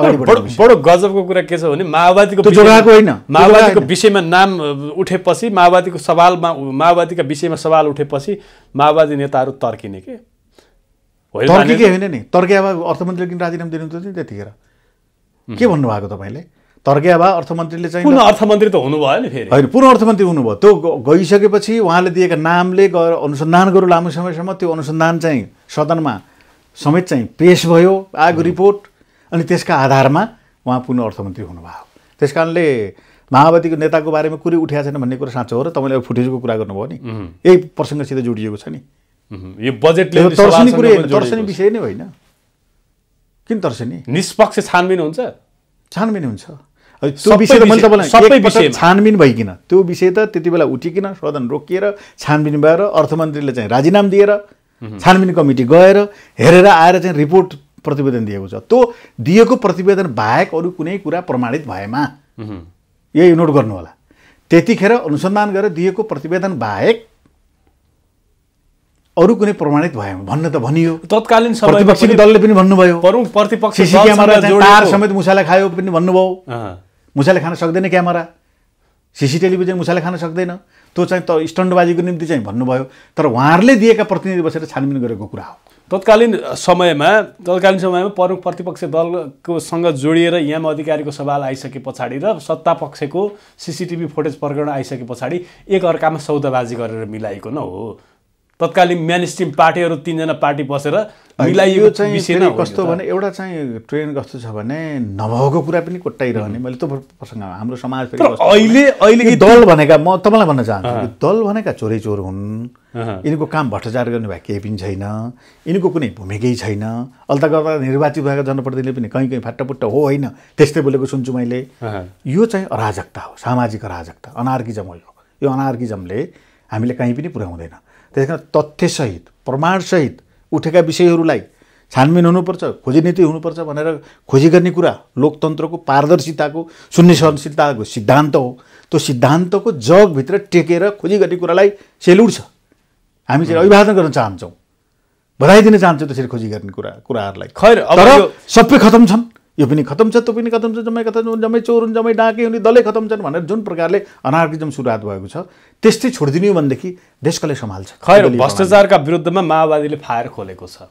बडो गजबको कुरा के छ भने माओवादीको जोगाएको होइन माओवादीको विषयमा नाम उठेपछि माओवादीको सवालमा माओवादीका विषयमा सवाल उठेपछि माओवादी नेताहरू तर्किने के होइन नि तर्किया अर्थमन्त्रीले किन राजीनामा दिनुहुन्छ नि त्यतिखेर के भन्नुभएको तपाईँले तर्क्या भए अर्थमन्त्रीले चाहिँ पुनः अर्थमन्त्री त हुनुभयो नि फेरि होइन पुनः अर्थमन्त्री हुनुभयो त्यो गइसकेपछि उहाँले दिएका नामले गएर अनुसन्धान गरौँ लामो समयसम्म त्यो अनुसन्धान चाहिँ सदनमा समेत चाहिँ पेस भयो आएको रिपोर्ट अनि त्यसका आधारमा उहाँ पुनः अर्थमन्त्री हुनुभयो त्यस कारणले माओवादीको नेताको बारेमा कुरै उठाएको छैन भन्ने कुरो साँचो हो र तपाईँले अब फुटेजको कुरा गर्नुभयो नि यही प्रसङ्गसित जोडिएको छ नि यो बजेटले तर्सनी कुरै तर्सनी विषय नै होइन किन तर्सनी निष्पक्ष छानबिन हुन्छ छानबिन हुन्छ त्यो विषय त मैले तपाईँलाई छानबिन भइकन त्यो विषय त त्यति बेला उठिकन सदन रोकिएर छानबिन भएर अर्थमन्त्रीले चाहिँ राजीनाम दिएर छानबिन कमिटी गएर हेरेर आएर चाहिँ रिपोर्ट प्रतिवेदन दिएको छ त्यो दिएको प्रतिवेदन बाहेक अरू कुनै कुरा प्रमाणित भएमा यही नोट गर्नु होला त्यतिखेर अनुसन्धान गरेर दिएको प्रतिवेदन बाहेक अरू कुनै प्रमाणित भए भन्न त भनियो तत्कालीन प्रतिपक्षी दलले पनि भन्नुभयो प्रतिपक्ष समेत मुसाले खायो पनि भन्नुभयो मुसाले खान सक्दैन क्यामेरा सिसी टेलिभिजन मुसाले खान सक्दैन त्यो चाहिँ त स्टन्डबाजीको निम्ति चाहिँ भन्नुभयो तर उहाँहरूले दिएका प्रतिनिधि बसेर छानबिन गरेको कुरा हो तत्कालीन समयमा तत्कालीन समयमा प्रमुख प्रतिपक्ष सँग जोडिएर यहाँ अधिकारीको सवाल आइसके पछाडि र सत्ता पक्षको सिसिटिभी फुटेज प्रकरण आइसके पछाडि एक अर्कामा सौदाबाजी गरेर मिलाएको न हो तत्कालीन म्यान स्ट्रिम पार्टीहरू तिनजना पार्टी बसेर मिलाइयो चाहिँ कस्तो भने एउटा चाहिँ ट्रेन कस्तो छ भने नभएको कुरा पनि कोट्टाइरहने मैले त प्रसङ्ग हाम्रो समाज फेरि अहिले अहिले दल भनेका म तपाईँलाई भन्न चाहन्छु दल भनेका चोरै चोर हुन् यिनको काम भ्रष्टाचार गर्ने भए केही पनि छैन यिनको कुनै भूमिकै छैन अल्ता गर्दा निर्वाचित भएका जनप्रतिनिधिले पनि कहीँ कहीँ फाटापुट्टा हो होइन त्यस्तै बोलेको सुन्छु मैले यो चाहिँ अराजकता हो सामाजिक अराजकता अनार्किजम हो यो अनार्किजमले हामीले कहीँ पनि पुर्याउँदैन त्यस कारण तथ्यसहित प्रमाणसहित उठेका विषयहरूलाई छानबिन हुनुपर्छ खोजी नीति हुनुपर्छ भनेर खोजी गर्ने कुरा लोकतन्त्रको पारदर्शिताको शून्य सहनशीलताको सिद्धान्त हो त्यो सिद्धान्तको जगभित्र टेकेर खोजी गर्ने कुरालाई सेलुड छ हामी चाहिँ अभिवादन गर्न चाहन्छौँ बधाई दिन चाहन्छौँ त्यसरी खोजी गर्ने कुरा कुराहरूलाई खैर अब सबै खतम छन् यो पनि खतम छ त्यो पनि खतम छ जम्मै खतम जम्मै चोर हुन् जम्मै डाँके हुने दलै खतम छन् भनेर जुन प्रकारले अनार्किजम सुरुवात भएको छ त्यस्तै छोडिदिनु भनेदेखि देशकले सम्हाल्छ खैर भ्रष्टाचारका विरुद्धमा माओवादीले फायर खोलेको छ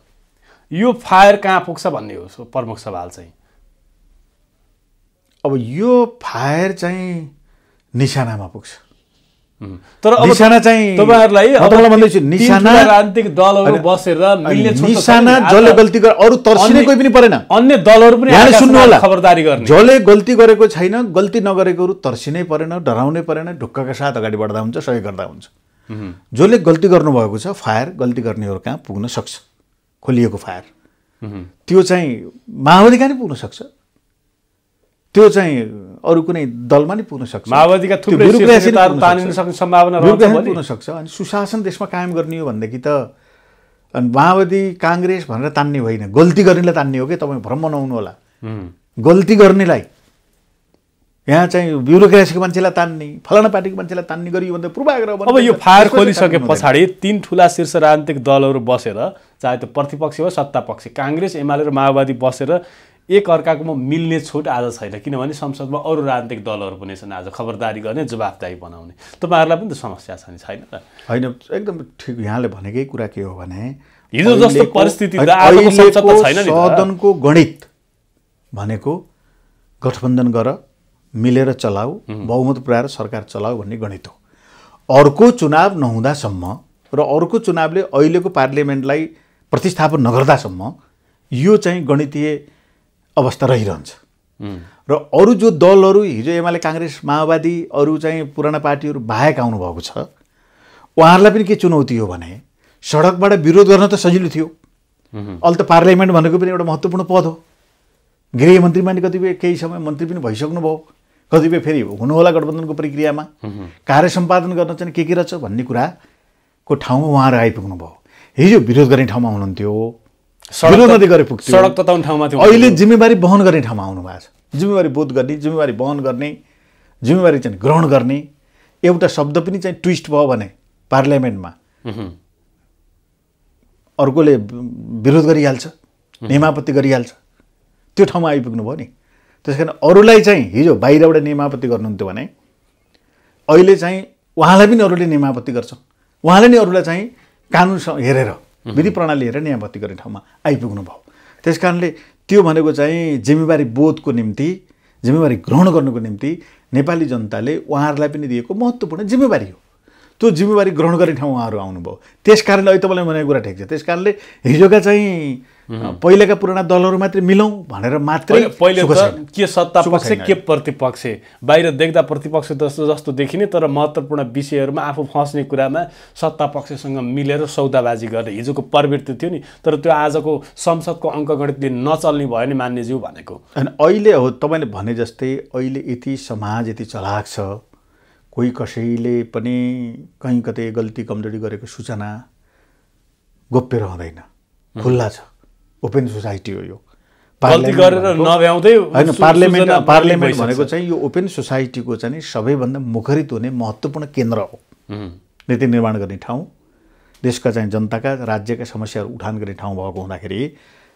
यो फायर कहाँ पुग्छ भन्ने हो प्रमुख सवाल चाहिँ अब यो फायर चाहिँ निशानामा पुग्छ तर अब निशाना चाहिँ तपाईँहरूलाई भन्दैछु निशाना राजनीतिक दलहरू बसेर मिल्ने निशाना जसले गल्ती गरे अरू तर्सिने कोही पनि परेन अन्य दलहरू पनि सुन्नु होला खबरदारी गर्ने जसले गल्ती गरेको छैन गल्ती नगरेकोहरू तर्सिनै परेन डराउनै परेन ढुक्कका साथ अगाडि बढ्दा हुन्छ सहयोग गर्दा हुन्छ जसले गल्ती गर्नुभएको छ फायर गल्ती गर्नेहरू कहाँ पुग्न सक्छ खोलिएको फायर त्यो चाहिँ माओवादी कहाँ नै पुग्न सक्छ त्यो चाहिँ अरू कुनै दलमा नै पुग्न सक्छ माओवादीका पुग्न सक्छ अनि सुशासन देशमा कायम गर्ने हो भनेदेखि त अनि माओवादी काङ्ग्रेस भनेर तान्ने होइन गल्ती गर्नेलाई तान्ने हो कि तपाईँ भ्रम बनाउनु होला गल्ती गर्नेलाई यहाँ चाहिँ ब्युरोक्रेसीको मान्छेलाई तान्ने फलाना पार्टीको मान्छेलाई तान्ने गरियो भने पूर्वाग्रह अब यो फायर खोलिसके पछाडि तिन ठुला शीर्ष राजनीतिक दलहरू बसेर चाहे त्यो प्रतिपक्ष सत्ता पक्ष काङ्ग्रेस एमाले र माओवादी बसेर एक एकअर्काकोमा मिल्ने छुट आज छैन किनभने संसदमा अरू राजनीतिक दलहरू पनि छन् आज खबरदारी गर्ने जवाबदारी बनाउने तपाईँहरूलाई पनि त समस्या छ नि छैन त होइन एकदम ठिक यहाँले भनेकै कुरा के हो भने हिजो जस्तो परिस्थिति छैन सदनको गणित भनेको गठबन्धन गर मिलेर चलाऊ बहुमत पुऱ्याएर सरकार चलाऊ भन्ने गणित हो अर्को चुनाव नहुँदासम्म र अर्को चुनावले अहिलेको पार्लियामेन्टलाई प्रतिस्थापन नगर्दासम्म यो चाहिँ गणितीय अवस्था रहिरहन्छ र अरू जो दलहरू हिजो एमाले काङ्ग्रेस माओवादी अरू चाहिँ पुराना पार्टीहरू बाहेक आउनुभएको छ उहाँहरूलाई पनि के चुनौती हो भने सडकबाट विरोध गर्न त सजिलो थियो अहिले त पार्लियामेन्ट भनेको पनि एउटा महत्त्वपूर्ण पद हो गृहमन्त्रीमा नि कतिपय केही समय मन्त्री पनि भइसक्नुभयो कतिपय फेरि हुनुहोला गठबन्धनको प्रक्रियामा कार्य सम्पादन गर्न चाहिँ के के रहेछ भन्ने कुराको ठाउँमा उहाँहरू आइपुग्नुभयो हिजो विरोध गर्ने ठाउँमा हुनुहुन्थ्यो सडक गरे पुग्छ सडक तताउने ठाउँमा थियो अहिले जिम्मेवारी बहन गर्ने ठाउँमा आउनु भएको छ जिम्मेवारी बोध गर्ने जिम्मेवारी बहन गर्ने जिम्मेवारी चाहिँ ग्रहण गर्ने एउटा शब्द पनि चाहिँ ट्विस्ट भयो भने पार्लियामेन्टमा अर्कोले विरोध गरिहाल्छ नियमापत्ति गरिहाल्छ त्यो ठाउँमा आइपुग्नु भयो नि त्यस कारण अरूलाई चाहिँ हिजो बाहिरबाट नियमापत्ति गर्नुहुन्थ्यो भने अहिले चाहिँ उहाँलाई पनि अरूले नियमापत्ति गर्छ उहाँले नि अरूलाई चाहिँ कानुन हेरेर विधि प्रणाली हेरेर यहाँ भर्ती गर्ने ठाउँमा आइपुग्नु भयो त्यस कारणले त्यो भनेको चाहिँ जिम्मेवारी बोधको निम्ति जिम्मेवारी ग्रहण गर्नुको निम्ति नेपाली जनताले उहाँहरूलाई पनि दिएको महत्त्वपूर्ण जिम्मेवारी हो त्यो जिम्मेवारी ग्रहण गर्ने ठाउँ उहाँहरू आउनुभयो त्यस कारणले अहिले तपाईँलाई भनेको कुरा ठिक छ त्यस कारणले हिजोका चाहिँ पहिलेका पुराना दलहरू मात्रै मिलौँ भनेर मात्रै पहिले त के सत्ता पक्ष के प्रतिपक्ष बाहिर देख्दा प्रतिपक्ष जस्तो जस्तो देखिने तर महत्त्वपूर्ण विषयहरूमा आफू फस्ने कुरामा सत्ता पक्षसँग मिलेर सौदाबाजी गर्ने हिजोको प्रवृत्ति थियो नि तर त्यो आजको संसदको अङ्कगणितले नचल्ने भयो नि मान्यज्यू भनेको अनि अहिले हो तपाईँले भने जस्तै अहिले यति समाज यति चलाक छ कोही कसैले पनि कहीँ कतै गल्ती कमजोरी गरेको सूचना गोप्य रहँदैन खुल्ला छ ओपन सोसाइटी हो यो गरेर नभ्याउँदै होइन पार्लियामेन्ट पार्लियामेन्ट भनेको चाहिँ यो ओपन सोसाइटीको चाहिँ सबैभन्दा मुखरित हुने महत्त्वपूर्ण केन्द्र हो नीति निर्माण गर्ने ठाउँ देशका चाहिँ जनताका राज्यका समस्याहरू उठान गर्ने ठाउँ भएको हुँदाखेरि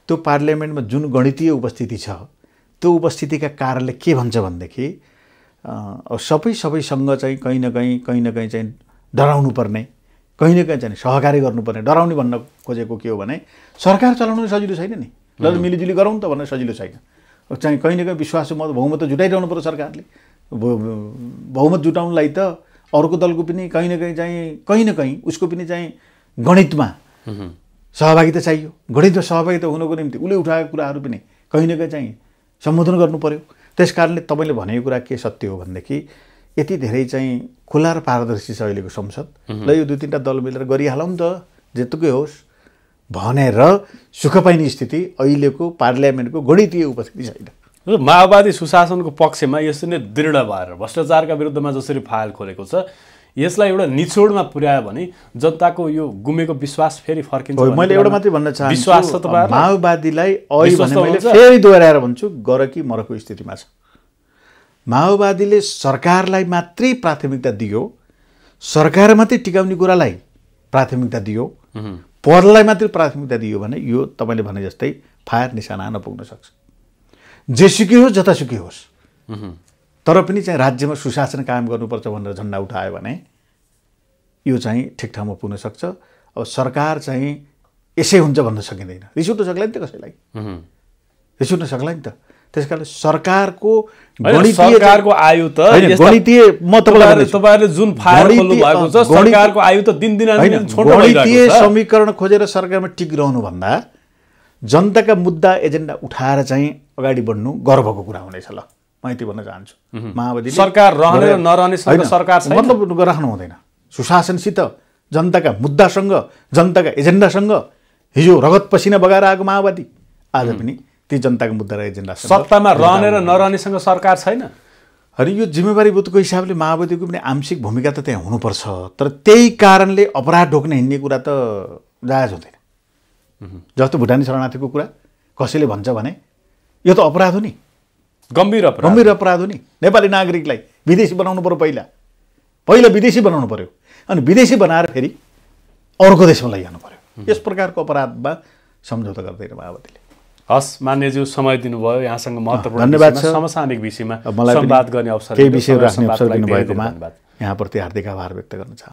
त्यो पार्लियामेन्टमा जुन गणितीय उपस्थिति छ त्यो उपस्थितिका कारणले के भन्छ भनेदेखि सबै सबैसँग चाहिँ कहीँ न कहीँ कहीँ न कहीँ चाहिँ डराउनु पर्ने न कहीँ चाहिँ सहकार्य गर्नुपर्ने डराउने भन्न खोजेको के हो भने सरकार चलाउनु सजिलो छैन नि ल मिलिजुली गरौँ त भन्न सजिलो छैन चाहिँ कहीँ न कहीँ विश्वास मत बहुमत त जुटाइरहनु पऱ्यो सरकारले बहुमत जुटाउनलाई त अर्को दलको पनि कहीँ न कहीँ चाहिँ कहीँ न कहीँ उसको पनि चाहिँ गणितमा सहभागिता चाहियो गणितमा सहभागिता हुनको निम्ति उसले उठाएको कुराहरू पनि कहीँ न कहीँ चाहिँ सम्बोधन गर्नु पऱ्यो त्यस कारणले तपाईँले भनेको कुरा के सत्य हो भनेदेखि यति धेरै चाहिँ खुला र पारदर्शी छ अहिलेको संसद ल यो दुई तिनवटा दल मिलेर गरिहालौँ नि त जतिकै होस् भनेर सुख पाइने स्थिति अहिलेको पार्लियामेन्टको गणितीय उपस्थिति छैन माओवादी सुशासनको पक्षमा यसरी नै दृढ भएर भ्रष्टाचारका विरुद्धमा जसरी फाइल खोलेको छ यसलाई एउटा निचोडमा पुर्यायो भने जनताको यो गुमेको विश्वास फेरि फर्किन्छ मैले एउटा मात्रै भन्न चाहन्छु विश्वास माओवादीलाई फेरि दोहोऱ्याएर भन्छु गर कि मरको स्थितिमा छ माओवादीले सरकारलाई मात्रै प्राथमिकता दियो सरकार मात्रै टिकाउने कुरालाई प्राथमिकता दियो पदलाई मात्रै प्राथमिकता दियो भने यो तपाईँले भने जस्तै फायर निशाना नपुग्न सक्छ जेसुकै होस् जतासुकै होस् तर पनि चाहिँ राज्यमा सुशासन कायम गर्नुपर्छ भनेर झन्डा उठायो भने यो चाहिँ ठिक ठाउँमा पुग्न सक्छ अब सरकार चाहिँ यसै हुन्छ भन्न सकिँदैन रिस उठ्न सक्ला नि त कसैलाई रिस उठ्न सक्ला नि त त्यस कारण सरकारको सरकारको आयु त गणितीय म तपाईँलाई तपाईँहरूले जुन फायर भएको छ सरकारको आयु त दिन दिन गणितीय समीकरण खोजेर सरकारमा टिक रहनुभन्दा जनताका मुद्दा एजेन्डा उठाएर चाहिँ अगाडि बढ्नु गर्वको कुरा हुनेछ ल म यति भन्न चाहन्छु माओवादी सरकार रहने र नरहने सरकार मतलब राख्नु हुँदैन सुशासनसित जनताका मुद्दासँग जनताका एजेन्डासँग हिजो रगत पसिना बगाएर आएको माओवादी आज पनि ती जनताको मुद्दा र एजेन्डा सत्तामा रहने र नरहनेसँग सरकार छैन अनि यो जिम्मेवारी बोधको हिसाबले माओवादीको पनि आंशिक भूमिका त त्यहाँ हुनुपर्छ तर त्यही कारणले अपराध ढोक्न हिँड्ने कुरा त जायज हुँदैन जस्तो भुटानी शरणार्थीको कुरा कसैले भन्छ भने यो त अपराध हो नि गम्भीर अपराध गम्भीर अपराध हो नि नेपाली नागरिकलाई विदेशी बनाउनु पऱ्यो पहिला पहिला विदेशी बनाउनु पऱ्यो अनि विदेशी बनाएर फेरि अर्को देशमा लैजानु पऱ्यो यस प्रकारको अपराधमा सम्झौता गर्दैन माओवादीले हस् मान्यज्यू समय दिनुभयो यहाँसँग महत्त्वपूर्ण धन्यवाद छ विषयमा मलाई संवाद गर्ने अवसर केही विषय राख्ने अवसर दिनुभएकोमा यहाँप्रति हार्दिक आभार व्यक्त गर्न चाहन्छु